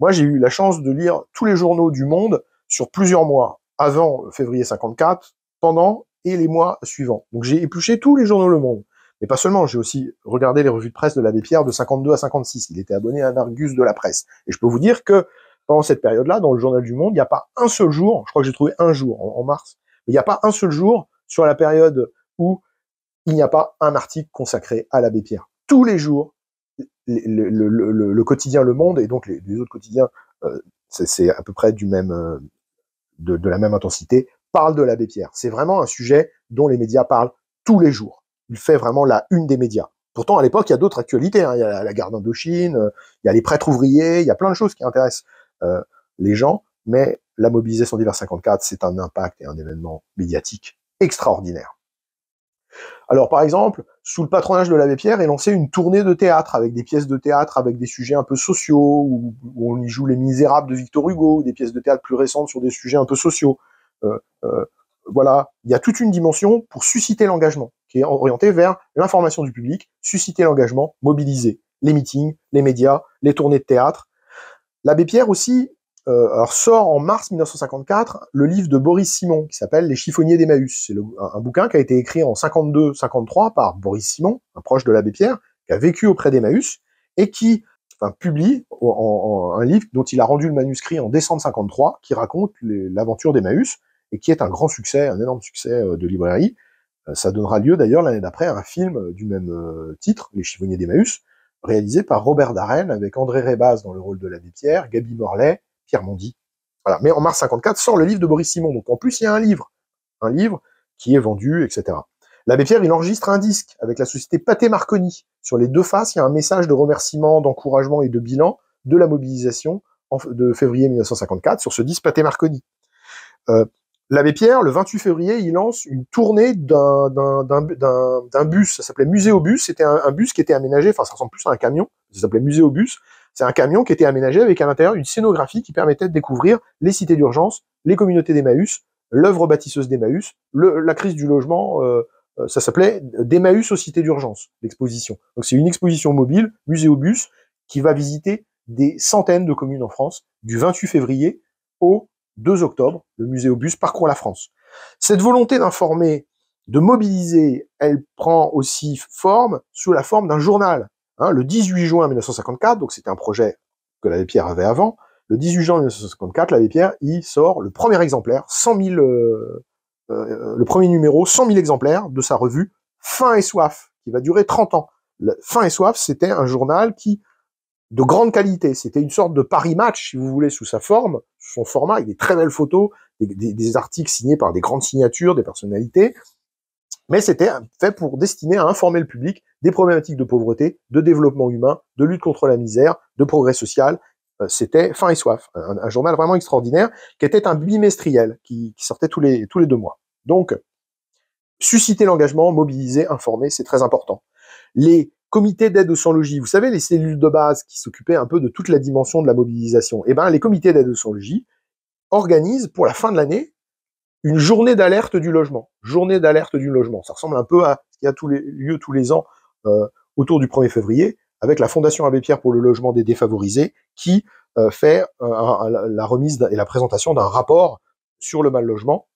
Speaker 1: Moi, j'ai eu la chance de lire tous les journaux du monde sur plusieurs mois, avant février 54, pendant et les mois suivants. Donc j'ai épluché tous les journaux Le Monde. Mais pas seulement, j'ai aussi regardé les revues de presse de l'abbé Pierre de 52 à 56. Il était abonné à l'Argus Argus de la presse. Et je peux vous dire que pendant cette période-là, dans le journal du Monde, il n'y a pas un seul jour, je crois que j'ai trouvé un jour en, en mars, mais il n'y a pas un seul jour sur la période où il n'y a pas un article consacré à l'abbé Pierre tous les jours le, quotidien Le Monde et donc les, autres quotidiens, euh, c'est à peu près euh, de, la même intensité, parle de l'abbé Pierre. C'est vraiment un sujet dont les médias parlent tous les jours. Il fait vraiment la une des médias. Pourtant, à l'époque, il y a d'autres actualités. Hein. Il y a la guerre d'Indochine, euh, il y a les prêtres ouvriers, il y a plein de choses qui intéressent les gens. Mais la mobilisation d'hiver 54, c'est un impact et un événement médiatique extraordinaire. Alors par exemple, sous le patronage de l'abbé Pierre est lancée une tournée de théâtre avec des pièces de théâtre avec des sujets un peu sociaux où, on y joue Les Misérables de Victor Hugo, des pièces de théâtre plus récentes sur des sujets un peu sociaux. Euh, euh, voilà, il y a toute une dimension pour susciter l'engagement qui est orientée vers l'information du public, susciter l'engagement, mobiliser les meetings, les médias, les tournées de théâtre. L'abbé Pierre aussi euh, sort en mars 1954 le livre de Boris Simon qui s'appelle Les chiffonniers d'Emmaüs. C'est un, bouquin qui a été écrit en 52-53 par Boris Simon, un proche de l'abbé Pierre, qui a vécu auprès d'Emmaüs et qui enfin, publie un livre dont il a rendu le manuscrit en décembre 53 qui raconte l'aventure d'Emmaüs et qui est un grand succès, un énorme succès euh, de librairie. Euh, ça donnera lieu d'ailleurs l'année d'après à un film du même titre, Les chiffonniers d'Emmaüs, réalisé par Robert Darren avec André Rebaz dans le rôle de l'abbé Pierre, Gaby Morlet, Pierre Mondi. Voilà. Mais en mars 54 sort le livre de Boris Simon. Donc en plus, il y a un livre, un livre qui est vendu, etc. L'abbé Pierre, il enregistre un disque avec la société Paté Marconi. Sur les deux faces, il y a un message de remerciement, d'encouragement et de bilan de la mobilisation de février 1954 sur ce disque Pathé Marconi. Euh, l'abbé Pierre, le 28 février, il lance une tournée d'un bus. Ça s'appelait bus. C'était un, bus qui était aménagé, enfin ça ressemble plus à un camion. Ça s'appelait Muséobus. C'est un camion qui était aménagé avec à l'intérieur une scénographie qui permettait de découvrir les cités d'urgence, les communautés d'Emmaüs, l'œuvre bâtisseuse d'Emmaüs, la crise du logement, euh, euh, ça s'appelait d'Emmaüs aux cités d'urgence, l'exposition. Donc c'est une exposition mobile, musée bus, qui va visiter des centaines de communes en France du 28 février au 2 octobre. Le musée bus parcourt la France. Cette volonté d'informer, de mobiliser, elle prend aussi forme sous la forme d'un journal Hein, le 18 juin 1954, donc c'était un projet que l'abbé Pierre avait avant, le 18 juin 1954, l'abbé Pierre y sort le premier exemplaire, 100 euh, euh, le premier numéro, 100 000 exemplaires de sa revue Fin et Soif, qui va durer 30 ans. Fin et Soif, c'était un journal qui, de grande qualité, c'était une sorte de Paris Match, si vous voulez, sous sa forme, sous son format, avec des très belles photos, des articles signés par des grandes signatures, des personnalités, mais c'était fait pour destiner à informer le public des problématiques de pauvreté, de développement humain, de lutte contre la misère, de progrès social. Euh, c'était Fin et Soif, un, journal vraiment extraordinaire qui était un bimestriel qui, sortait tous les, tous les deux mois. Donc, susciter l'engagement, mobiliser, informer, c'est très important. Les comités d'aide aux sans-logis, vous savez, les cellules de base qui s'occupaient un peu de toute la dimension de la mobilisation, eh bien, les comités d'aide aux sans-logis organisent pour la fin de l'année une journée d'alerte du logement. Journée d'alerte du logement. Ça ressemble un peu à ce qui a tous les, lieu tous les ans euh, autour du 1er février, avec la Fondation Abbé Pierre pour le logement des défavorisés, qui euh, fait euh, la remise et la présentation d'un rapport sur le mal logement.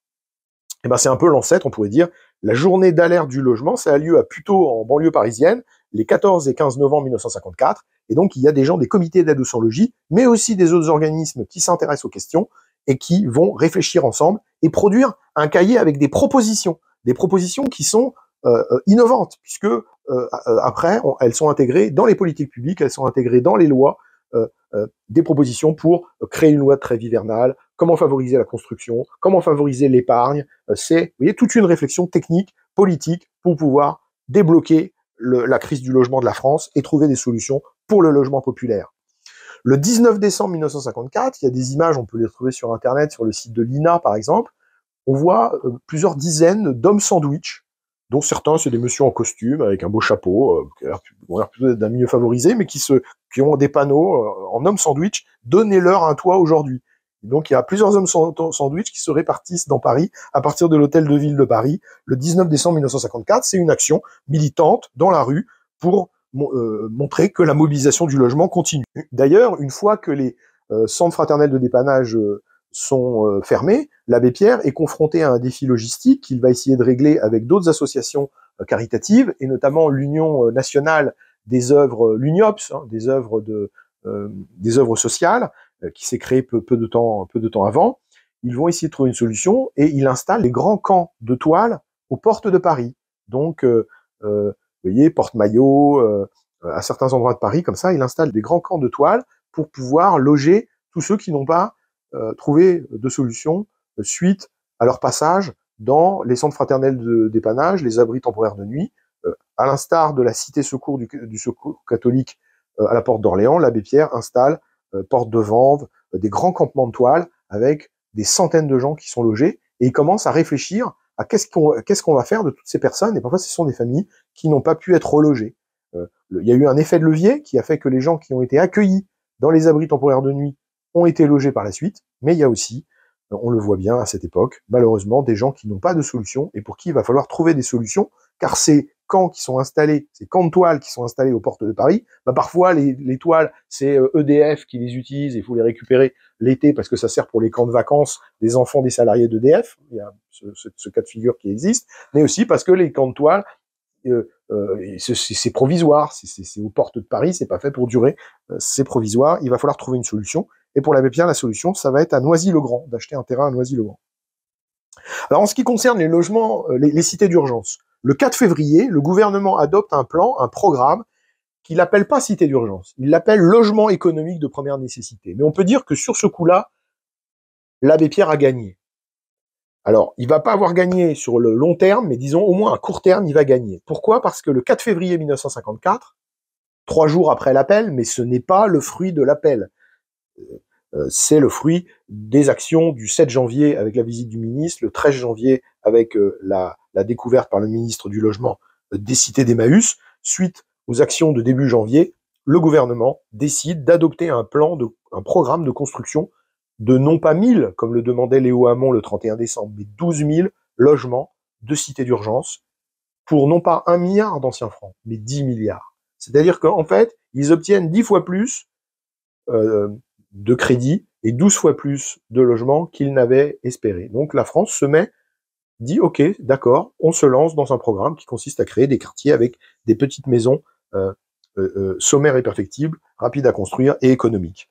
Speaker 1: Eh ben, c'est un peu l'ancêtre, on pourrait dire. La journée d'alerte du logement, ça a lieu à plutôt en banlieue parisienne, les 14 et 15 novembre 1954. Et donc, il y a des gens des comités d'aide au sans-logis, mais aussi des autres organismes qui s'intéressent aux questions et qui vont réfléchir ensemble et produire un cahier avec des propositions, des propositions qui sont euh, euh, innovantes, puisque euh, après, elles sont intégrées dans les politiques publiques, elles sont intégrées dans les lois, des propositions pour créer une loi de trêve hivernale, comment favoriser la construction, comment favoriser l'épargne. C'est, toute une réflexion technique, politique, pour pouvoir débloquer la crise du logement de la France et trouver des solutions pour le logement populaire. Le 19 décembre 1954, il y a des images, on peut les trouver sur Internet, sur le site de l'INA par exemple, on voit euh, plusieurs dizaines d'hommes sandwich, dont certains, c'est des messieurs en costume, avec un beau chapeau, euh, qui ont l'air plutôt d'un milieu favorisé, mais qui, se, qui ont des panneaux euh, en hommes sandwich, donnez-leur un toit aujourd'hui. Donc il y a plusieurs hommes sandwich qui se répartissent dans Paris à partir de l'hôtel de ville de Paris le 19 décembre 1954. C'est une action militante dans la rue pour euh, montrer que la mobilisation du logement continue. D'ailleurs, une fois que les euh, centres fraternels de dépannage euh, sont fermés, l'abbé Pierre est confronté à un défi logistique qu'il va essayer de régler avec d'autres associations caritatives, et notamment l'Union nationale des œuvres, l'UNIOPS, hein, des œuvres de des œuvres sociales, qui s'est créée peu, peu, de temps, peu de temps avant. Ils vont essayer de trouver une solution et il installe les grands camps de toile aux portes de Paris. Donc, Porte-Maillot, euh, à certains endroits de Paris, comme ça, il installe des grands camps de toile pour pouvoir loger tous ceux qui n'ont pas euh, trouvé de solution euh, suite à leur passage dans les centres fraternels de dépannage, les abris temporaires de nuit, à l'instar de la cité secours du, secours catholique à la porte d'Orléans, l'abbé Pierre installe porte de Vanves, des grands campements de toiles avec des centaines de gens qui sont logés et il commence à réfléchir qu'est-ce qu'on va faire de toutes ces personnes et parfois ce sont des familles qui n'ont pas pu être relogées. Euh, il y a eu un effet de levier qui a fait que les gens qui ont été accueillis dans les abris temporaires de nuit ont été logés par la suite, mais il y a aussi, euh, on le voit bien à cette époque, malheureusement des gens qui n'ont pas de solution et pour qui il va falloir trouver des solutions, car ces camps qui sont installés, ces camps de toiles qui sont installés aux portes de Paris, bah, parfois les, les toiles, c'est EDF euh, e qui les utilise et il faut les récupérer l'été parce que ça sert pour les camps de vacances des enfants des salariés d'EDF. Il y a ce, cas de figure qui existe, mais aussi parce que les camps de toile, euh, euh, c'est provisoire, c'est aux portes de Paris, c'est pas fait pour durer, euh, c'est provisoire. Il va falloir trouver une solution. Et pour la Pierre, la solution, ça va être à Noisy-le-Grand, d'acheter un terrain à Noisy-le-Grand. Alors en ce qui concerne les logements, les, les cités d'urgence, le 4 février, le gouvernement adopte un plan, un programme qu'il n'appelle pas cité d'urgence, il l'appelle logement économique de première nécessité. Mais on peut dire que sur ce coup-là, l'abbé Pierre a gagné. Alors, il va pas avoir gagné sur le long terme, mais disons au moins à court terme, il va gagner. Pourquoi Parce que le 4 février 1954, trois jours après l'appel, mais ce n'est pas le fruit de l'appel. Euh, euh, c'est le fruit des actions du 7 janvier avec la visite du ministre, le 13 janvier avec euh, la, la découverte par le ministre du Logement des cités d'Emmaüs, suite aux actions de début janvier, le gouvernement décide d'adopter un plan, de, un programme de construction de non pas 1000, comme le demandait Léo Hamon le 31 décembre, mais 12 000 logements de cités d'urgence pour non pas un milliard d'anciens francs, mais 10 milliards. C'est-à-dire qu'en fait, ils obtiennent 10 fois plus euh, de crédits et 12 fois plus de logements qu'ils n'avaient espéré. Donc la France se met, dit OK, d'accord, on se lance dans un programme qui consiste à créer des quartiers avec des petites maisons euh, euh, euh, sommaire et perfectible, rapide à construire et économique.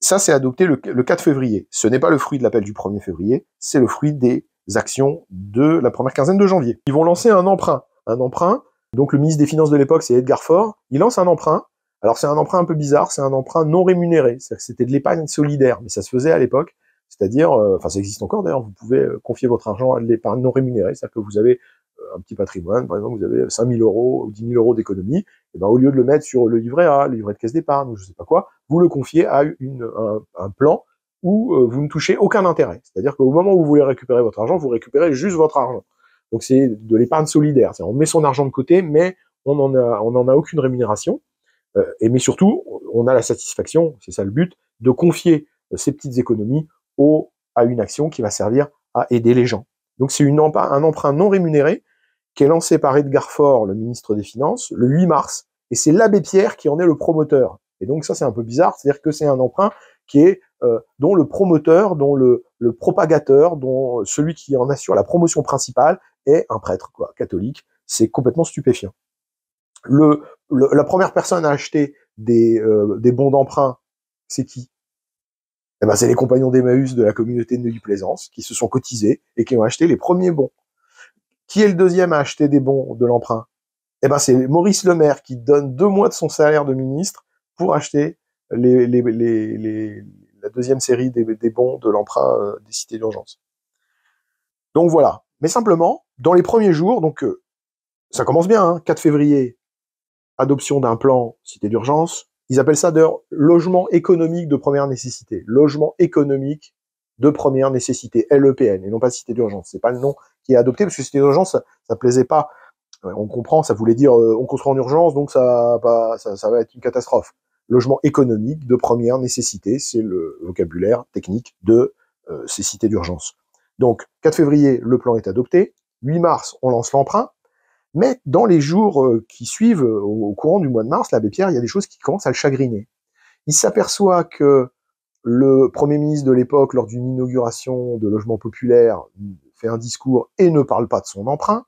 Speaker 1: Ça, c'est adopté le, 4 février. Ce n'est pas le fruit de l'appel du 1er février, c'est le fruit des actions de la première quinzaine de janvier. Ils vont lancer un emprunt. Un emprunt, donc le ministre des Finances de l'époque, c'est Edgar Faure, il lance un emprunt. Alors c'est un emprunt un peu bizarre, c'est un emprunt non rémunéré. C'était de l'épargne solidaire, mais ça se faisait à l'époque. C'est-à-dire, enfin ça existe encore d'ailleurs, vous pouvez confier votre argent à de l'épargne non rémunérée, c'est-à-dire que vous avez euh, un petit patrimoine, par exemple, vous avez 000 euros ou 10 000 euros d'économie, et eh ben, au lieu de le mettre sur le livret A, le livret de caisse d'épargne, ou je sais pas quoi, vous le confiez à une, un, plan où euh, vous ne touchez aucun intérêt. C'est-à-dire qu'au moment où vous voulez récupérer votre argent, vous récupérez juste votre argent. Donc c'est de l'épargne solidaire. On met son argent de côté, mais on n'en a, on en a aucune rémunération. Euh, et mais surtout, on a la satisfaction, c'est ça le but, de confier ces petites économies au, à une action qui va servir à aider les gens. Donc c'est une, un emprunt non rémunéré qui est lancé par Edgar Faure, le ministre des Finances, le 8 mars, et c'est l'abbé Pierre qui en est le promoteur. Et donc ça, c'est un peu bizarre, c'est-à-dire que c'est un emprunt qui est euh, dont le promoteur, dont le, propagateur, dont celui qui en assure la promotion principale est un prêtre, quoi, catholique. C'est complètement stupéfiant. Le, la première personne à acheter des, euh, bons d'emprunt, c'est qui eh ben, c'est les compagnons d'Emmaüs de la communauté de Neuilly-Plaisance qui se sont cotisés et qui ont acheté les premiers bons. Qui est le deuxième à acheter des bons de l'emprunt Eh ben, c'est Maurice Le Maire qui donne deux mois de son salaire de ministre pour acheter la deuxième série des, bons de l'emprunt euh, des cités d'urgence. Donc voilà. Mais simplement, dans les premiers jours, donc euh, ça commence bien, 4 hein, février, adoption d'un plan cité d'urgence. Ils appellent ça d'ailleurs logement économique de première nécessité. Logement économique de première nécessité, LEPN, et non pas cité d'urgence. C'est pas le nom adopté parce que c'était une ça, plaisait pas. Euh, on comprend, ça voulait dire euh, on construit en urgence, donc ça, ça, va être une catastrophe. Logement économique de première nécessité, c'est le vocabulaire technique de euh, ces cités d'urgence. Donc 4 février, le plan est adopté. 8 mars, on lance l'emprunt. Mais dans les jours qui suivent, au courant du mois de mars, l'abbé Pierre, il y a des choses qui commencent à le chagriner. Il s'aperçoit que le premier ministre de l'époque, lors d'une inauguration de logement populaire, fait un discours et ne parle pas de son emprunt.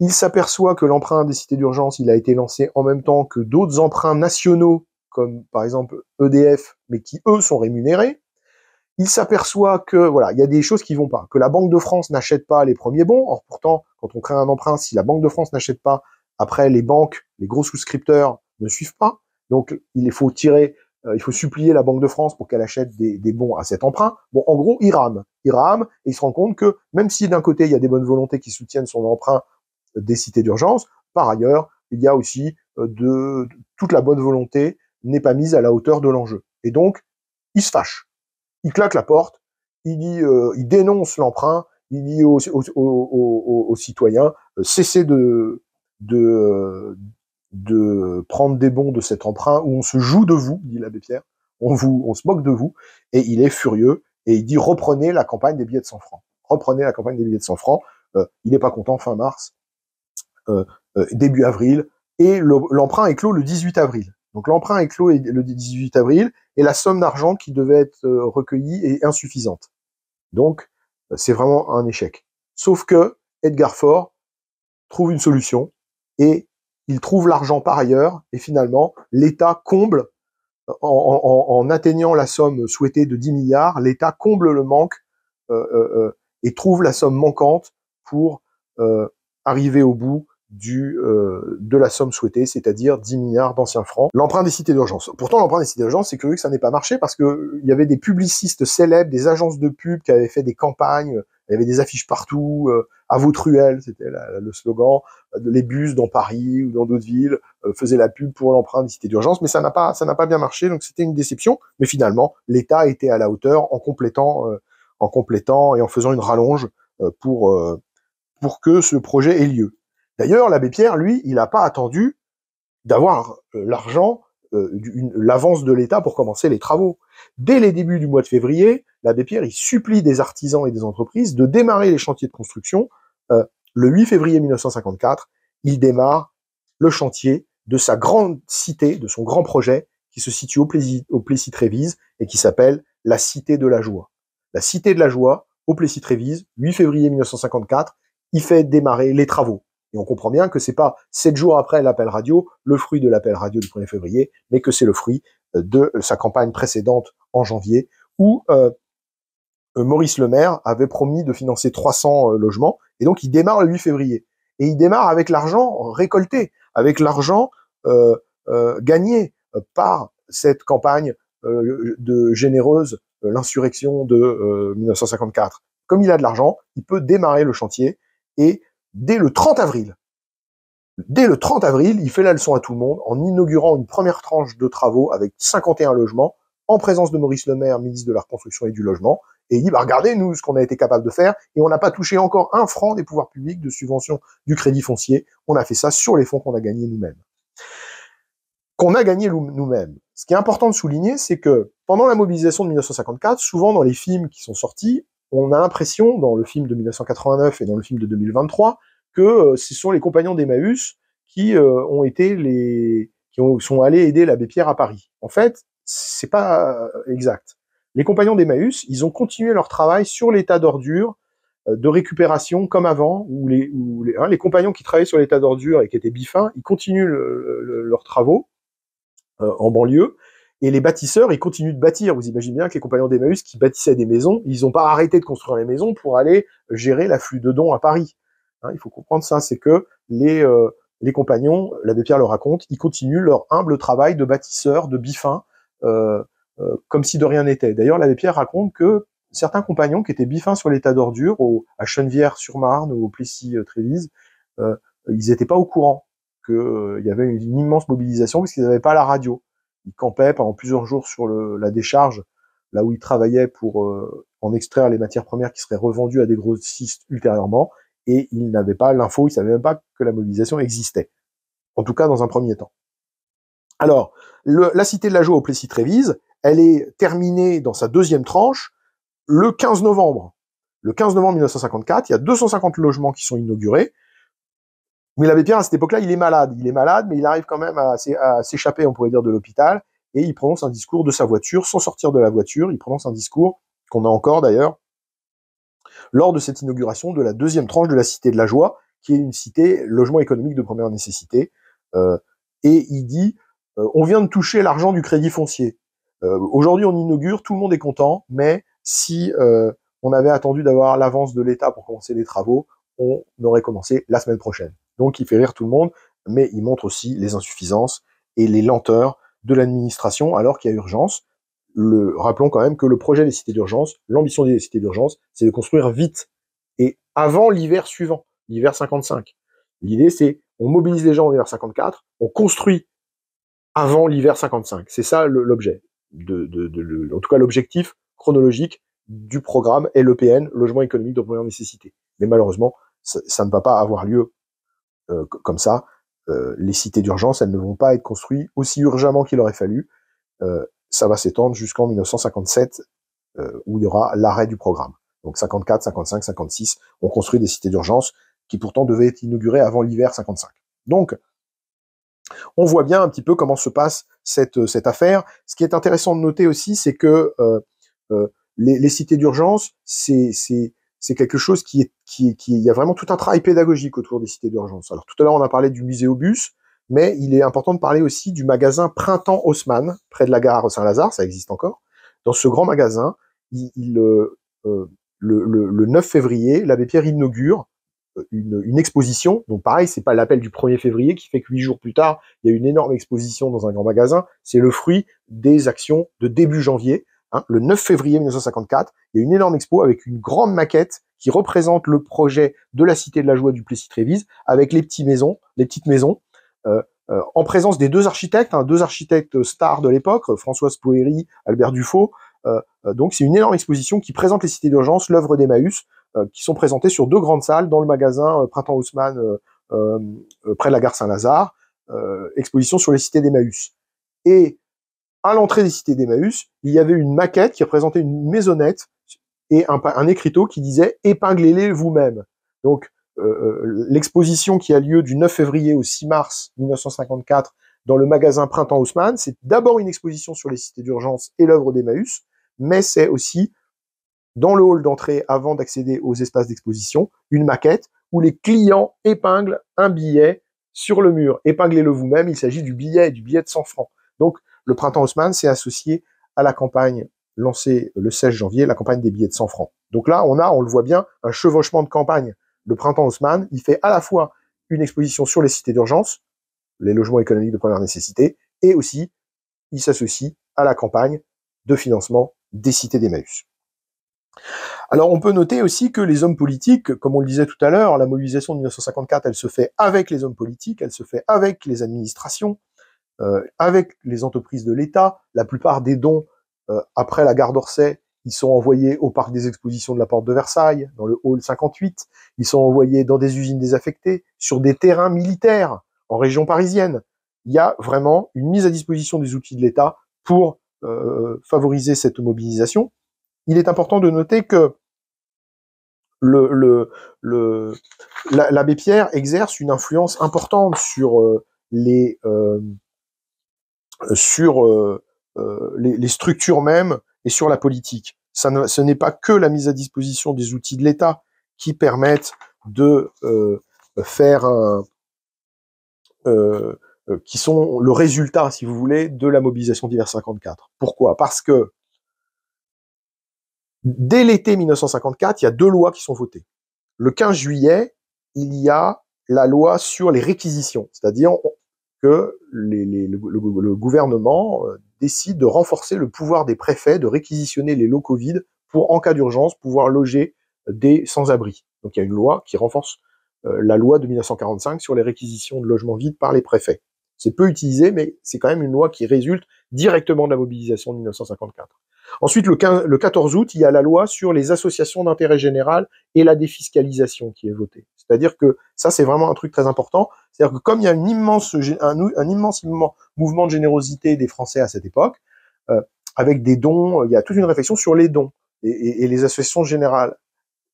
Speaker 1: Il s'aperçoit que l'emprunt des cités d'urgence, il a été lancé en même temps que d'autres emprunts nationaux, comme par exemple EDF, mais qui eux sont rémunérés. Il s'aperçoit que voilà, il y a des choses qui vont pas, que la Banque de France n'achète pas les premiers bons. Or pourtant, quand on crée un emprunt, si la Banque de France n'achète pas, après les banques, les gros souscripteurs ne suivent pas. Donc il faut tirer euh, il faut supplier la Banque de France pour qu'elle achète des, bons à cet emprunt. Bon, en gros, il rame. Il rame et il se rend compte que même si d'un côté, il y a des bonnes volontés qui soutiennent son emprunt des cités d'urgence, par ailleurs, il y a aussi euh, de, toute la bonne volonté n'est pas mise à la hauteur de l'enjeu. Et donc, il se fâche. Il claque la porte, il, dit, euh, il dénonce l'emprunt, il dit aux, citoyens, cessez de, de, de prendre des bons de cet emprunt où on se joue de vous, dit l'abbé Pierre, on vous, on se moque de vous, et il est furieux et il dit reprenez la campagne des billets de 100 francs, reprenez la campagne des billets de 100 francs. Euh, il n'est pas content fin mars, euh, euh, début avril, et l'emprunt est clos le 18 avril. Donc l'emprunt est clos le 18 avril et la somme d'argent qui devait être recueillie est insuffisante. Donc c'est vraiment un échec. Sauf que Edgar Ford trouve une solution et il trouve l'argent par ailleurs, et finalement, l'État comble, en, atteignant la somme souhaitée de 10 milliards, l'État comble le manque euh, euh, euh, et trouve la somme manquante pour arriver au bout du, de la somme souhaitée, c'est-à-dire 10 milliards d'anciens francs. L'emprunt des cités d'urgence. Pourtant, l'emprunt des cités d'urgence, c'est curieux que ça n'ait pas marché parce qu'il y avait des publicistes célèbres, des agences de pub qui avaient fait des campagnes il y avait des affiches partout. Euh, à votre ruelle », c'était le slogan. Euh, les bus dans Paris ou dans d'autres villes euh, faisaient la pub pour l'emprunt cité d'urgence, mais ça n'a pas, ça n'a pas bien marché. Donc c'était une déception. Mais finalement, l'État était à la hauteur en complétant, en complétant et en faisant une rallonge pour pour que ce projet ait lieu. D'ailleurs, l'abbé Pierre, lui, il n'a pas attendu d'avoir l'argent euh, l'avance de l'État pour commencer les travaux. Dès les débuts du mois de février, l'abbé Pierre il supplie des artisans et des entreprises de démarrer les chantiers de construction. Euh, le 8 février 1954, il démarre le chantier de sa grande cité, de son grand projet qui se situe au, Plessis, au trévise et qui s'appelle la Cité de la Joie. La Cité de la Joie, au Plessis-Trévise, 8 février 1954, il fait démarrer les travaux. Et on comprend bien que c'est pas sept jours après l'appel radio, le fruit de l'appel radio du 1er février, mais que c'est le fruit euh, de sa campagne précédente en janvier, où euh, euh, Maurice Le Maire avait promis de financer 300 logements, et donc il démarre le 8 février. Et il démarre avec l'argent récolté, avec l'argent gagné par cette campagne de généreuse, l'insurrection de 1954. Comme il a de l'argent, il peut démarrer le chantier et dès le 30 avril. Dès le 30 avril, il fait la leçon à tout le monde en inaugurant une première tranche de travaux avec 51 logements en présence de Maurice Le Maire, ministre de la Reconstruction et du Logement, et il dit bah, regardez nous ce qu'on a été capable de faire et on n'a pas touché encore un franc des pouvoirs publics de subvention du crédit foncier. On a fait ça sur les fonds qu'on a gagnés nous-mêmes. Qu'on a gagnés nous-mêmes. Ce qui est important de souligner, c'est que pendant la mobilisation de 1954, souvent dans les films qui sont sortis, on a l'impression, dans le film de 1989 et dans le film de 2023, que euh, ce sont les compagnons d'Emmaüs qui euh, ont été les qui sont allés aider l'abbé Pierre à Paris. En fait, c'est pas euh, exact. Les compagnons d'Emmaüs, ils ont continué leur travail sur l'état d'ordure, de récupération comme avant, où hein, les, compagnons qui travaillaient sur l'état d'ordure et qui étaient bifins, ils continuent leurs travaux en banlieue, et les bâtisseurs, ils continuent de bâtir. Vous imaginez bien que les compagnons d'Emmaüs qui bâtissaient des maisons, ils n'ont pas arrêté de construire les maisons pour aller gérer l'afflux de dons à Paris. Hein, il faut comprendre ça, c'est que les, euh, les compagnons, l'abbé Pierre le raconte, ils continuent leur humble travail de bâtisseurs, de biffins, euh, euh, comme si de rien n'était. D'ailleurs, l'abbé Pierre raconte que certains compagnons qui étaient biffins sur l'état d'ordure, à Chenevière-sur-Marne ou au Plessis-Trévise, ils n'étaient pas au courant qu'il y avait une, une immense mobilisation parce qu'ils n'avaient pas la radio il campait pendant plusieurs jours sur la décharge, là où il travaillait pour euh, en extraire les matières premières qui seraient revendues à des grossistes ultérieurement, et il n'avait pas l'info, il savait même pas que la mobilisation existait. En tout cas, dans un premier temps. Alors, la cité de la Joie au Plessis-Trévise, elle est terminée dans sa deuxième tranche le 15 novembre. Le 15 novembre 1954, il y a 250 logements qui sont inaugurés, mais l'abbé Pierre, à cette époque-là, il est malade. Il est malade, mais il arrive quand même à, s'échapper, on pourrait dire, de l'hôpital. Et il prononce un discours de sa voiture, sans sortir de la voiture. Il prononce un discours qu'on a encore d'ailleurs lors de cette inauguration de la deuxième tranche de la Cité de la Joie, qui est une cité logement économique de première nécessité. Euh, et il dit, euh, on vient de toucher l'argent du crédit foncier. Euh, aujourd'hui, on inaugure, tout le monde est content, mais si on avait attendu d'avoir l'avance de l'État pour commencer les travaux, on aurait commencé la semaine prochaine. Donc il fait rire tout le monde, mais il montre aussi les insuffisances et les lenteurs de l'administration alors qu'il y a urgence. Le, rappelons quand même que le projet des cités d'urgence, l'ambition des cités d'urgence, c'est de construire vite et avant l'hiver suivant, l'hiver 55. L'idée, c'est on mobilise les gens en hiver 54, on construit avant l'hiver 55. C'est ça l'objet, en tout cas l'objectif chronologique du programme LEPN, logement économique de première nécessité. Mais malheureusement, ça ne va pas avoir lieu euh, comme ça, euh, les cités d'urgence, elles ne vont pas être construites aussi urgemment qu'il aurait fallu. Euh, ça va s'étendre jusqu'en 1957, où il y aura l'arrêt du programme. Donc 54, 55, 56, on construit des cités d'urgence qui pourtant devaient être inaugurées avant l'hiver 55. Donc, on voit bien un petit peu comment se passe cette, cette affaire. Ce qui est intéressant de noter aussi, c'est que les, cités d'urgence, c'est c'est quelque chose qui est, qui, qui, il y a vraiment tout un travail pédagogique autour des cités d'urgence. Alors tout à l'heure, on a parlé du musée au bus, mais il est important de parler aussi du magasin Printemps Haussmann, près de la gare Saint-Lazare, ça existe encore. Dans ce grand magasin, euh, euh, le, 9 février, l'abbé Pierre inaugure euh, une, une, exposition. Donc pareil, c'est pas l'appel du 1er février qui fait que huit jours plus tard, il y a une énorme exposition dans un grand magasin. C'est le fruit des actions de début janvier. Hein, le 9 février 1954, il y a une énorme expo avec une grande maquette qui représente le projet de la Cité de la Joie du Plessis-Trévise avec les, petites maisons, les petites maisons, euh, euh, en présence des deux architectes, hein, deux architectes stars de l'époque, Françoise poëri, Albert Dufault. Euh, donc c'est une énorme exposition qui présente les cités d'urgence, l'œuvre d'Emmaüs, qui sont présentées sur deux grandes salles dans le magasin Printemps Haussmann près de la gare Saint-Lazare, exposition sur les cités d'Emmaüs. Et à l'entrée des cités d'Emmaüs, il y avait une maquette qui représentait une maisonnette et un, écriteau qui disait épinglez-les vous-même. Donc euh, euh, l'exposition qui a lieu du 9 février au 6 mars 1954 dans le magasin Printemps Haussmann, c'est d'abord une exposition sur les cités d'urgence et l'œuvre d'Emmaüs, mais c'est aussi dans le hall d'entrée avant d'accéder aux espaces d'exposition, une maquette où les clients épinglent un billet sur le mur. Épinglez-le vous-même, il s'agit du billet, du billet de 100 francs. Donc le printemps haussmann s'est associé à la campagne lancée le 16 janvier, la campagne des billets de 100 francs. Donc là, on a, on le voit bien, un chevauchement de campagne. Le printemps haussmann, il fait à la fois une exposition sur les cités d'urgence, les logements économiques de première nécessité, et aussi, il s'associe à la campagne de financement des cités d'Emmaüs. Alors on peut noter aussi que les hommes politiques, comme on le disait tout à l'heure, la mobilisation de 1954, elle se fait avec les hommes politiques, elle se fait avec les administrations, euh, avec les entreprises de l'État. La plupart des dons euh, après la gare d'Orsay, ils sont envoyés au parc des expositions de la Porte de Versailles, dans le hall 58. Ils sont envoyés dans des usines désaffectées, sur des terrains militaires, en région parisienne. Il y a vraiment une mise à disposition des outils de l'État pour euh, favoriser cette mobilisation. Il est important de noter que l'abbé Pierre exerce une influence importante sur les, sur euh, euh, les, structures mêmes et sur la politique. Ça ce n'est pas que la mise à disposition des outils de l'État qui permettent de euh, faire un, qui sont le résultat, si vous voulez, de la mobilisation d'hiver 54. Pourquoi Parce que dès l'été 1954, il y a deux lois qui sont votées. Le 15 juillet, il y a la loi sur les réquisitions, c'est-à-dire que le, gouvernement euh, décide de renforcer le pouvoir des préfets de réquisitionner les locaux vides pour, en cas d'urgence, pouvoir loger des sans-abri. Donc il y a une loi qui renforce euh, la loi de 1945 sur les réquisitions de logements vides par les préfets. C'est peu utilisé, mais c'est quand même une loi qui résulte directement de la mobilisation de 1954. Ensuite, le, le 14 août, il y a la loi sur les associations d'intérêt général et la défiscalisation qui est votée. C'est-à-dire que ça, c'est vraiment un truc très important. C'est-à-dire que comme il y a immense, un, immense mouvement de générosité des Français à cette époque, euh, avec des dons, euh, il y a toute une réflexion sur les dons et, et les associations générales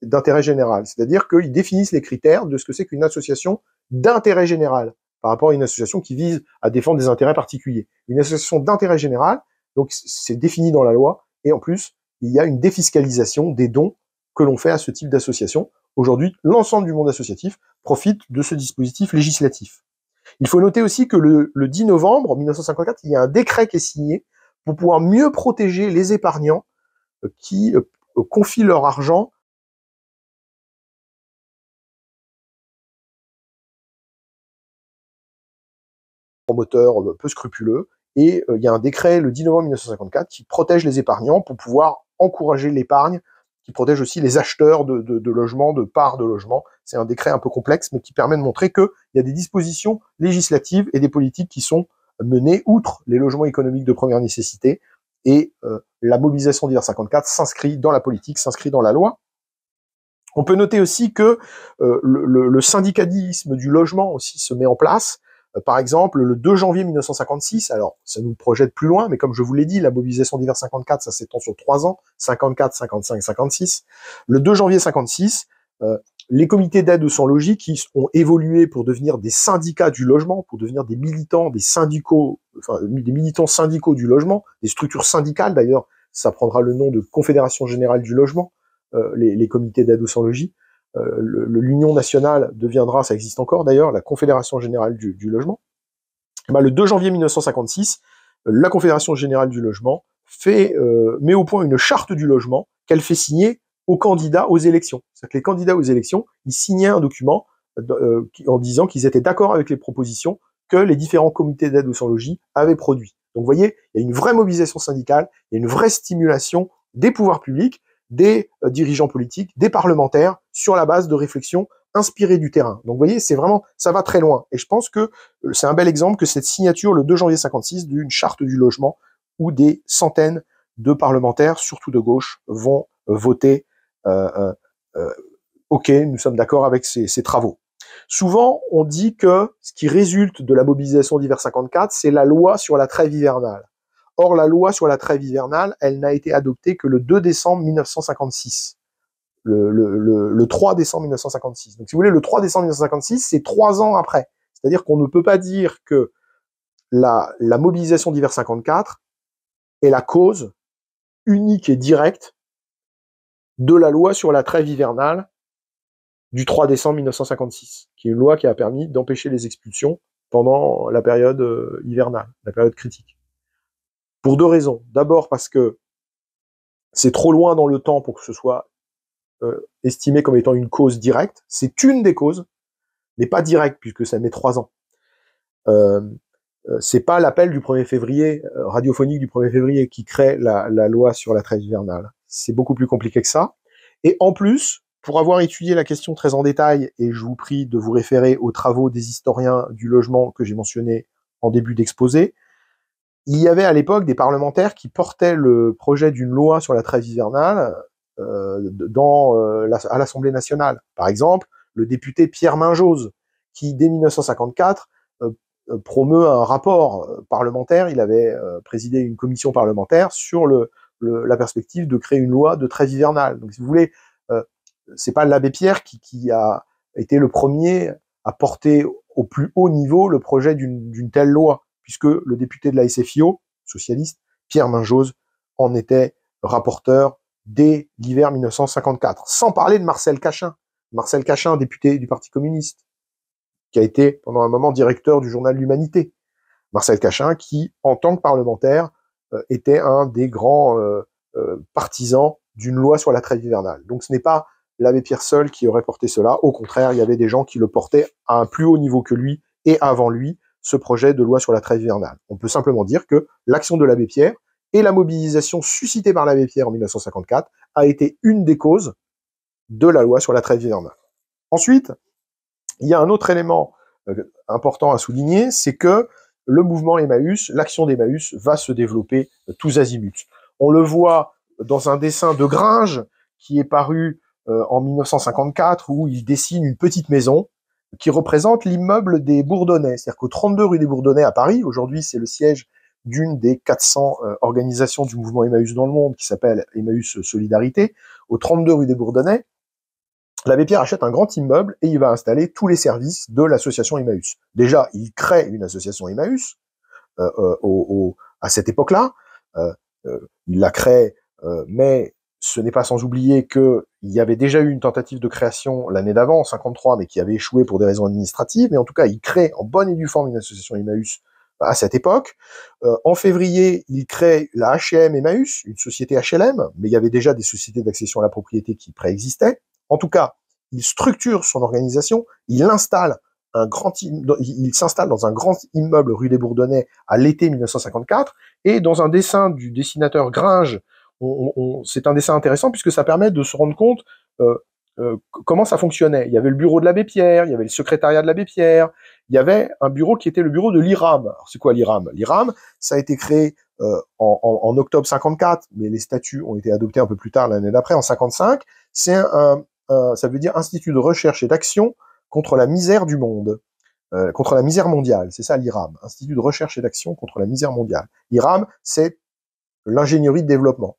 Speaker 1: d'intérêt général. C'est-à-dire qu'ils définissent les critères de ce que c'est qu'une association d'intérêt général par rapport à une association qui vise à défendre des intérêts particuliers. Une association d'intérêt général, donc c'est défini dans la loi, et en plus, il y a une défiscalisation des dons que l'on fait à ce type d'association Aujourd'hui, l'ensemble du monde associatif profite de ce dispositif législatif. Il faut noter aussi que le, 10 novembre 1954, il y a un décret qui est signé pour pouvoir mieux protéger les épargnants euh, qui euh, euh, confient leur argent promoteur peu scrupuleux. Et il y a un décret le 10 novembre 1954 qui protège les épargnants pour pouvoir encourager l'épargne qui protège aussi les acheteurs de, logements, de parts de logements. C'est un décret un peu complexe, mais qui permet de montrer qu'il y a des dispositions législatives et des politiques qui sont menées outre les logements économiques de première nécessité. Et euh, la mobilisation d'IR 54 s'inscrit dans la politique, s'inscrit dans la loi. On peut noter aussi que euh, le, le, syndicalisme du logement aussi se met en place. Euh, par exemple, le 2 janvier 1956, alors ça nous projette plus loin, mais comme je vous l'ai dit, la mobilisation d'hiver 54, ça s'étend sur trois ans, 54, 55, 56. Le 2 janvier 56, euh, les comités d'aide aux sans-logis qui ont évolué pour devenir des syndicats du logement, pour devenir des militants, des syndicaux, enfin, des militants syndicaux du logement, des structures syndicales d'ailleurs, ça prendra le nom de Confédération Générale du Logement, euh, les, les, comités d'aide aux sans-logis. Euh, l'Union nationale deviendra, ça existe encore d'ailleurs, la Confédération générale du, logement. Eh ben, le 2 janvier 1956, euh, la Confédération générale du logement euh, met au point une charte du logement qu'elle fait signer aux candidats aux élections. C'est-à-dire que les candidats aux élections, ils signaient un document en disant qu'ils étaient d'accord avec les propositions que les différents comités d'aide aux sans-logis avaient produites. Donc vous voyez, il y a une vraie mobilisation syndicale, il y a une vraie stimulation des pouvoirs publics des euh, dirigeants politiques, des parlementaires, sur la base de réflexions inspirées du terrain. Donc vous voyez, c'est vraiment, ça va très loin. Et je pense que euh, c'est un bel exemple que cette signature le 2 janvier 56 d'une charte du logement où des centaines de parlementaires, surtout de gauche, vont euh, voter OK, nous sommes d'accord avec ces, ces, travaux. Souvent, on dit que ce qui résulte de la mobilisation d'hiver 54, c'est la loi sur la trêve hivernale. Or, la loi sur la trêve hivernale, elle n'a été adoptée que le 2 décembre 1956. Le, 3 décembre 1956. Donc, si vous voulez, le 3 décembre 1956, c'est trois ans après. C'est-à-dire qu'on ne peut pas dire que la, la mobilisation d'hiver 54 est la cause unique et directe de la loi sur la trêve hivernale du 3 décembre 1956, qui est une loi qui a permis d'empêcher les expulsions pendant la période euh, hivernale, la période critique. Pour deux raisons. D'abord parce que c'est trop loin dans le temps pour que ce soit euh, estimé comme étant une cause directe. C'est une des causes, mais pas directe puisque ça met trois ans. Ce euh, euh, c'est pas l'appel du 1er février, radiophonique du 1er février, qui crée la, loi sur la traite hivernale. C'est beaucoup plus compliqué que ça. Et en plus, pour avoir étudié la question très en détail, et je vous prie de vous référer aux travaux des historiens du logement que j'ai mentionnés en début d'exposé, il y avait à l'époque des parlementaires qui portaient le projet d'une loi sur la trêve hivernale euh, euh, à l'Assemblée nationale. Par exemple, le député Pierre Minjose qui dès 1954 euh, promeut un rapport parlementaire. Il avait présidé une commission parlementaire sur la perspective de créer une loi de trêve hivernale. Donc, si vous voulez, c'est pas l'abbé Pierre qui a été le premier à porter au plus haut niveau le projet d'une telle loi puisque le député de la SFIO, socialiste, Pierre Minjose, en était rapporteur dès l'hiver 1954. Sans parler de Marcel Cachin. Marcel Cachin, député du Parti communiste, qui a été pendant un moment directeur du journal L'Humanité. Marcel Cachin, qui, en tant que parlementaire, euh, était un des grands euh, euh, partisans d'une loi sur la traite hivernale. Donc ce n'est pas l'abbé Pierre seul qui aurait porté cela. Au contraire, il y avait des gens qui le portaient à un plus haut niveau que lui et avant lui, ce projet de loi sur la trêve hivernale. On peut simplement dire que l'action de l'abbé Pierre et la mobilisation suscitée par l'abbé Pierre en 1954 a été une des causes de la loi sur la trêve hivernale. Ensuite, il y a un autre élément euh, important à souligner, c'est que le mouvement Emmaüs, l'action d'Emmaüs va se développer euh, tous azimuts. On le voit dans un dessin de Gringe qui est paru euh, en 1954 où il dessine une petite maison qui représente l'immeuble des Bourdonnais. C'est-à-dire qu'au 32 rue des Bourdonnais à Paris, aujourd'hui c'est le siège d'une des 400 euh, organisations du mouvement Emmaüs dans le monde qui s'appelle Emmaüs Solidarité, au 32 rue des Bourdonnais, l'abbé Pierre achète un grand immeuble et il va installer tous les services de l'association Emmaüs. Déjà, il crée une association Emmaüs euh, euh, à cette époque-là. il la crée, mais ce n'est pas sans oublier que il y avait déjà eu une tentative de création l'année d'avant, en 53, mais qui avait échoué pour des raisons administratives. Mais en tout cas, il crée en bonne et due forme une association Emmaüs bah, à cette époque. Euh, en février, il crée la H&M Emmaüs, une société HLM, mais il y avait déjà des sociétés d'accession à la propriété qui préexistaient. En tout cas, il structure son organisation, il installe un grand il s'installe dans un grand immeuble rue des Bourdonnais à l'été 1954 et dans un dessin du dessinateur Gringe c'est un dessin intéressant puisque ça permet de se rendre compte euh, euh, comment ça fonctionnait. Il y avait le bureau de l'abbé Pierre, il y avait le secrétariat de l'abbé Pierre, il y avait un bureau qui était le bureau de l'IRAM. C'est quoi l'IRAM L'IRAM, ça a été créé euh, en, en, octobre 54, mais les statuts ont été adoptés un peu plus tard l'année d'après, en 55. C'est un, ça veut dire Institut de recherche et d'action contre la misère du monde, contre la misère mondiale. C'est ça l'IRAM, Institut de recherche et d'action contre la misère mondiale. L'IRAM, c'est l'ingénierie de développement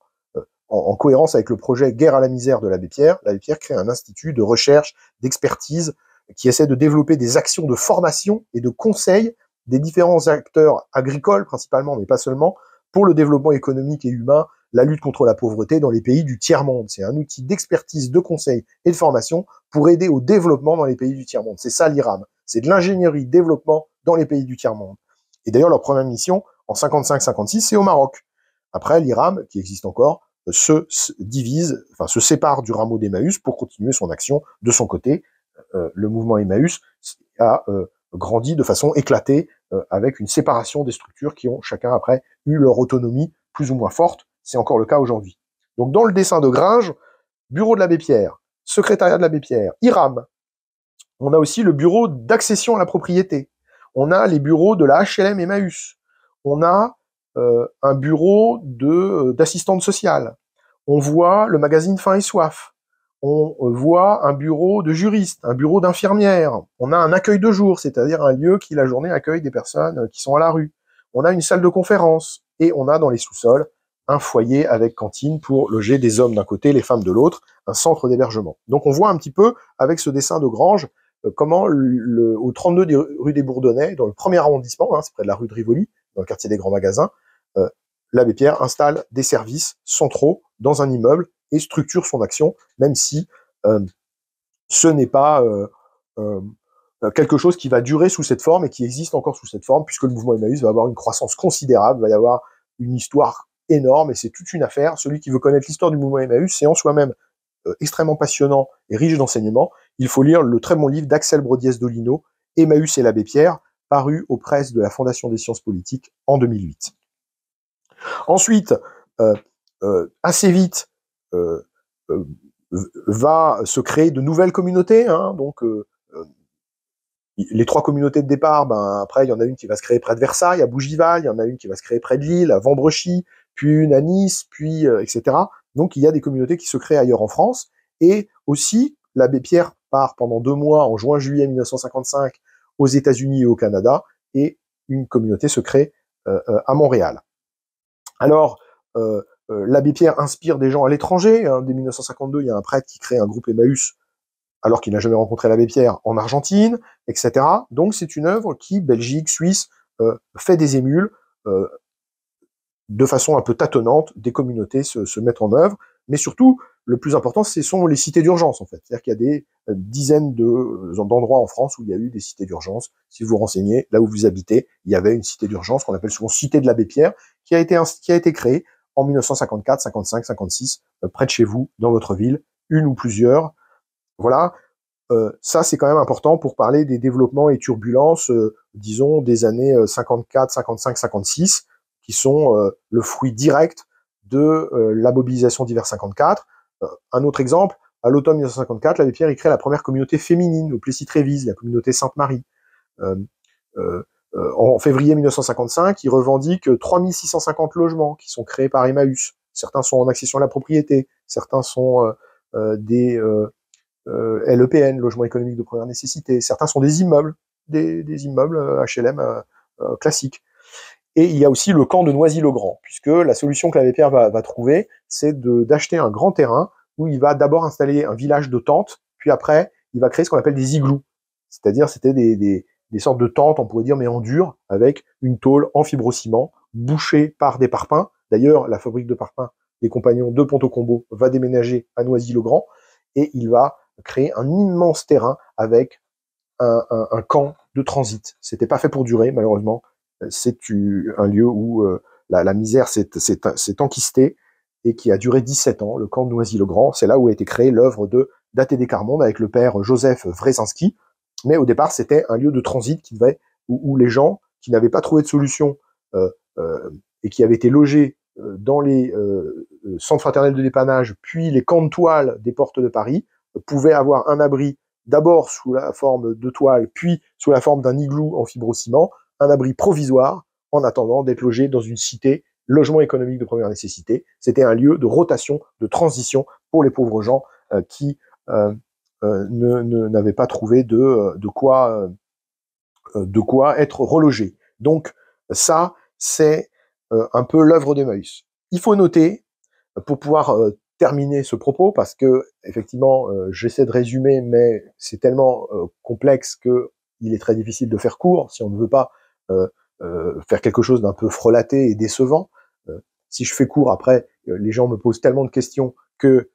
Speaker 1: en, cohérence avec le projet Guerre à la misère de l'abbé Pierre, l'abbé Pierre crée un institut de recherche, d'expertise, qui essaie de développer des actions de formation et de conseil des différents acteurs agricoles principalement, mais pas seulement, pour le développement économique et humain, la lutte contre la pauvreté dans les pays du tiers-monde. C'est un outil d'expertise, de conseil et de formation pour aider au développement dans les pays du tiers-monde. C'est ça l'IRAM. C'est de l'ingénierie développement dans les pays du tiers-monde. Et d'ailleurs, leur première mission, en 55-56, c'est au Maroc. Après, l'IRAM, qui existe encore, se divise, enfin se sépare du rameau d'Emmaüs pour continuer son action de son côté. Euh, le mouvement Emmaüs a euh, grandi de façon éclatée euh, avec une séparation des structures qui ont chacun après eu leur autonomie plus ou moins forte. C'est encore le cas aujourd'hui. Donc dans le dessin de Gringe, bureau de la Pierre, secrétariat de la Pierre, IRAM, on a aussi le bureau d'accession à la propriété, on a les bureaux de la HLM Emmaüs, on a un bureau d'assistante sociale, on voit le magazine Faim et Soif, on euh, voit un bureau de juriste, un bureau d'infirmière, on a un accueil de jour, c'est-à-dire un lieu qui la journée accueille des personnes euh, qui sont à la rue, on a une salle de conférence, et on a dans les sous-sols un foyer avec cantine pour loger des hommes d'un côté, les femmes de l'autre, un centre d'hébergement. Donc on voit un petit peu avec ce dessin de Grange euh, comment au 32 rue des Bourdonnais, dans le premier arrondissement, hein, c'est près de la rue de Rivoli, dans le quartier des Grands Magasins, l'abbé Pierre installe des services centraux dans un immeuble et structure son action, même si euh, ce n'est pas euh, euh, quelque chose qui va durer sous cette forme et qui existe encore sous cette forme, puisque le mouvement Emmaüs va avoir une croissance considérable, va y avoir une histoire énorme et c'est toute une affaire. Celui qui veut connaître l'histoire du mouvement Emmaüs, c'est en soi-même extrêmement passionnant et riche d'enseignements. Il faut lire le très bon livre d'Axel Brodiès Dolino, Emmaüs et l'abbé Pierre, paru aux presses de la Fondation des sciences politiques en 2008. Ensuite, euh, assez vite euh, euh, va se créer de nouvelles communautés. Hein, donc les trois communautés de départ, ben, après, il y en a une qui va se créer près de Versailles, à Bougival, il y en a une qui va se créer près de Lille, à Vambrechy, puis une à Nice, puis etc. Donc, il y a des communautés qui se créent ailleurs en France. Et aussi, l'abbé Pierre part pendant deux mois, en juin-juillet 1955, aux États-Unis et au Canada, et une communauté se crée à Montréal. Alors, euh, l'abbé Pierre inspire des gens à l'étranger. Hein. Dès 1952, il y a un prêtre qui crée un groupe Emmaüs alors qu'il n'a jamais rencontré l'abbé Pierre en Argentine, etc. Donc c'est une œuvre qui, Belgique, Suisse, euh, fait des émules euh, de façon un peu tâtonnante, des communautés se, mettent en œuvre, mais surtout, le plus important, ce sont les cités d'urgence, en fait. C'est-à-dire qu'il y a des dizaines d'endroits en France où il y a eu des cités d'urgence. Si vous renseignez, là où vous habitez, il y avait une cité d'urgence qu'on appelle souvent cité de l'abbé Pierre, qui a été créée en 1954, 55, 56, près de chez vous, dans votre ville, une ou plusieurs. Voilà, euh, ça c'est quand même important pour parler des développements et turbulences, euh, disons, des années 54, 55, 56, qui sont euh, le fruit direct de la mobilisation d'hiver 54. un autre exemple, à l'automne 1954, l'abbé Pierre y crée la première communauté féminine au Plessis-Trévise, la communauté Sainte-Marie. Euh, en février 1955, il revendique 3650 euh, logements qui sont créés par Emmaüs. Certains sont en accession à la propriété, certains sont euh, des LEPN, logements économiques de première nécessité, certains sont des immeubles, des, immeubles HLM classiques. Et il y a aussi le camp de Noisy-le-Grand, puisque la solution que la VPR va, va trouver, c'est d'acheter un grand terrain où il va d'abord installer un village de tentes, puis après, il va créer ce qu'on appelle des igloos. C'est-à-dire, c'était des, des sortes de tentes, on pourrait dire, mais en dur, avec une tôle en fibro-ciment, bouchée par des parpaings. D'ailleurs, la fabrique de parpaings des compagnons de Ponto Combo va déménager à Noisy-le-Grand et il va créer un immense terrain avec un, camp de transit. C'était pas fait pour durer, malheureusement. C'est un lieu où euh, la, misère s'est enquistée et qui a duré 17 ans, le camp de Noisy-le-Grand. C'est là où a été créée l'œuvre de Daté des avec le père Joseph Vraisinski. Mais au départ, c'était un lieu de transit qui où, les gens qui n'avaient pas trouvé de solution euh, euh, et qui avaient été logés euh, dans les centres fraternels de dépannage, puis les camps de toile des portes de Paris, pouvaient avoir un abri d'abord sous la forme de toile, puis sous la forme d'un igloo en ciment, un abri provisoire en attendant d'être logés dans une cité logement économique de première nécessité. C'était un lieu de rotation, de transition pour les pauvres gens qui euh, ne n'avait pas trouvé de, euh, de, quoi, euh, de quoi être relogé. Donc ça, c'est un peu l'œuvre de Meus. Il faut noter, pour pouvoir terminer ce propos, parce que effectivement, j'essaie de résumer, mais c'est tellement complexe que il est très difficile de faire court si on ne veut pas faire quelque chose d'un peu frelaté et décevant. si je fais court, après, les gens me posent tellement de questions que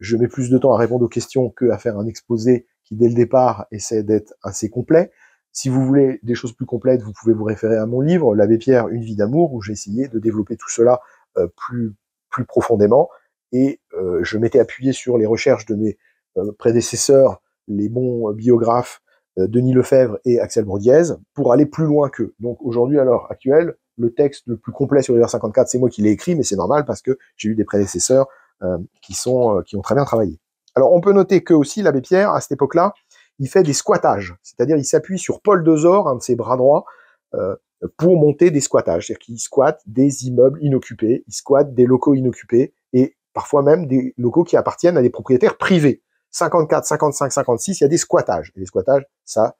Speaker 1: je mets plus de temps à répondre aux questions qu'à faire un exposé qui, dès le départ, essaie d'être assez complet. Si vous voulez des choses plus complètes, vous pouvez vous référer à mon livre, L'Abbé Pierre, Une vie d'amour, où j'ai essayé de développer tout cela euh, plus, plus profondément. Et euh, je m'étais appuyé sur les recherches de mes euh, prédécesseurs, les bons biographes Denis Lefebvre et Axel Brodiez, pour aller plus loin que. Donc aujourd'hui, à l'heure actuelle, le texte le plus complet sur l'univers 54, c'est moi qui l'ai écrit, mais c'est normal parce que j'ai eu des prédécesseurs euh, qui sont euh, qui ont très bien travaillé. Alors on peut noter que aussi l'abbé Pierre à cette époque-là, il fait des squatages c'est-à-dire il s'appuie sur Paul Dezor, un de ses bras droits, euh, pour monter des squatages c'est-à-dire qu'il squatte des immeubles inoccupés, il squatte des locaux inoccupés et parfois même des locaux qui appartiennent à des propriétaires privés. 54, 55, 56, il y a des squattages. Et les squatages ça,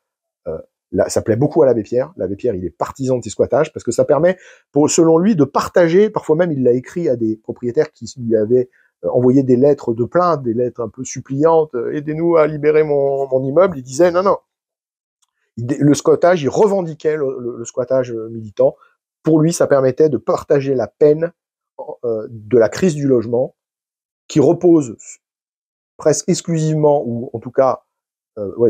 Speaker 1: ça plaît beaucoup à l'abbé Pierre. L'abbé Pierre, il est partisan de ces squattages parce que ça permet, pour, selon lui, de partager. Parfois même, il l'a écrit à des propriétaires qui lui avaient euh, envoyait des lettres de plainte, des lettres un peu suppliantes, euh, aidez-nous à libérer mon, immeuble, il disait non, non. Le squattage, il revendiquait le, squattage euh, militant. Pour lui, ça permettait de partager la peine de la crise du logement qui repose presque exclusivement, ou en tout cas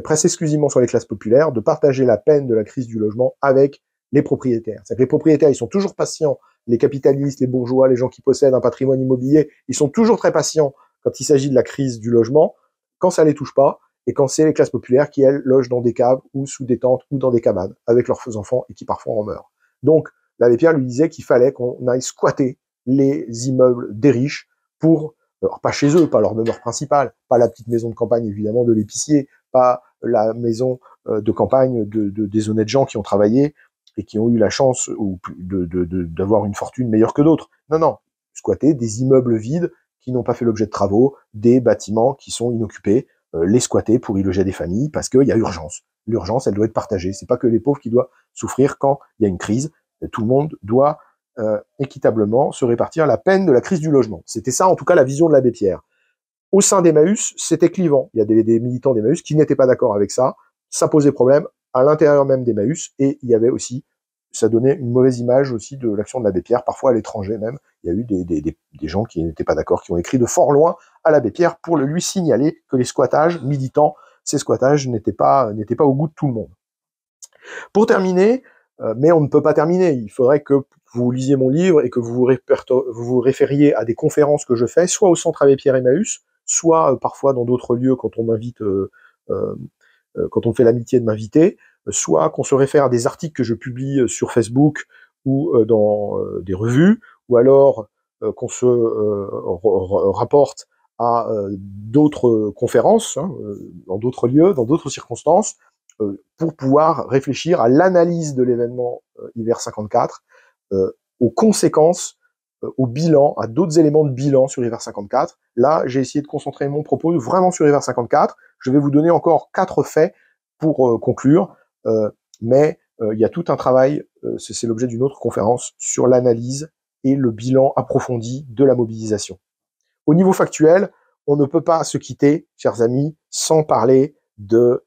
Speaker 1: presque exclusivement sur les classes populaires, de partager la peine de la crise du logement avec les propriétaires. C'est-à-dire que les propriétaires, ils sont toujours patients les capitalistes, les bourgeois, les gens qui possèdent un patrimoine immobilier, ils sont toujours très patients quand il s'agit de la crise du logement, quand ça ne les touche pas, et quand c'est les classes populaires qui, elles, logent dans des caves ou sous des tentes ou dans des cabanes avec leurs enfants et qui parfois en meurent. Donc, l'abbé Pierre lui disait qu'il fallait qu'on aille squatter les immeubles des riches pour, alors pas chez eux, pas leur demeure principale, pas la petite maison de campagne évidemment de l'épicier, pas la maison euh, de campagne des honnêtes gens qui ont travaillé et qui ont eu la chance ou d'avoir de, de, une fortune meilleure que d'autres. Non, non, squatter des immeubles vides qui n'ont pas fait l'objet de travaux, des bâtiments qui sont inoccupés, euh, les squatter pour y loger des familles parce qu'il y a urgence. L'urgence, elle doit être partagée. C'est pas que les pauvres qui doivent souffrir quand il y a une crise. Tout le monde doit euh, équitablement se répartir la peine de la crise du logement. C'était ça, en tout cas, la vision de l'abbé Pierre. Au sein d'Emmaüs, c'était clivant. Il y a des, des militants d'Emmaüs qui n'étaient pas d'accord avec ça. Ça posait problème à l'intérieur même d'Emmaüs, et il y avait aussi, ça donnait une mauvaise image aussi de l'action de l'abbé Pierre, parfois à l'étranger même. Il y a eu des, gens qui n'étaient pas d'accord, qui ont écrit de fort loin à l'abbé Pierre pour le lui signaler que les squattages militants, ces squattages n'étaient pas, pas au goût de tout le monde. Pour terminer, euh, mais on ne peut pas terminer, il faudrait que vous lisiez mon livre et que vous vous, référiez à des conférences que je fais, soit au centre Abbé Pierre Emmaüs, soit euh, parfois dans d'autres lieux quand on m'invite euh, euh, quand on fait l'amitié de m'inviter, euh, soit qu'on se réfère à des articles que je publie euh, sur Facebook ou dans des revues, ou alors qu'on se rapporte à d'autres conférences, hein, dans d'autres lieux, dans d'autres circonstances, pour pouvoir réfléchir à l'analyse de l'événement hiver 54, aux conséquences euh, au bilan, à d'autres éléments de bilan sur l'hiver 54. Là, j'ai essayé de concentrer mon propos vraiment sur River 54. Je vais vous donner encore quatre faits pour euh, conclure, euh, mais il y a tout un travail, c'est l'objet d'une autre conférence, sur l'analyse et le bilan approfondi de la mobilisation. Au niveau factuel, on ne peut pas se quitter, chers amis, sans parler de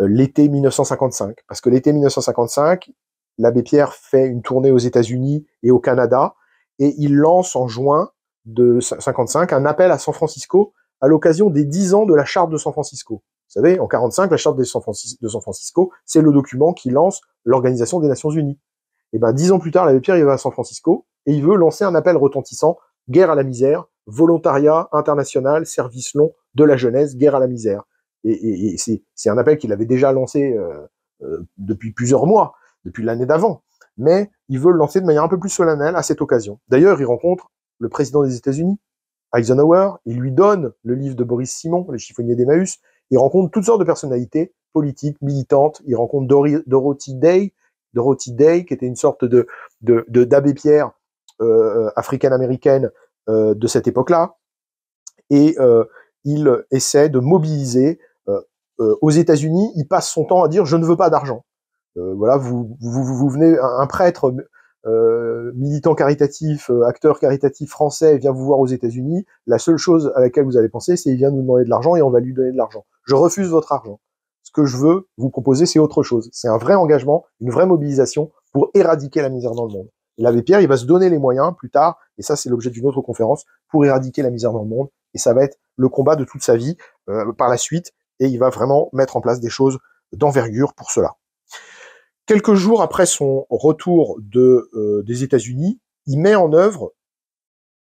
Speaker 1: l'été 1955, parce que l'été 1955, l'abbé Pierre fait une tournée aux États-Unis et au Canada et il lance en juin de 55 un appel à San Francisco à l'occasion des 10 ans de la charte de San Francisco. Vous savez, en 45, la charte de San Francisco, c'est le document qui lance l'Organisation des Nations Unies. Et eh ben, dix ans plus tard, la Pierre, il va à San Francisco et il veut lancer un appel retentissant guerre à la misère, volontariat international, service long de la jeunesse, guerre à la misère. Et, c'est, un appel qu'il avait déjà lancé euh, euh, depuis plusieurs mois, depuis l'année d'avant mais il veut le lancer de manière un peu plus solennelle à cette occasion. D'ailleurs, il rencontre le président des États-Unis, Eisenhower, il lui donne le livre de Boris Simon, Les chiffonniers d'Emmaüs, il rencontre toutes sortes de personnalités politiques, militantes, il rencontre Dorothy Day, Dorothy Day, qui était une sorte de d'abbé Pierre euh, africaine-américaine euh, de cette époque-là, et euh, il essaie de mobiliser aux États-Unis, il passe son temps à dire je ne veux pas d'argent. Euh, voilà, vous, vous, venez un, prêtre euh, militant caritatif, euh, acteur caritatif français vient vous voir aux États-Unis, la seule chose à laquelle vous allez penser, c'est il vient nous demander de l'argent et on va lui donner de l'argent. Je refuse votre argent. Ce que je veux vous proposer, c'est autre chose. C'est un vrai engagement, une vraie mobilisation pour éradiquer la misère dans le monde. L'abbé Pierre, il va se donner les moyens plus tard, et ça c'est l'objet d'une autre conférence, pour éradiquer la misère dans le monde, et ça va être le combat de toute sa vie par la suite, et il va vraiment mettre en place des choses d'envergure pour cela. Quelques jours après son retour euh, des États-Unis, il met en œuvre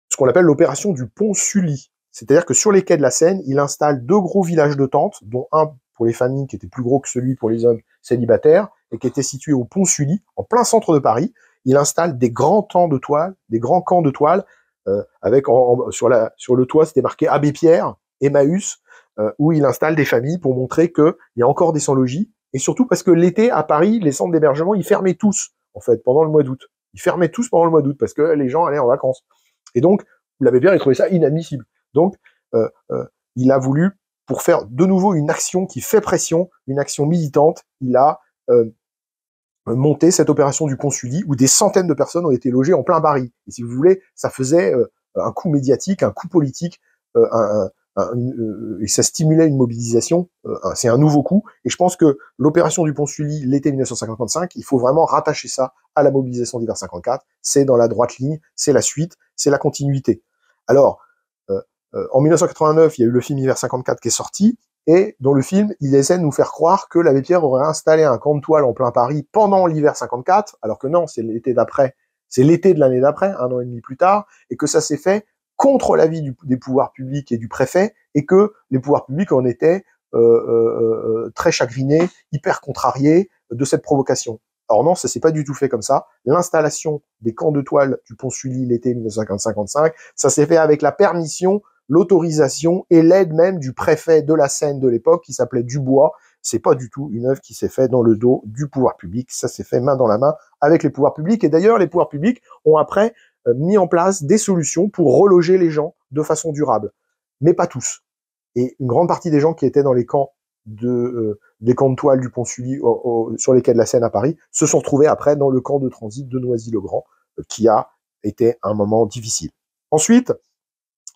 Speaker 1: ce qu'on appelle l'opération du pont Sully. C'est-à-dire que sur les quais de la Seine, il installe deux gros villages de tentes, dont un pour les familles qui était plus gros que celui pour les hommes célibataires et qui était situé au pont Sully, en plein centre de Paris. Il installe des grands de toile, des grands camps de toile, euh, avec sur, le toit c'était marqué Abbé Pierre, Emmaüs, euh, où il installe des familles pour montrer qu'il y a encore des sans-logis et surtout parce que l'été à Paris, les centres d'hébergement, ils fermaient tous en fait pendant le mois d'août. Ils fermaient tous pendant le mois d'août parce que les gens allaient en vacances. Et donc, vous l'avez bien, il trouvait ça inadmissible. Donc, euh, euh, il a voulu, pour faire de nouveau une action qui fait pression, une action militante, il a euh, monté cette opération du consulat où des centaines de personnes ont été logées en plein baril. Et si vous voulez, ça faisait un coup médiatique, un coup politique, un, euh, et ça stimulait une mobilisation. Euh, c'est un nouveau coup. Et je pense que l'opération du Pont Sully, l'été 1955, il faut vraiment rattacher ça à la mobilisation d'hiver 54. C'est dans la droite ligne, c'est la suite, c'est la continuité. Alors, euh, en 1989, il y a eu le film Hiver 54 qui est sorti et dans le film, il essaie de nous faire croire que l'abbé Pierre aurait installé un camp de toile en plein Paris pendant l'hiver 54, alors que non, c'est l'été d'après, c'est l'été de l'année d'après, un an et demi plus tard, et que ça s'est fait contre l'avis des pouvoirs publics et du préfet, et que les pouvoirs publics en étaient euh, euh, euh, très chagrinés, hyper contrariés de cette provocation. Or non, ça s'est pas du tout fait comme ça. L'installation des camps de toile du pont Sully l'été 1955, ça s'est fait avec la permission, l'autorisation et l'aide même du préfet de la Seine de l'époque qui s'appelait Dubois. C'est pas du tout une œuvre qui s'est faite dans le dos du pouvoir public. Ça s'est fait main dans la main avec les pouvoirs publics. Et d'ailleurs, les pouvoirs publics ont après euh, mis en place des solutions pour reloger les gens de façon durable, mais pas tous. Et une grande partie des gens qui étaient dans les camps de euh, camps de toile du Pont-Sully sur les quais de la Seine à Paris se sont retrouvés après dans le camp de transit de Noisy-le-Grand, euh, qui a été un moment difficile. Ensuite,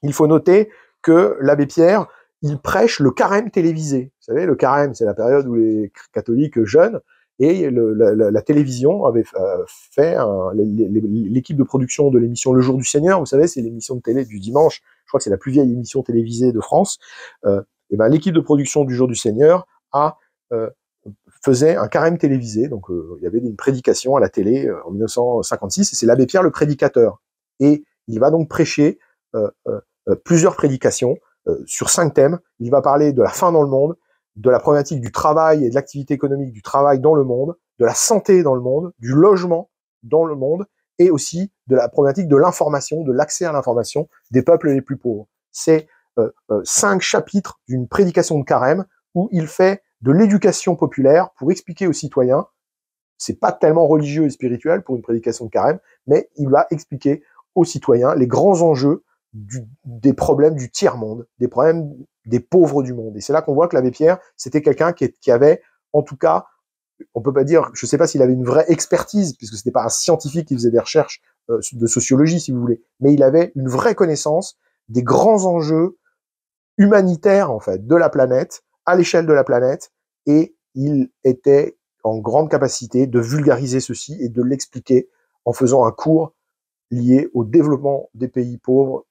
Speaker 1: il faut noter que l'abbé Pierre, il prêche le carême télévisé. Vous savez, le carême, c'est la période où les catholiques jeunes et la, télévision avait euh, fait l'équipe de production de l'émission Le Jour du Seigneur, vous savez, c'est l'émission de télé du dimanche, je crois que c'est la plus vieille émission télévisée de France. Euh, et ben, l'équipe de production du Jour du Seigneur a euh, faisait un carême télévisé, donc il y avait une prédication à la télé en 1956, et c'est l'abbé Pierre le prédicateur. Et il va donc prêcher plusieurs prédications sur cinq thèmes. Il va parler de la fin dans le monde, de la problématique du travail et de l'activité économique du travail dans le monde, de la santé dans le monde, du logement dans le monde, et aussi de la problématique de l'information, de l'accès à l'information des peuples les plus pauvres. C'est euh, euh, cinq chapitres d'une prédication de carême où il fait de l'éducation populaire pour expliquer aux citoyens, c'est pas tellement religieux et spirituel pour une prédication de carême, mais il va expliquer aux citoyens les grands enjeux des problèmes du tiers-monde, des problèmes des pauvres du monde. Et c'est là qu'on voit que l'abbé Pierre, c'était quelqu'un qui, qui, avait, en tout cas, on peut pas dire, je sais pas s'il avait une vraie expertise, puisque c'était pas un scientifique qui faisait des recherches euh, de sociologie, si vous voulez, mais il avait une vraie connaissance des grands enjeux humanitaires, en fait, de la planète, à l'échelle de la planète, et il était en grande capacité de vulgariser ceci et de l'expliquer en faisant un cours lié au développement des pays pauvres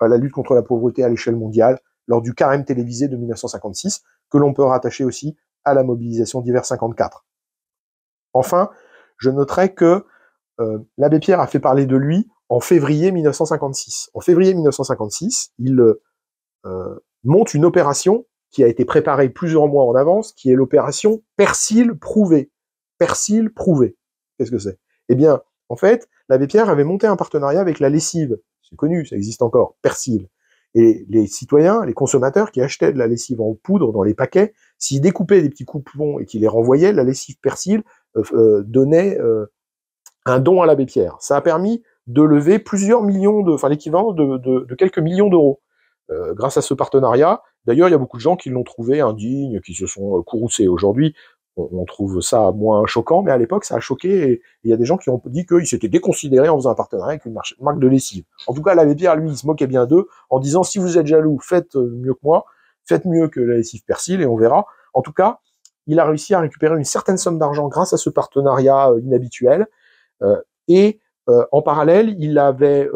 Speaker 1: à la lutte contre la pauvreté à l'échelle mondiale lors du carême télévisé de 1956, que l'on peut rattacher aussi à la mobilisation d'hiver 54. Enfin, je noterai que euh, l'abbé Pierre a fait parler de lui en février 1956. En février 1956, il euh, monte une opération qui a été préparée plusieurs mois en avance, qui est l'opération Persil prouvé. Persil prouvé. Qu'est-ce que c'est Eh bien, en fait, l'abbé Pierre avait monté un partenariat avec la lessive, c'est connu, ça existe encore, persil. Et les citoyens, les consommateurs qui achetaient de la lessive en poudre dans les paquets, s'ils découpaient des petits coupons et qu'ils les renvoyaient, la lessive persil euh, euh, donnait euh, un don à l'abbé Pierre. Ça a permis de lever plusieurs millions, de, enfin l'équivalent de, quelques millions d'euros grâce à ce partenariat. D'ailleurs, il y a beaucoup de gens qui l'ont trouvé indigne, qui se sont courroucés aujourd'hui on, trouve ça moins choquant, mais à l'époque, ça a choqué. Et il y a des gens qui ont dit qu'ils s'étaient déconsidérés en faisant un partenariat avec une marque de lessive. En tout cas, l'avait bien lui, il se moquait bien d'eux en disant si vous êtes jaloux, faites euh, mieux que moi, faites mieux que la lessive Persil, et on verra. En tout cas, il a réussi à récupérer une certaine somme d'argent grâce à ce partenariat euh, inhabituel. Euh, et en parallèle, il avait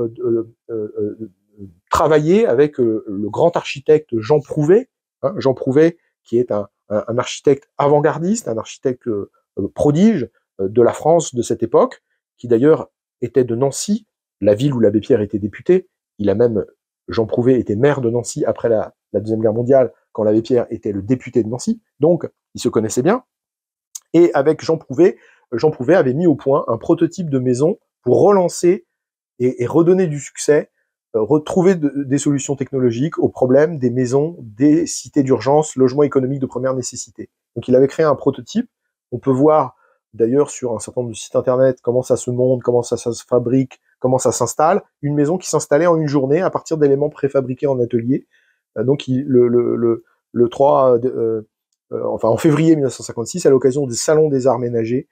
Speaker 1: travaillé avec le grand architecte Jean Prouvé, hein, Jean Prouvé qui est un, un, architecte avant-gardiste, un architecte euh, euh, prodige euh, de la France de cette époque, qui d'ailleurs était de Nancy, la ville où l'abbé Pierre était député. Il a même, Jean Prouvé, était maire de Nancy après la, Deuxième Guerre mondiale, quand l'abbé Pierre était le député de Nancy. Donc, il se connaissait bien. Et avec Jean Prouvé, Jean Prouvé avait mis au point un prototype de maison pour relancer et redonner du succès euh, retrouver des solutions technologiques aux problèmes des maisons, des cités d'urgence, logements économiques de première nécessité. Donc il avait créé un prototype. On peut voir d'ailleurs sur un certain nombre de sites internet comment ça se monte, comment ça, se fabrique, comment ça s'installe. Une maison qui s'installait en une journée à partir d'éléments préfabriqués en atelier. Euh, donc le, 3, euh, enfin en février 1956, à l'occasion des salons des arts ménagers,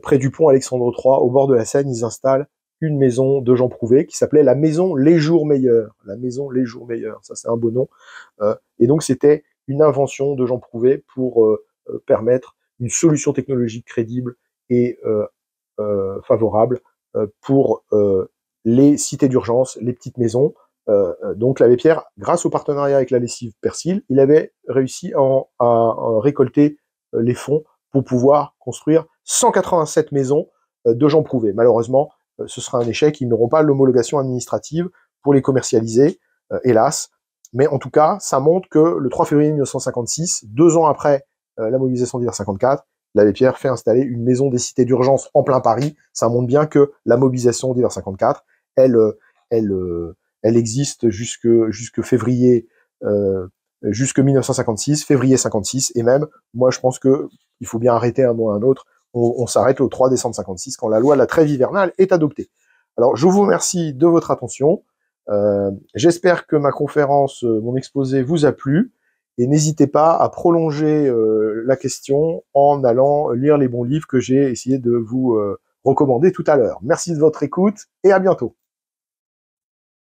Speaker 1: près du pont Alexandre III, au bord de la Seine, ils installent une maison de Jean Prouvé qui s'appelait la maison Les Jours Meilleurs. La maison Les Jours Meilleurs, ça c'est un beau nom. Euh, et donc c'était une invention de Jean Prouvé pour euh, euh, permettre une solution technologique crédible et favorable pour les cités d'urgence, les petites maisons. donc l'abbé Pierre, grâce au partenariat avec la lessive Persil, il avait réussi à, à récolter les fonds pour pouvoir construire 187 maisons de Jean Prouvé. Malheureusement, euh, ce sera un échec. Ils n'auront pas l'homologation administrative pour les commercialiser, euh, hélas. Mais en tout cas, ça montre que le 3 février 1956, deux ans après euh, la mobilisation d'hiver 54, l'abbé Pierre fait installer une maison des cités d'urgence en plein Paris. Ça montre bien que la mobilisation d'hiver 54, elle, elle, elle existe jusque, jusque février, jusque 1956, février 56, et même, moi, je pense que il faut bien arrêter un mot à un autre on, s'arrête au 3 décembre 56 quand la loi de la trêve hivernale est adoptée. Alors, je vous remercie de votre attention. Euh, j'espère que ma conférence, euh, mon exposé vous a plu. Et n'hésitez pas à prolonger euh, la question en allant lire les bons livres que j'ai essayé de vous recommander tout à l'heure. Merci de votre écoute et à bientôt.